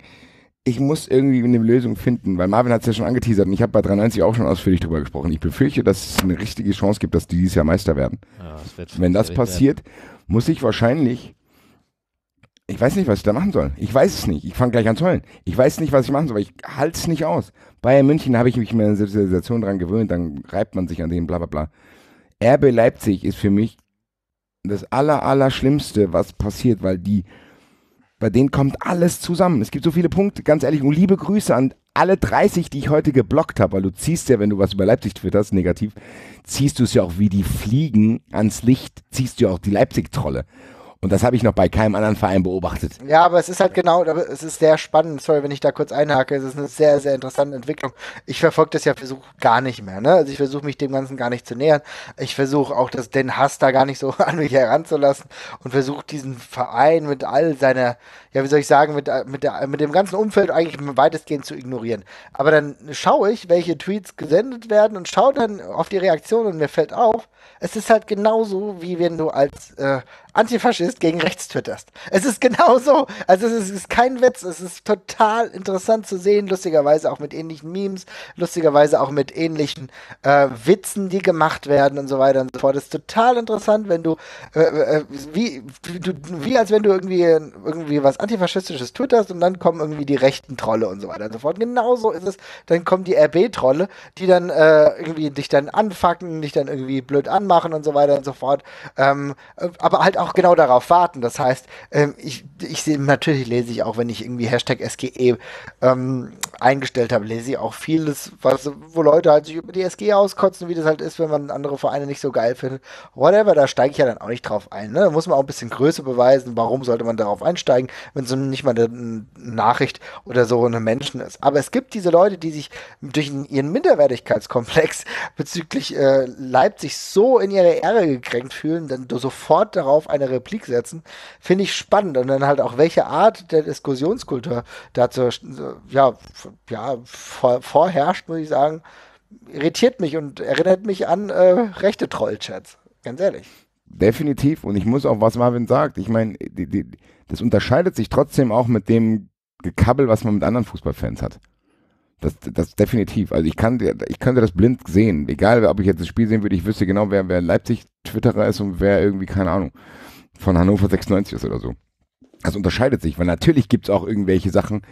ich muss irgendwie eine Lösung finden, weil Marvin hat es ja schon angeteasert und ich habe bei 93 auch schon ausführlich drüber gesprochen. Ich befürchte, dass es eine richtige Chance gibt, dass die dieses Jahr Meister werden. Ja, das Wenn das passiert, werden. muss ich wahrscheinlich ich weiß nicht, was ich da machen soll. Ich weiß es nicht. Ich fange gleich an zu heulen. Ich weiß nicht, was ich machen soll, ich halte es nicht aus. Bayern München habe ich mich in meiner Sozialisation dran gewöhnt, dann reibt man sich an dem, bla bla bla. Erbe Leipzig ist für mich das aller, aller was passiert, weil die, bei denen kommt alles zusammen. Es gibt so viele Punkte, ganz ehrlich, und liebe Grüße an alle 30, die ich heute geblockt habe, weil du ziehst ja, wenn du was über Leipzig twitterst, negativ, ziehst du es ja auch wie die Fliegen ans Licht, ziehst du ja auch die Leipzig-Trolle. Und das habe ich noch bei keinem anderen Verein beobachtet. Ja, aber es ist halt genau, es ist sehr spannend. Sorry, wenn ich da kurz einhake. Es ist eine sehr, sehr interessante Entwicklung. Ich verfolge das ja versuche gar nicht mehr. Ne? Also ich versuche mich dem Ganzen gar nicht zu nähern. Ich versuche auch das, den Hass da gar nicht so an mich heranzulassen und versuche diesen Verein mit all seiner, ja, wie soll ich sagen, mit, mit, der, mit dem ganzen Umfeld eigentlich weitestgehend zu ignorieren. Aber dann schaue ich, welche Tweets gesendet werden und schaue dann auf die Reaktion und mir fällt auf, es ist halt genauso, wie wenn du als, äh, Antifaschist gegen rechts twitterst. Es ist genau so. Also es ist, ist, kein Witz. Es ist total interessant zu sehen. Lustigerweise auch mit ähnlichen Memes, lustigerweise auch mit ähnlichen äh, Witzen, die gemacht werden und so weiter und so fort. Es ist total interessant, wenn du, äh, äh, äh wie, du, wie als wenn du irgendwie, irgendwie was Antifaschistisches twitterst und dann kommen irgendwie die rechten Trolle und so weiter und so fort. Genauso ist es. Dann kommen die RB-Trolle, die dann äh, irgendwie dich dann anfacken, dich dann irgendwie blöd anmachen und so weiter und so fort. Ähm, äh, aber halt auch genau darauf warten. Das heißt, ähm, ich, ich sehe natürlich lese ich auch, wenn ich irgendwie Hashtag SGE ähm, eingestellt habe, lese ich auch vieles, was, wo Leute halt sich über die SGE auskotzen, wie das halt ist, wenn man andere Vereine nicht so geil findet. Whatever, da steige ich ja dann auch nicht drauf ein. Ne? Da muss man auch ein bisschen Größe beweisen, warum sollte man darauf einsteigen, wenn so nicht mal eine Nachricht oder so eine Menschen ist. Aber es gibt diese Leute, die sich durch ihren Minderwertigkeitskomplex bezüglich äh, Leipzig so in ihre Ehre gekränkt fühlen, dann sofort darauf eine Replik setzen, finde ich spannend. Und dann halt auch, welche Art der Diskussionskultur dazu ja, ja, vor, vorherrscht, muss ich sagen, irritiert mich und erinnert mich an äh, rechte Trollchats. Ganz ehrlich. Definitiv. Und ich muss auch, was Marvin sagt, ich meine, das unterscheidet sich trotzdem auch mit dem Gekabbel, was man mit anderen Fußballfans hat. Das, das definitiv. Also ich kann, ich könnte das blind sehen. Egal, ob ich jetzt das Spiel sehen würde, ich wüsste genau, wer, wer Leipzig-Twitterer ist und wer irgendwie, keine Ahnung, von Hannover 96 ist oder so. Das unterscheidet sich, weil natürlich gibt es auch irgendwelche Sachen.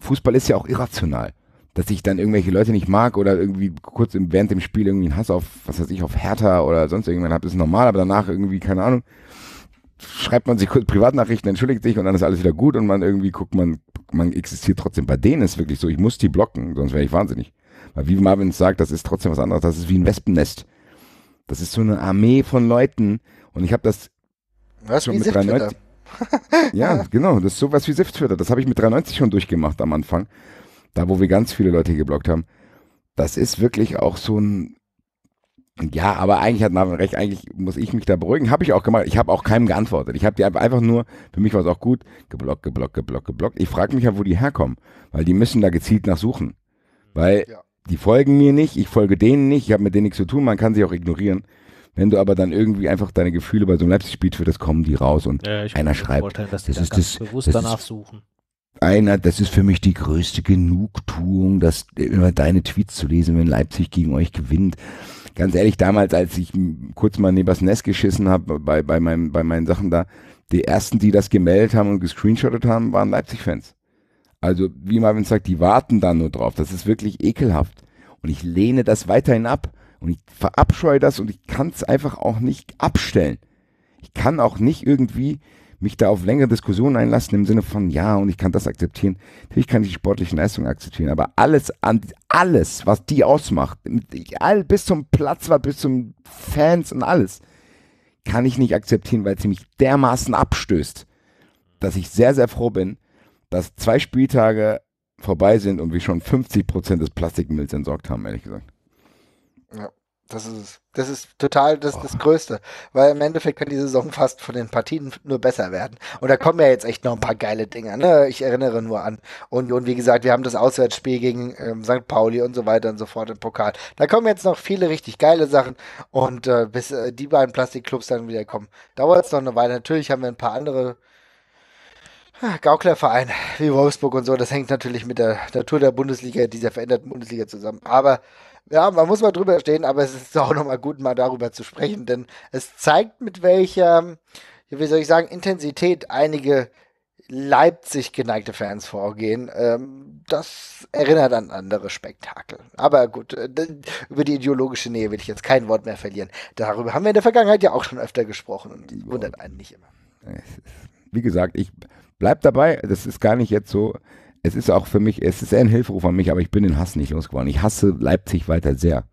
Fußball ist ja auch irrational. Dass ich dann irgendwelche Leute nicht mag oder irgendwie kurz während dem Spiel irgendwie einen Hass auf, was weiß ich, auf Hertha oder sonst irgendwann habe, ist normal, aber danach irgendwie, keine Ahnung schreibt man sich kurz Privatnachrichten, entschuldigt sich und dann ist alles wieder gut und man irgendwie guckt, man, man existiert trotzdem. Bei denen ist es wirklich so, ich muss die blocken, sonst wäre ich wahnsinnig. Weil wie Marvin sagt, das ist trotzdem was anderes. Das ist wie ein Wespennest. Das ist so eine Armee von Leuten und ich habe das was, schon mit 93. ja, genau, das ist sowas wie Siftfütter. Das habe ich mit 93 schon durchgemacht am Anfang. Da, wo wir ganz viele Leute geblockt haben. Das ist wirklich auch so ein ja, aber eigentlich hat Marvin recht. Eigentlich muss ich mich da beruhigen. Habe ich auch gemacht. Ich habe auch keinem geantwortet. Ich habe die einfach nur, für mich war es auch gut, geblockt, geblockt, geblockt, geblockt. Ich frage mich ja, wo die herkommen, weil die müssen da gezielt nachsuchen. Weil ja. die folgen mir nicht, ich folge denen nicht, ich habe mit denen nichts zu tun, man kann sie auch ignorieren. Wenn du aber dann irgendwie einfach deine Gefühle bei so einem Leipzig-Spiel das kommen die raus und ja, einer schreibt, das ist das, bewusst das danach ist, suchen einer, das ist für mich die größte Genugtuung, dass äh, immer deine Tweets zu lesen, wenn Leipzig gegen euch gewinnt ganz ehrlich, damals, als ich kurz mal Nebers Nest geschissen habe, bei, bei, meinem, bei meinen Sachen da, die ersten, die das gemeldet haben und gescreenshottet haben, waren Leipzig-Fans. Also, wie Marvin sagt, die warten da nur drauf. Das ist wirklich ekelhaft. Und ich lehne das weiterhin ab. Und ich verabscheue das und ich kann es einfach auch nicht abstellen. Ich kann auch nicht irgendwie mich da auf längere Diskussionen einlassen im Sinne von, ja, und ich kann das akzeptieren. Natürlich kann ich die sportlichen Leistungen akzeptieren, aber alles, an, alles, was die ausmacht, all, bis zum Platzwart, bis zum Fans und alles, kann ich nicht akzeptieren, weil sie mich dermaßen abstößt, dass ich sehr, sehr froh bin, dass zwei Spieltage vorbei sind und wir schon 50 Prozent des Plastikmülls entsorgt haben, ehrlich gesagt. Ja. Das ist, das ist total das, das Größte. Weil im Endeffekt kann die Saison fast von den Partien nur besser werden. Und da kommen ja jetzt echt noch ein paar geile Dinger. Ne? Ich erinnere nur an Union. Wie gesagt, wir haben das Auswärtsspiel gegen ähm, St. Pauli und so weiter und so fort im Pokal. Da kommen jetzt noch viele richtig geile Sachen. Und äh, bis äh, die beiden Plastikclubs dann wieder kommen, dauert es noch eine Weile. Natürlich haben wir ein paar andere ah, Gauklerverein wie Wolfsburg und so, das hängt natürlich mit der Natur der Bundesliga, dieser veränderten Bundesliga zusammen. Aber ja, man muss mal drüber stehen, aber es ist auch nochmal gut, mal darüber zu sprechen, denn es zeigt, mit welcher, wie soll ich sagen, Intensität einige Leipzig geneigte Fans vorgehen. Ähm, das erinnert an andere Spektakel. Aber gut, äh, über die ideologische Nähe will ich jetzt kein Wort mehr verlieren. Darüber haben wir in der Vergangenheit ja auch schon öfter gesprochen und das wundert einen nicht immer. Wie gesagt, ich bleib dabei, das ist gar nicht jetzt so es ist auch für mich, es ist eher ein Hilferuf an mich, aber ich bin den Hass nicht losgeworden. Ich hasse Leipzig weiter sehr.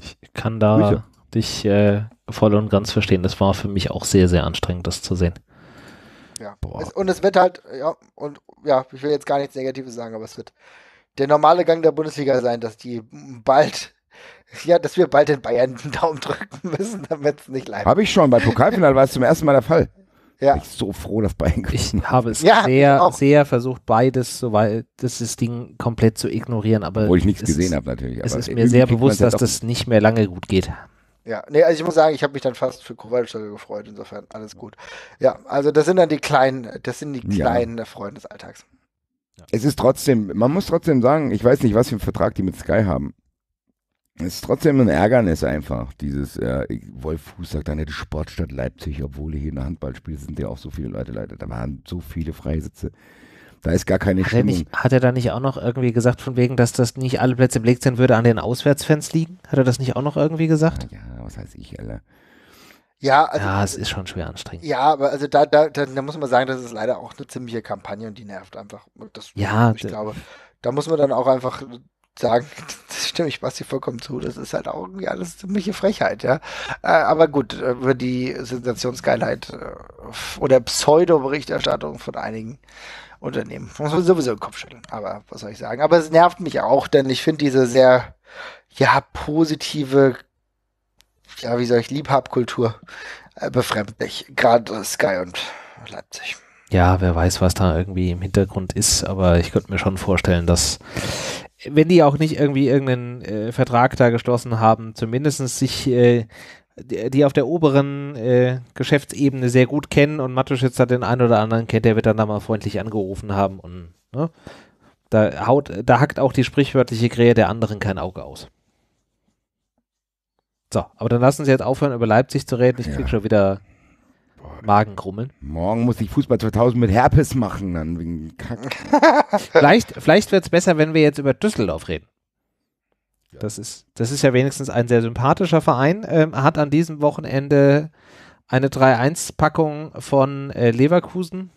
Ich kann da Grüße. dich äh, voll und ganz verstehen. Das war für mich auch sehr, sehr anstrengend, das zu sehen. Ja. Es, und es wird halt, ja, und ja, ich will jetzt gar nichts Negatives sagen, aber es wird der normale Gang der Bundesliga sein, dass die bald ja, dass wir bald den Bayern den Daumen drücken müssen, damit es nicht leidet. Habe ich schon. Bei Pokalfinale war es zum ersten Mal der Fall. Ja. Bin ich so froh, dass beiden Ich habe es ja, sehr, sehr versucht, beides, soweit das Ding komplett zu ignorieren, aber. Wo ich nichts gesehen habe, natürlich. Es ist mir sehr bewusst, dass das nicht mehr lange gut geht. Ja, nee, also ich muss sagen, ich habe mich dann fast für Kowalczyk gefreut, insofern alles gut. Ja, also das sind dann die kleinen, das sind die kleinen ja. Freunde des Alltags. Es ist trotzdem, man muss trotzdem sagen, ich weiß nicht, was für einen Vertrag die mit Sky haben. Es ist trotzdem ein Ärgernis einfach. Dieses äh, Wolf Fuß sagt dann ja die Sportstadt Leipzig, obwohl hier in der Handballspiel sind ja auch so viele Leute, Leute, da waren so viele Freisitze. Da ist gar keine hat Stimmung. Er nicht, hat er da nicht auch noch irgendwie gesagt, von wegen, dass das nicht alle Plätze belegt sind, würde an den Auswärtsfans liegen? Hat er das nicht auch noch irgendwie gesagt? Ja, was heißt ich, Alter. Ja, also, ja, es ist schon schwer anstrengend. Ja, aber also da, da, da, da, muss man sagen, das ist leider auch eine ziemliche Kampagne und die nervt einfach. Das, ja, ich glaube, da muss man dann auch einfach sagen, das stimme ich Basti vollkommen zu, das ist halt auch irgendwie alles ziemliche Frechheit, ja. Äh, aber gut, äh, über die Sensationsgeilheit äh, oder Pseudo-Berichterstattung von einigen Unternehmen. Muss man sowieso im Kopf schütteln, aber was soll ich sagen. Aber es nervt mich auch, denn ich finde diese sehr, ja, positive, ja, wie soll ich, Liebhabkultur äh, befremdlich. Gerade Sky und Leipzig. Ja, wer weiß, was da irgendwie im Hintergrund ist, aber ich könnte mir schon vorstellen, dass wenn die auch nicht irgendwie irgendeinen äh, Vertrag da geschlossen haben, zumindest sich äh, die, auf der oberen äh, Geschäftsebene sehr gut kennen und Matuschitz da den einen oder anderen kennt, der wird dann da mal freundlich angerufen haben und ne? da, haut, da hackt auch die sprichwörtliche Krähe der anderen kein Auge aus. So, aber dann lassen Sie jetzt aufhören, über Leipzig zu reden. Ich ja. krieg schon wieder Magengrummeln. Morgen muss ich Fußball 2000 mit Herpes machen, dann wegen Kack. vielleicht vielleicht wird es besser, wenn wir jetzt über Düsseldorf reden. Das ist, das ist ja wenigstens ein sehr sympathischer Verein. Ähm, hat an diesem Wochenende eine 3-1-Packung von äh, Leverkusen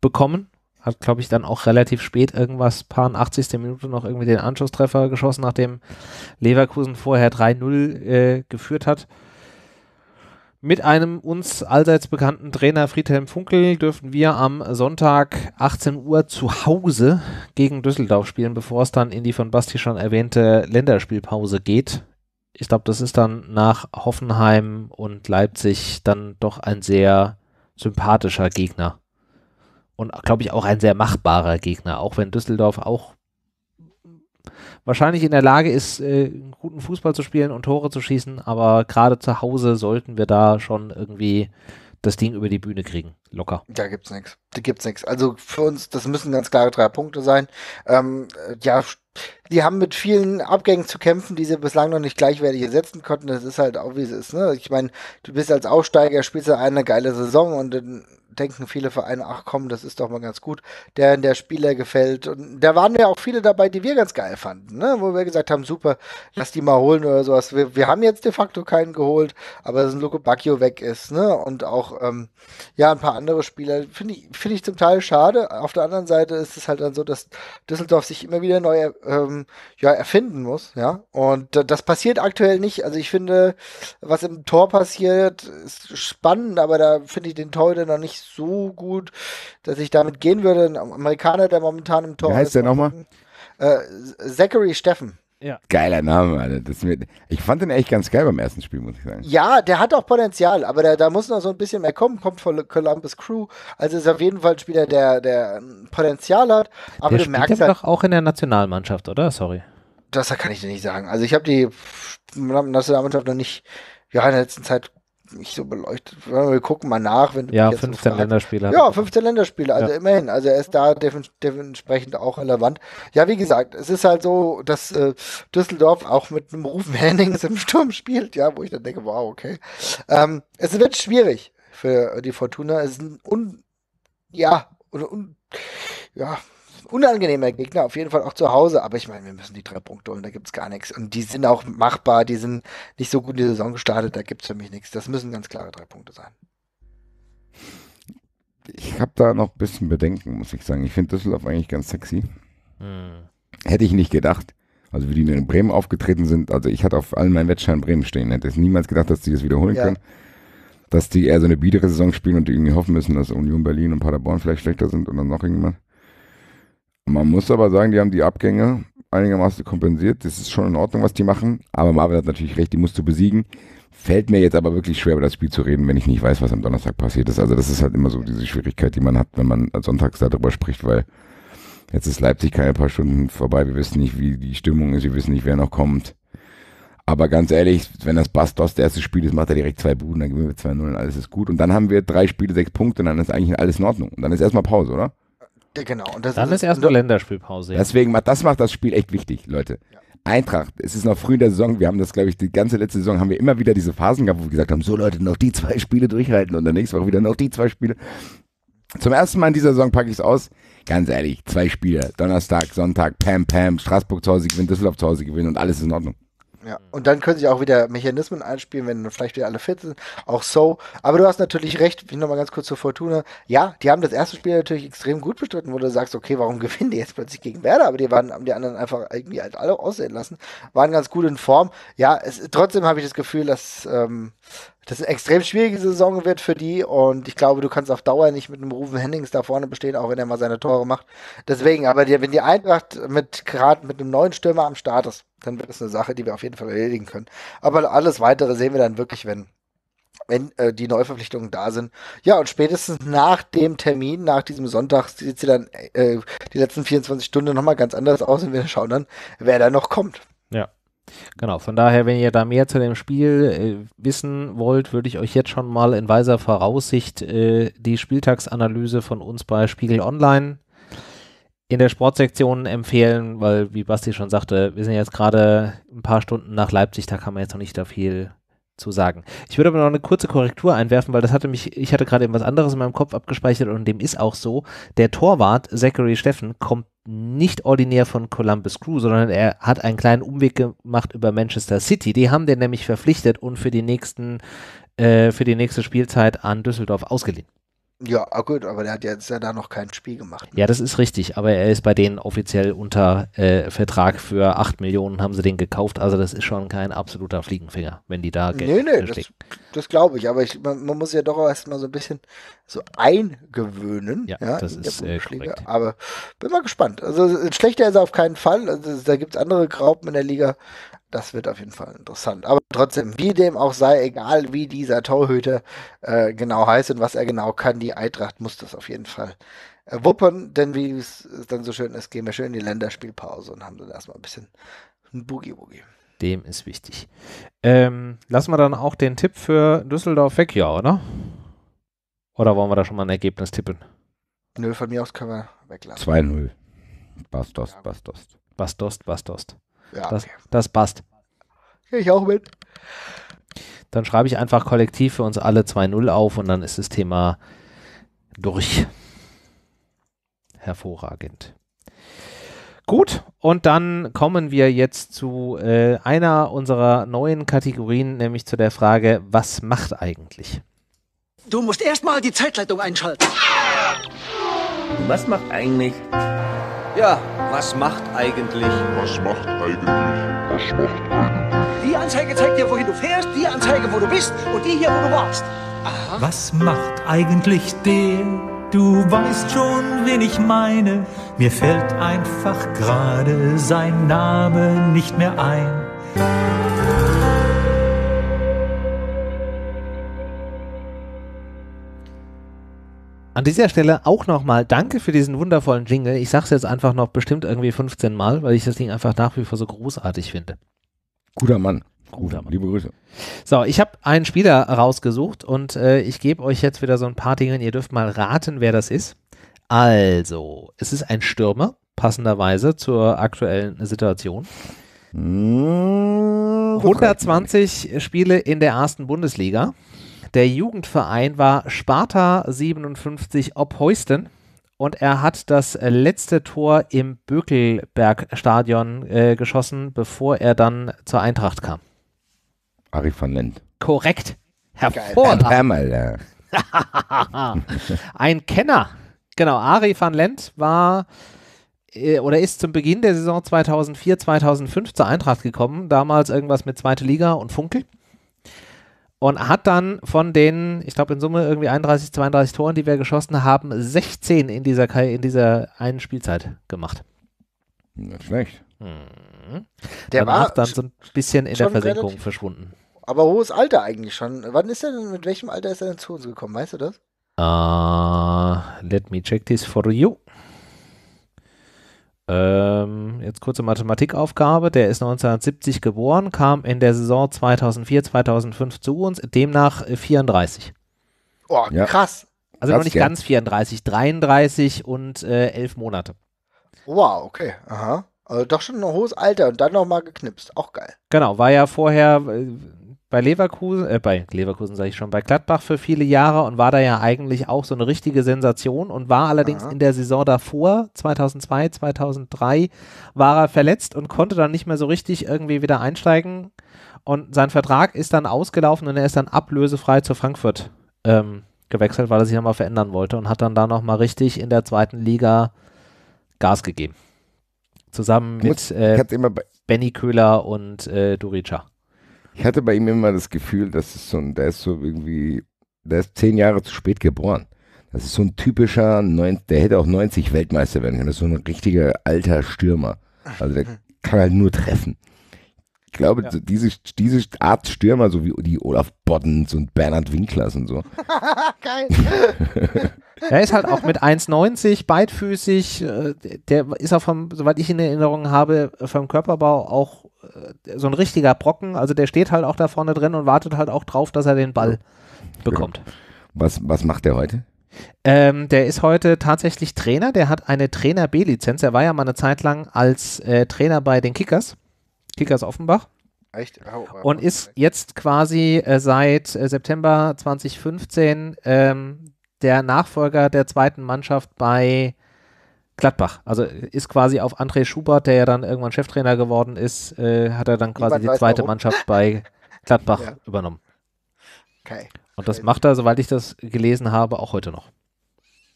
bekommen. Hat, glaube ich, dann auch relativ spät irgendwas, paar 80. Minute noch irgendwie den Anschlusstreffer geschossen, nachdem Leverkusen vorher 3-0 äh, geführt hat. Mit einem uns allseits bekannten Trainer Friedhelm Funkel dürfen wir am Sonntag 18 Uhr zu Hause gegen Düsseldorf spielen, bevor es dann in die von Basti schon erwähnte Länderspielpause geht. Ich glaube, das ist dann nach Hoffenheim und Leipzig dann doch ein sehr sympathischer Gegner. Und glaube ich auch ein sehr machbarer Gegner, auch wenn Düsseldorf auch wahrscheinlich in der Lage ist, äh, guten Fußball zu spielen und Tore zu schießen, aber gerade zu Hause sollten wir da schon irgendwie das Ding über die Bühne kriegen. Locker. Da gibt's nichts. Da gibt's nichts. Also für uns, das müssen ganz klare drei Punkte sein. Ähm, äh, ja, die haben mit vielen Abgängen zu kämpfen, die sie bislang noch nicht gleichwertig ersetzen konnten. Das ist halt auch, wie es ist. Ne? Ich meine, du bist als Aufsteiger, spielst du eine geile Saison und dann denken viele Vereine, ach komm, das ist doch mal ganz gut, der in der Spieler gefällt. Und da waren ja auch viele dabei, die wir ganz geil fanden, ne? wo wir gesagt haben, super, lass die mal holen oder sowas. Wir, wir haben jetzt de facto keinen geholt, aber dass ein Loco Bacchio weg ist ne? und auch ähm, ja ein paar andere Spieler, finde ich, find ich zum Teil schade. Auf der anderen Seite ist es halt dann so, dass Düsseldorf sich immer wieder neu ähm, ja, erfinden muss. Ja? Und äh, das passiert aktuell nicht. Also ich finde, was im Tor passiert, ist spannend, aber da finde ich den Torhüter noch nicht so gut, dass ich damit gehen würde. Ein Amerikaner, der momentan im Tor Wie heißt ist. der nochmal? Äh, Zachary Steffen. Ja. Geiler Name, Alter. Das mit, ich fand den echt ganz geil beim ersten Spiel, muss ich sagen. Ja, der hat auch Potenzial, aber da muss noch so ein bisschen mehr kommen. Kommt von Columbus Crew. Also ist auf jeden Fall ein Spieler, der, der Potenzial hat. Aber der du spielt merkst. Halt der doch auch in der Nationalmannschaft, oder? Sorry. Das kann ich dir nicht sagen. Also ich habe die Nationalmannschaft noch nicht, ja, in der letzten Zeit nicht so beleuchtet. Wir gucken mal nach, wenn Ja, 15 so Länderspiele. Ja, 15 Länderspiele, also ja. immerhin. Also er ist da dementsprechend auch relevant. Ja, wie gesagt, es ist halt so, dass äh, Düsseldorf auch mit einem Rufen Hennings im Sturm spielt, ja, wo ich dann denke, wow, okay. Ähm, es wird schwierig für die Fortuna. Es ist ein un ja, un, ja, unangenehmer Gegner, auf jeden Fall auch zu Hause. Aber ich meine, wir müssen die drei Punkte holen, da gibt es gar nichts. Und die sind auch machbar, die sind nicht so gut in die Saison gestartet, da gibt es für mich nichts. Das müssen ganz klare drei Punkte sein. Ich habe da noch ein bisschen Bedenken, muss ich sagen. Ich finde Düsseldorf eigentlich ganz sexy. Hm. Hätte ich nicht gedacht. Also wie die in Bremen aufgetreten sind, also ich hatte auf allen meinen Wettscheinen Bremen stehen. Hätte ich niemals gedacht, dass die das wiederholen ja. können. Dass die eher so eine biedere Saison spielen und irgendwie hoffen müssen, dass Union Berlin und Paderborn vielleicht schlechter sind und dann noch irgendjemand. Man muss aber sagen, die haben die Abgänge einigermaßen kompensiert. Das ist schon in Ordnung, was die machen. Aber Marvin hat natürlich recht, die musst du besiegen. Fällt mir jetzt aber wirklich schwer, über das Spiel zu reden, wenn ich nicht weiß, was am Donnerstag passiert ist. Also das ist halt immer so diese Schwierigkeit, die man hat, wenn man sonntags darüber spricht, weil jetzt ist Leipzig keine paar Stunden vorbei. Wir wissen nicht, wie die Stimmung ist. Wir wissen nicht, wer noch kommt. Aber ganz ehrlich, wenn das Bastos der erste Spiel ist, macht er direkt zwei Buden, dann gewinnen wir 2-0 und alles ist gut. Und dann haben wir drei Spiele, sechs Punkte und dann ist eigentlich alles in Ordnung. Und dann ist erstmal Pause, oder? Äh, genau. Und Dann ist erstmal Länderspielpause. Deswegen, das macht das Spiel echt wichtig, Leute. Ja. Eintracht, es ist noch früh in der Saison. Wir haben das, glaube ich, die ganze letzte Saison haben wir immer wieder diese Phasen gehabt, wo wir gesagt haben, so Leute, noch die zwei Spiele durchhalten und dann nächste Woche wieder noch die zwei Spiele. Zum ersten Mal in dieser Saison packe ich es aus. Ganz ehrlich, zwei Spiele. Donnerstag, Sonntag, Pam, Pam, Straßburg zu Hause gewinnen, Düsseldorf zu Hause gewinnen und alles ist in Ordnung. Ja, mhm. und dann können sich auch wieder Mechanismen einspielen, wenn vielleicht wieder alle fit sind. Auch so. Aber du hast natürlich recht, ich nochmal ganz kurz zur Fortuna. Ja, die haben das erste Spiel natürlich extrem gut bestritten, wo du sagst, okay, warum gewinnen die jetzt plötzlich gegen Werder? Aber die waren, haben die anderen einfach irgendwie halt alle aussehen lassen. Waren ganz gut in Form. Ja, es, trotzdem habe ich das Gefühl, dass ähm, das ist eine extrem schwierige Saison wird für die und ich glaube, du kannst auf Dauer nicht mit einem Rufen Hennings da vorne bestehen, auch wenn er mal seine Tore macht. Deswegen, aber die, wenn die Eintracht mit gerade mit einem neuen Stürmer am Start ist, dann wird es eine Sache, die wir auf jeden Fall erledigen können. Aber alles weitere sehen wir dann wirklich, wenn wenn äh, die Neuverpflichtungen da sind. Ja, und spätestens nach dem Termin, nach diesem Sonntag, sieht sie dann äh, die letzten 24 Stunden nochmal ganz anders aus und wir schauen dann, wer da noch kommt. Ja, Genau, von daher, wenn ihr da mehr zu dem Spiel äh, wissen wollt, würde ich euch jetzt schon mal in weiser Voraussicht äh, die Spieltagsanalyse von uns bei Spiegel Online in der Sportsektion empfehlen, weil, wie Basti schon sagte, wir sind jetzt gerade ein paar Stunden nach Leipzig, da kann man jetzt noch nicht da viel zu sagen. Ich würde aber noch eine kurze Korrektur einwerfen, weil das hatte mich, ich hatte gerade eben was anderes in meinem Kopf abgespeichert und dem ist auch so. Der Torwart Zachary Steffen kommt nicht ordinär von Columbus Crew, sondern er hat einen kleinen Umweg gemacht über Manchester City. Die haben den nämlich verpflichtet und für die nächsten, äh, für die nächste Spielzeit an Düsseldorf ausgeliehen. Ja, ah, gut, aber der hat jetzt ja da noch kein Spiel gemacht. Ne? Ja, das ist richtig, aber er ist bei denen offiziell unter äh, Vertrag für 8 Millionen haben sie den gekauft, also das ist schon kein absoluter Fliegenfinger, wenn die da Geld Nee, nee, das, das glaube ich, aber ich, man, man, muss ja doch erstmal so ein bisschen so eingewöhnen. Ja, ja das ist äh, korrekt. Aber bin mal gespannt. Also äh, schlechter ist er auf keinen Fall, also, da gibt es andere Graupen in der Liga, das wird auf jeden Fall interessant. Aber trotzdem, wie dem auch sei, egal wie dieser Torhüter äh, genau heißt und was er genau kann, die Eintracht muss das auf jeden Fall äh, wuppern, denn wie es dann so schön ist, gehen wir schön in die Länderspielpause und haben dann erstmal ein bisschen ein Boogie-Woogie. Dem ist wichtig. Ähm, lassen wir dann auch den Tipp für Düsseldorf weg, ja, oder? Oder wollen wir da schon mal ein Ergebnis tippen? Nö, von mir aus können wir weglassen. 2-0. Bastost, Bastost. Bastost, Bastost. Ja, das, okay. das passt. Gehe ich auch mit. Dann schreibe ich einfach kollektiv für uns alle 2-0 auf und dann ist das Thema durch. Hervorragend. Gut, und dann kommen wir jetzt zu äh, einer unserer neuen Kategorien, nämlich zu der Frage, was macht eigentlich? Du musst erstmal die Zeitleitung einschalten. Was macht eigentlich ja, was macht eigentlich? Was macht eigentlich? Was macht eigentlich? Die Anzeige zeigt dir, wohin du fährst, die Anzeige, wo du bist und die hier, wo du warst. Aha. Was macht eigentlich der? Du weißt schon, wen ich meine. Mir fällt einfach gerade sein Name nicht mehr ein. An dieser Stelle auch nochmal danke für diesen wundervollen Jingle. Ich sage es jetzt einfach noch bestimmt irgendwie 15 Mal, weil ich das Ding einfach nach wie vor so großartig finde. Guter Mann. Guter Mann. Liebe Grüße. So, ich habe einen Spieler rausgesucht und äh, ich gebe euch jetzt wieder so ein paar Dinge. Ihr dürft mal raten, wer das ist. Also, es ist ein Stürmer, passenderweise zur aktuellen Situation. 120 hm, Spiele in der ersten Bundesliga. Der Jugendverein war Sparta 57 Obheusten und er hat das letzte Tor im Bökelbergstadion äh, geschossen, bevor er dann zur Eintracht kam. Ari van Lent. Korrekt. Hervorragend. Ein Kenner. Genau, Ari van Lent war äh, oder ist zum Beginn der Saison 2004, 2005 zur Eintracht gekommen. Damals irgendwas mit zweite Liga und Funkel und hat dann von den, ich glaube in Summe irgendwie 31, 32 Toren, die wir geschossen haben, 16 in dieser, in dieser einen Spielzeit gemacht. Nicht schlecht. Hm. Der Danach war dann so ein bisschen in der Versenkung verschwunden. Aber hohes Alter eigentlich schon. Wann ist er denn, mit welchem Alter ist er denn zu uns gekommen, weißt du das? Uh, let me check this for you ähm, jetzt kurze Mathematikaufgabe, der ist 1970 geboren, kam in der Saison 2004, 2005 zu uns, demnach 34. Oh, äh, ja. krass. Also krass, noch nicht ja. ganz 34, 33 und äh, 11 Monate. Wow, okay, aha. Also doch schon ein hohes Alter und dann nochmal geknipst, auch geil. Genau, war ja vorher, äh, bei Leverkusen, äh, bei Leverkusen sage ich schon, bei Gladbach für viele Jahre und war da ja eigentlich auch so eine richtige Sensation und war allerdings Aha. in der Saison davor, 2002, 2003, war er verletzt und konnte dann nicht mehr so richtig irgendwie wieder einsteigen und sein Vertrag ist dann ausgelaufen und er ist dann ablösefrei zu Frankfurt ähm, gewechselt, weil er sich nochmal verändern wollte und hat dann da nochmal richtig in der zweiten Liga Gas gegeben. Zusammen mit äh, Benny Köhler und äh, Durica ich hatte bei ihm immer das Gefühl, dass es so ein, der ist so irgendwie, der ist zehn Jahre zu spät geboren. Das ist so ein typischer, neun, der hätte auch 90 Weltmeister werden können. Das ist so ein richtiger alter Stürmer. Also der kann halt nur treffen glaube, ja. diese, diese Art Stürmer, so wie die Olaf Bottens und Bernhard Winklers und so. Geil. er ist halt auch mit 1,90 beidfüßig. Äh, der ist auch vom, soweit ich in Erinnerung habe, vom Körperbau auch äh, so ein richtiger Brocken. Also der steht halt auch da vorne drin und wartet halt auch drauf, dass er den Ball bekommt. Was, was macht der heute? Ähm, der ist heute tatsächlich Trainer. Der hat eine Trainer B-Lizenz. Er war ja mal eine Zeit lang als äh, Trainer bei den Kickers. Kickers Offenbach. Echt? Oh, und ist jetzt quasi äh, seit äh, September 2015 ähm, der Nachfolger der zweiten Mannschaft bei Gladbach. Also äh, ist quasi auf André Schubert, der ja dann irgendwann Cheftrainer geworden ist, äh, hat er dann quasi Niemand die zweite warum. Mannschaft bei Gladbach ja. übernommen. Okay. Und das macht er, soweit ich das gelesen habe, auch heute noch.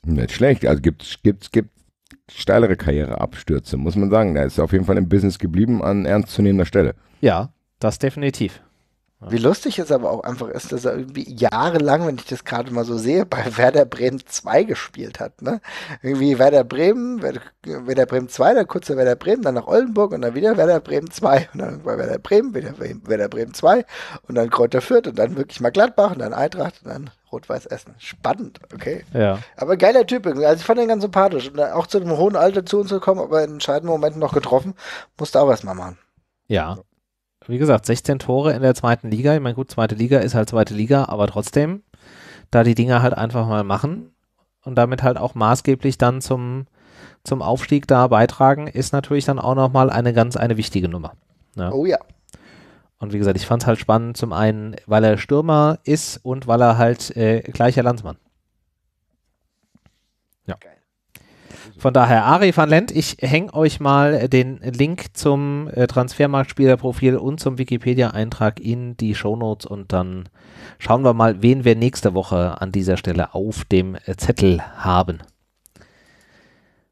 Nicht schlecht. Also gibt es gibt's, gibt's steilere Karriereabstürze, muss man sagen. Er ist auf jeden Fall im Business geblieben an ernstzunehmender Stelle. Ja, das definitiv. Wie lustig es aber auch einfach ist, dass er irgendwie jahrelang, wenn ich das gerade mal so sehe, bei Werder Bremen 2 gespielt hat. Ne? Irgendwie Werder Bremen, Werder, Bremen 2, dann kurz zu Werder Bremen, dann nach Oldenburg und dann wieder Werder Bremen 2 und dann bei Werder Bremen, wieder Werder Bremen 2 und dann Kräuter Fürth und dann wirklich mal Gladbach und dann Eintracht und dann Rot-Weiß Essen. Spannend, okay. Ja. Aber geiler Typ. Also ich fand ihn ganz sympathisch. Und auch zu einem hohen Alter zu uns gekommen, aber in entscheidenden Momenten noch getroffen. Musste auch was mal machen. Ja wie gesagt, 16 Tore in der zweiten Liga. Ich meine, gut, zweite Liga ist halt zweite Liga, aber trotzdem, da die Dinger halt einfach mal machen und damit halt auch maßgeblich dann zum, zum Aufstieg da beitragen, ist natürlich dann auch nochmal eine ganz, eine wichtige Nummer. Ne? Oh ja. Und wie gesagt, ich fand es halt spannend, zum einen, weil er Stürmer ist und weil er halt äh, gleicher Landsmann. Ja. Geil. Von daher, Ari van Lent, ich hänge euch mal äh, den Link zum äh, Transfermarktspielerprofil und zum Wikipedia-Eintrag in die Shownotes und dann schauen wir mal, wen wir nächste Woche an dieser Stelle auf dem äh, Zettel haben.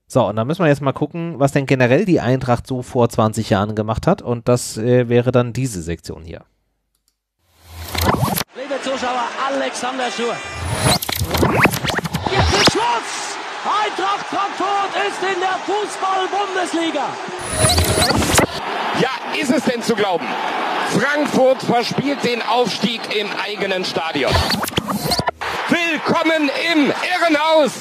So, und dann müssen wir jetzt mal gucken, was denn generell die Eintracht so vor 20 Jahren gemacht hat. Und das äh, wäre dann diese Sektion hier. Liebe Zuschauer, Alexander Schur. Jetzt ist Schluss! Eintracht Frankfurt ist in der Fußball-Bundesliga. Ja, ist es denn zu glauben? Frankfurt verspielt den Aufstieg im eigenen Stadion. Willkommen im Irrenhaus!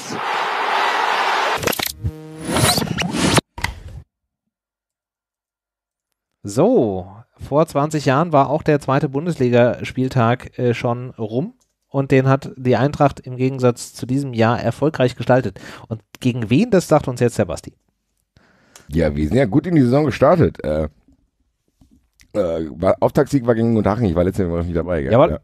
So, vor 20 Jahren war auch der zweite Bundesligaspieltag äh, schon rum und den hat die Eintracht im Gegensatz zu diesem Jahr erfolgreich gestaltet. Und gegen wen, das sagt uns jetzt der Ja, wir sind ja gut in die Saison gestartet. Äh, äh, Auftaktsieg war gegen Gutachen, ich war letztes Jahr noch nicht dabei. Gell? Jawohl. Ja.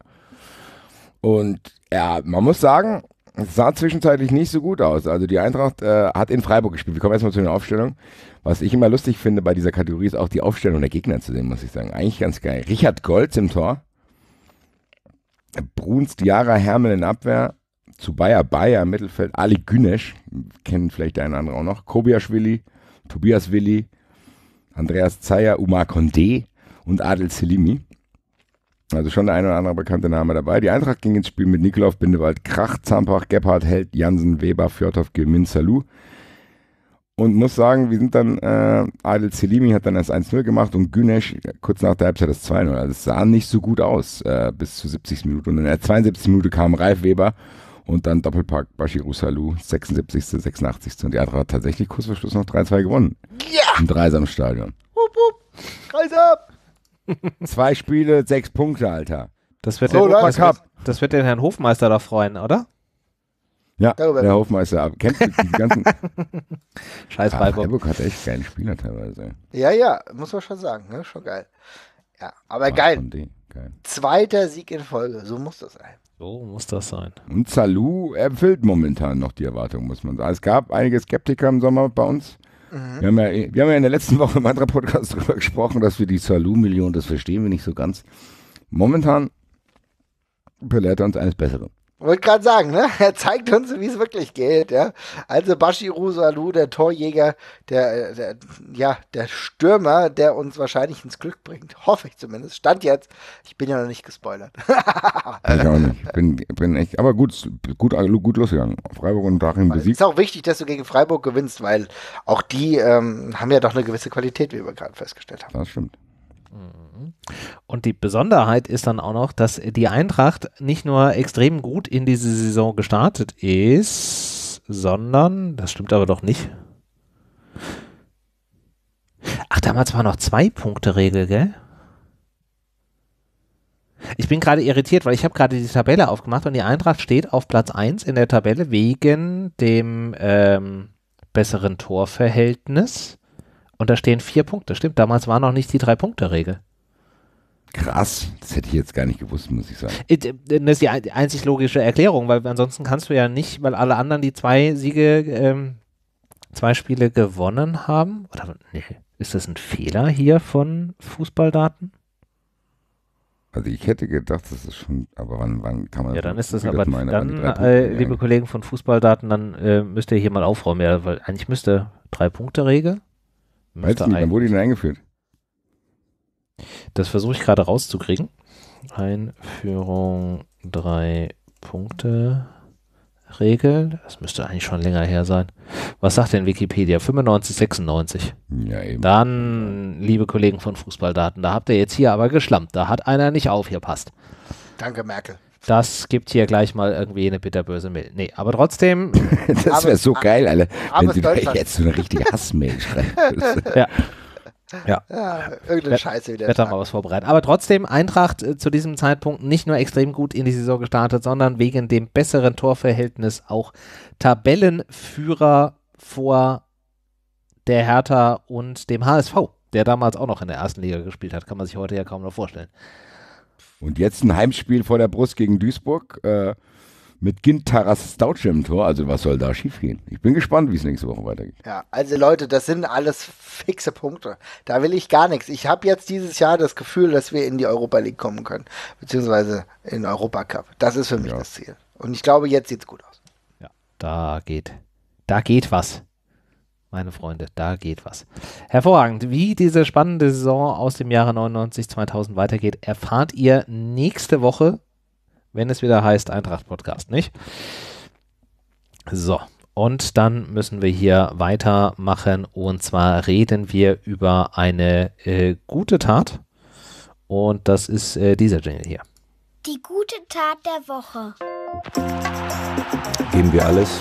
Und ja, man muss sagen, es sah zwischenzeitlich nicht so gut aus. Also die Eintracht äh, hat in Freiburg gespielt. Wir kommen erstmal zu den Aufstellungen. Was ich immer lustig finde bei dieser Kategorie ist auch die Aufstellung der Gegner zu sehen, muss ich sagen. Eigentlich ganz geil. Richard Golz im Tor. Brunst, Jara, Hermel in Abwehr, zu Bayer Bayer im Mittelfeld, Ali Günesch, kennen vielleicht der eine andere auch noch, Kobias Willi, Tobias Willi, Andreas Zeyer, Umar Condé und Adel Selimi. Also schon der ein oder andere bekannte Name dabei. Die Eintracht ging ins Spiel mit Nikolauf, Bindewald, Krach, Zampach, Gebhardt, Held, Jansen, Weber, Fjordhoff, Gemin, Salou, und muss sagen, wir sind dann, äh, Adel Selimi hat dann das 1-0 gemacht und Günesch äh, kurz nach der Halbzeit das 2-0. Also es sah nicht so gut aus äh, bis zur 70. Minute. Und in der 72. Minute kam Ralf Weber und dann Doppelpack Bashiru Salou, 76., 86. Und die Eintracht hat tatsächlich kurz vor Schluss noch 3-2 gewonnen. Ja! Im Dreisamstadion. Wupp, wupp, Kreis Zwei Spiele, sechs Punkte, Alter. Das wird, so, den, das wird den Herrn Hofmeister da freuen, oder? Ja, Darüber der Hofmeister kennt die ganzen. Scheiß ja, ah, Freiburg. Freiburg hat echt geile Spieler teilweise. Ja, ja, muss man schon sagen, ne? schon geil. Ja, aber ah, geil. geil. Zweiter Sieg in Folge, so muss das sein. So muss das sein. Und Salou erfüllt momentan noch die Erwartung, muss man sagen. Es gab einige Skeptiker im Sommer bei uns. Mhm. Wir, haben ja, wir haben ja in der letzten Woche im anderen Podcast darüber gesprochen, dass wir die Salou-Million, das verstehen wir nicht so ganz. Momentan belehrt er uns eines Besseren. Wollte gerade sagen, ne? Er zeigt uns, wie es wirklich geht, ja. Also Bashiru Salou, der Torjäger, der, äh, der, ja, der Stürmer, der uns wahrscheinlich ins Glück bringt. Hoffe ich zumindest. Stand jetzt. Ich bin ja noch nicht gespoilert. ich auch nicht. Bin, bin echt, aber gut, gut, gut losgegangen. Freiburg und Dachin besiegt. Es Ist auch wichtig, dass du gegen Freiburg gewinnst, weil auch die ähm, haben ja doch eine gewisse Qualität, wie wir gerade festgestellt haben. Das stimmt. Mhm. Und die Besonderheit ist dann auch noch, dass die Eintracht nicht nur extrem gut in diese Saison gestartet ist, sondern, das stimmt aber doch nicht. Ach, damals war noch zwei Punkte Regel, gell? Ich bin gerade irritiert, weil ich habe gerade die Tabelle aufgemacht und die Eintracht steht auf Platz 1 in der Tabelle wegen dem ähm, besseren Torverhältnis und da stehen vier Punkte. Stimmt, damals war noch nicht die Drei-Punkte-Regel. Krass, das hätte ich jetzt gar nicht gewusst, muss ich sagen. Äh, das ist die einzig logische Erklärung, weil ansonsten kannst du ja nicht, weil alle anderen die zwei Siege, ähm, zwei Spiele gewonnen haben. Oder nee, ist das ein Fehler hier von Fußballdaten? Also ich hätte gedacht, das ist schon, aber wann, wann kann man Ja, dann ist das aber, meine, dann, äh, liebe Kollegen von Fußballdaten, dann äh, müsst ihr hier mal aufräumen, ja, weil eigentlich müsste drei Punkte Regel, Weiß nicht, wann wurde die denn eingeführt? Das versuche ich gerade rauszukriegen. Einführung drei Punkte Regel. Das müsste eigentlich schon länger her sein. Was sagt denn Wikipedia? 95, 96. Ja, eben. Dann, liebe Kollegen von Fußballdaten, da habt ihr jetzt hier aber geschlampt. Da hat einer nicht aufgepasst. Danke, Merkel. Das gibt hier gleich mal irgendwie eine bitterböse Mail. Nee, aber trotzdem. das wäre so ah, geil, alle. Ah, ah, wenn du jetzt so eine richtige Hassmail schreibst. ja. Ja. ja irgendeine Scheiße wieder. Wird da mal was vorbereiten. Aber trotzdem, Eintracht äh, zu diesem Zeitpunkt nicht nur extrem gut in die Saison gestartet, sondern wegen dem besseren Torverhältnis auch Tabellenführer vor der Hertha und dem HSV, der damals auch noch in der ersten Liga gespielt hat. Kann man sich heute ja kaum noch vorstellen. Und jetzt ein Heimspiel vor der Brust gegen Duisburg äh, mit Gintaras Stautsche im Tor. Also was soll da schiefgehen? Ich bin gespannt, wie es nächste Woche weitergeht. Ja, also Leute, das sind alles fixe Punkte. Da will ich gar nichts. Ich habe jetzt dieses Jahr das Gefühl, dass wir in die Europa League kommen können, beziehungsweise in den Europa Cup. Das ist für mich ja. das Ziel. Und ich glaube, jetzt sieht es gut aus. Ja, da geht, da geht was meine Freunde, da geht was. Hervorragend. Wie diese spannende Saison aus dem Jahre 99, 2000 weitergeht, erfahrt ihr nächste Woche, wenn es wieder heißt Eintracht Podcast, nicht? So. Und dann müssen wir hier weitermachen. Und zwar reden wir über eine äh, gute Tat. Und das ist äh, dieser Jingle hier. Die gute Tat der Woche. Geben wir alles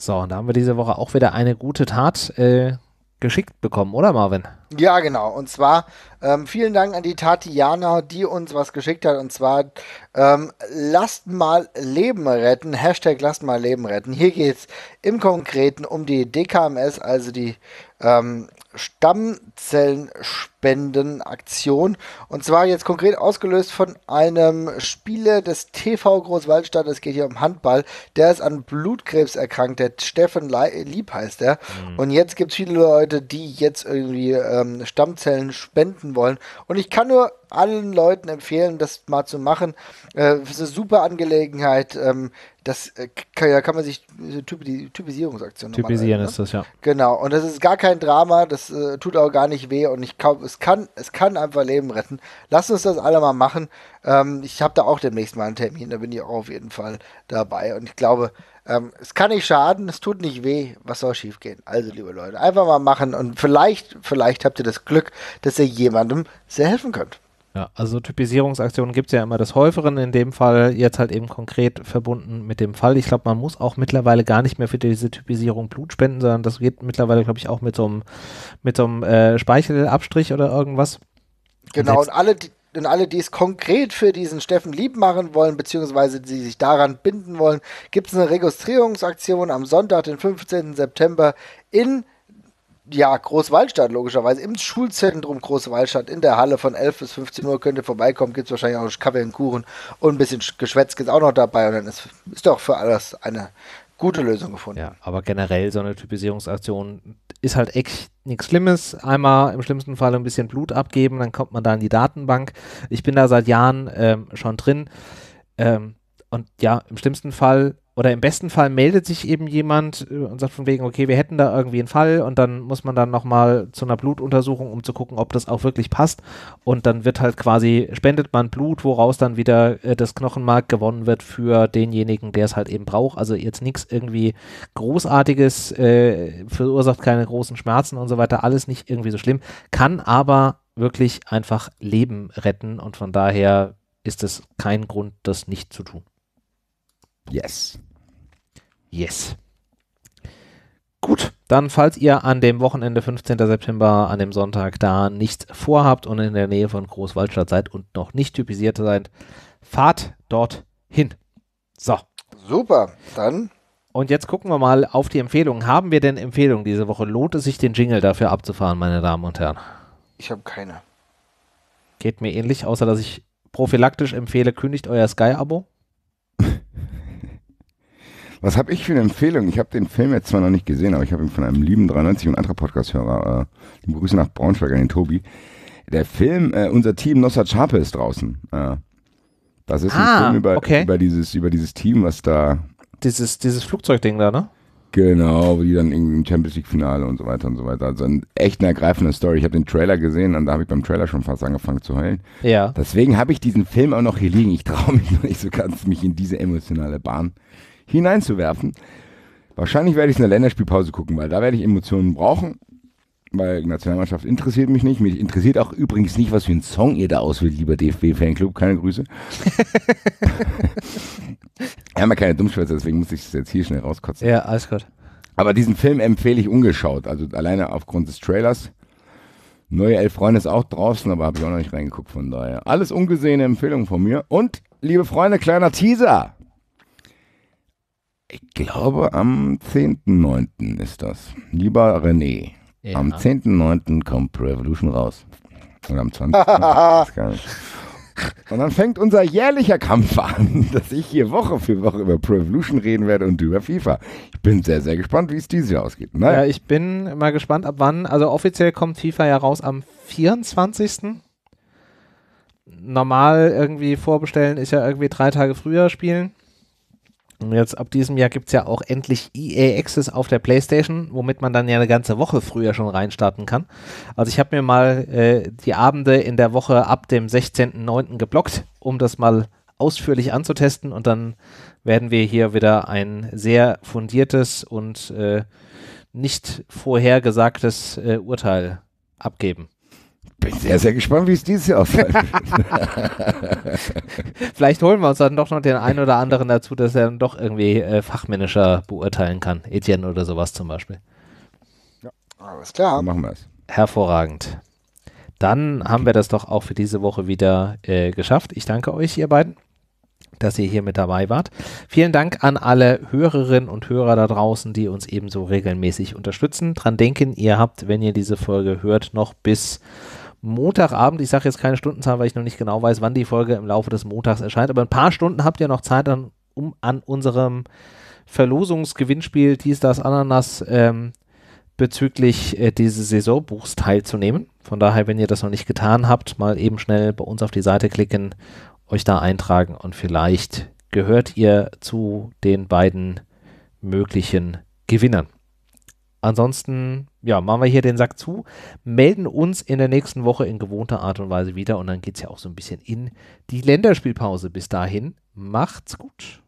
So, und da haben wir diese Woche auch wieder eine gute Tat äh, geschickt bekommen, oder Marvin? Ja, genau. Und zwar ähm, vielen Dank an die Tatiana, die uns was geschickt hat. Und zwar ähm, lasst mal Leben retten. Hashtag lasst mal Leben retten. Hier geht es im Konkreten um die DKMS, also die ähm, Stammzellenspende. Spendenaktion. Und zwar jetzt konkret ausgelöst von einem Spieler des TV Großwaldstadt, es geht hier um Handball, der ist an Blutkrebs erkrankt, der Steffen Lieb heißt er. Mhm. Und jetzt gibt es viele Leute, die jetzt irgendwie ähm, Stammzellen spenden wollen. Und ich kann nur allen Leuten empfehlen, das mal zu machen. Äh, das ist eine super Angelegenheit. Ähm, das äh, kann, da kann man sich Typ, Typisierungsaktion Typisieren ist ne? das, ja. Genau. Und das ist gar kein Drama, das äh, tut auch gar nicht weh und ich kaum, es kann, es kann einfach Leben retten. Lasst uns das alle mal machen. Ähm, ich habe da auch demnächst mal einen Termin, da bin ich auch auf jeden Fall dabei. Und ich glaube, ähm, es kann nicht schaden, es tut nicht weh, was soll schiefgehen? Also, liebe Leute, einfach mal machen und vielleicht, vielleicht habt ihr das Glück, dass ihr jemandem sehr helfen könnt. Ja, also Typisierungsaktionen gibt es ja immer des Häuferen, in dem Fall jetzt halt eben konkret verbunden mit dem Fall. Ich glaube, man muss auch mittlerweile gar nicht mehr für diese Typisierung Blut spenden, sondern das geht mittlerweile, glaube ich, auch mit so einem, mit äh, Speichelabstrich oder irgendwas. Genau, und, und alle, die, und alle, die es konkret für diesen Steffen lieb machen wollen, beziehungsweise die sich daran binden wollen, gibt es eine Registrierungsaktion am Sonntag, den 15. September in ja, Großwaldstadt logischerweise, im Schulzentrum Großwaldstadt, in der Halle von 11 bis 15 Uhr könnt ihr vorbeikommen, gibt es wahrscheinlich auch Kaffee und Kuchen und ein bisschen Geschwätz gibt es auch noch dabei und dann ist, ist doch für alles eine gute Lösung gefunden. Ja, aber generell so eine Typisierungsaktion ist halt echt nichts Schlimmes. Einmal im schlimmsten Fall ein bisschen Blut abgeben, dann kommt man da in die Datenbank. Ich bin da seit Jahren ähm, schon drin. Ähm, und ja, im schlimmsten Fall oder im besten Fall meldet sich eben jemand äh, und sagt von wegen, okay, wir hätten da irgendwie einen Fall und dann muss man dann nochmal zu einer Blutuntersuchung, um zu gucken, ob das auch wirklich passt. Und dann wird halt quasi, spendet man Blut, woraus dann wieder äh, das Knochenmark gewonnen wird für denjenigen, der es halt eben braucht. Also jetzt nichts irgendwie Großartiges, äh, verursacht keine großen Schmerzen und so weiter, alles nicht irgendwie so schlimm, kann aber wirklich einfach Leben retten und von daher ist es kein Grund, das nicht zu tun. Yes. Yes. Gut, dann falls ihr an dem Wochenende 15. September, an dem Sonntag da nichts vorhabt und in der Nähe von Großwaldstadt seid und noch nicht typisiert seid, fahrt dort hin. So. Super, dann. Und jetzt gucken wir mal auf die Empfehlungen. Haben wir denn Empfehlungen diese Woche? Lohnt es sich, den Jingle dafür abzufahren, meine Damen und Herren? Ich habe keine. Geht mir ähnlich, außer dass ich prophylaktisch empfehle, kündigt euer Sky-Abo. Was habe ich für eine Empfehlung? Ich habe den Film jetzt zwar noch nicht gesehen, aber ich habe ihn von einem lieben 93 und anderen Podcast-Hörer, äh, liebe Grüße nach Braunschweig an den Tobi. Der Film, äh, unser Team Nossa Chape ist draußen. Äh, das ist ah, ein Film über, okay. über, dieses, über dieses Team, was da. Dieses, dieses Flugzeugding da, ne? Genau, wie dann irgendwie im Champions League-Finale und so weiter und so weiter. Also ein echt eine ergreifende Story. Ich habe den Trailer gesehen und da habe ich beim Trailer schon fast angefangen zu heulen. Ja. Deswegen habe ich diesen Film auch noch hier liegen. Ich traue mich noch nicht so ganz, mich in diese emotionale Bahn hineinzuwerfen. Wahrscheinlich werde ich es in der Länderspielpause gucken, weil da werde ich Emotionen brauchen. Weil Nationalmannschaft interessiert mich nicht. Mich interessiert auch übrigens nicht, was für einen Song ihr da auswählt, lieber DFB-Fanclub. Keine Grüße. Wir haben ja keine Dummschwätze, deswegen muss ich das jetzt hier schnell rauskotzen. Ja, alles gut. Aber diesen Film empfehle ich ungeschaut. Also alleine aufgrund des Trailers. Neue Elf Freunde ist auch draußen, aber habe ich auch noch nicht reingeguckt. Von daher alles ungesehene Empfehlung von mir. Und, liebe Freunde, kleiner Teaser. Ich glaube, am 10.9. ist das. Lieber René, ja. am 10.9. kommt Revolution raus. Und am 20. Und dann fängt unser jährlicher Kampf an, dass ich hier Woche für Woche über Pro Evolution reden werde und über FIFA. Ich bin sehr, sehr gespannt, wie es dieses Jahr ausgeht. Naja. Ne? Ja, ich bin mal gespannt, ab wann. Also offiziell kommt FIFA ja raus am 24. Normal irgendwie vorbestellen ist ja irgendwie drei Tage früher spielen. Und jetzt ab diesem Jahr gibt es ja auch endlich EA Access auf der PlayStation, womit man dann ja eine ganze Woche früher schon reinstarten kann. Also ich habe mir mal äh, die Abende in der Woche ab dem 16.09. geblockt, um das mal ausführlich anzutesten und dann werden wir hier wieder ein sehr fundiertes und äh, nicht vorhergesagtes äh, Urteil abgeben bin sehr, sehr gespannt, wie es dieses Jahr aussieht. Vielleicht holen wir uns dann doch noch den einen oder anderen dazu, dass er dann doch irgendwie äh, fachmännischer beurteilen kann. Etienne oder sowas zum Beispiel. Ja, alles klar. Dann machen wir es. Hervorragend. Dann haben wir das doch auch für diese Woche wieder äh, geschafft. Ich danke euch, ihr beiden dass ihr hier mit dabei wart. Vielen Dank an alle Hörerinnen und Hörer da draußen, die uns ebenso regelmäßig unterstützen. Dran denken, ihr habt, wenn ihr diese Folge hört, noch bis Montagabend. Ich sage jetzt keine Stundenzahl, weil ich noch nicht genau weiß, wann die Folge im Laufe des Montags erscheint. Aber ein paar Stunden habt ihr noch Zeit, an, um an unserem Verlosungsgewinnspiel dies, das, Ananas ähm, bezüglich äh, dieses Saisonbuchs teilzunehmen. Von daher, wenn ihr das noch nicht getan habt, mal eben schnell bei uns auf die Seite klicken, euch da eintragen und vielleicht gehört ihr zu den beiden möglichen Gewinnern. Ansonsten, ja, machen wir hier den Sack zu, melden uns in der nächsten Woche in gewohnter Art und Weise wieder und dann geht es ja auch so ein bisschen in die Länderspielpause. Bis dahin, macht's gut.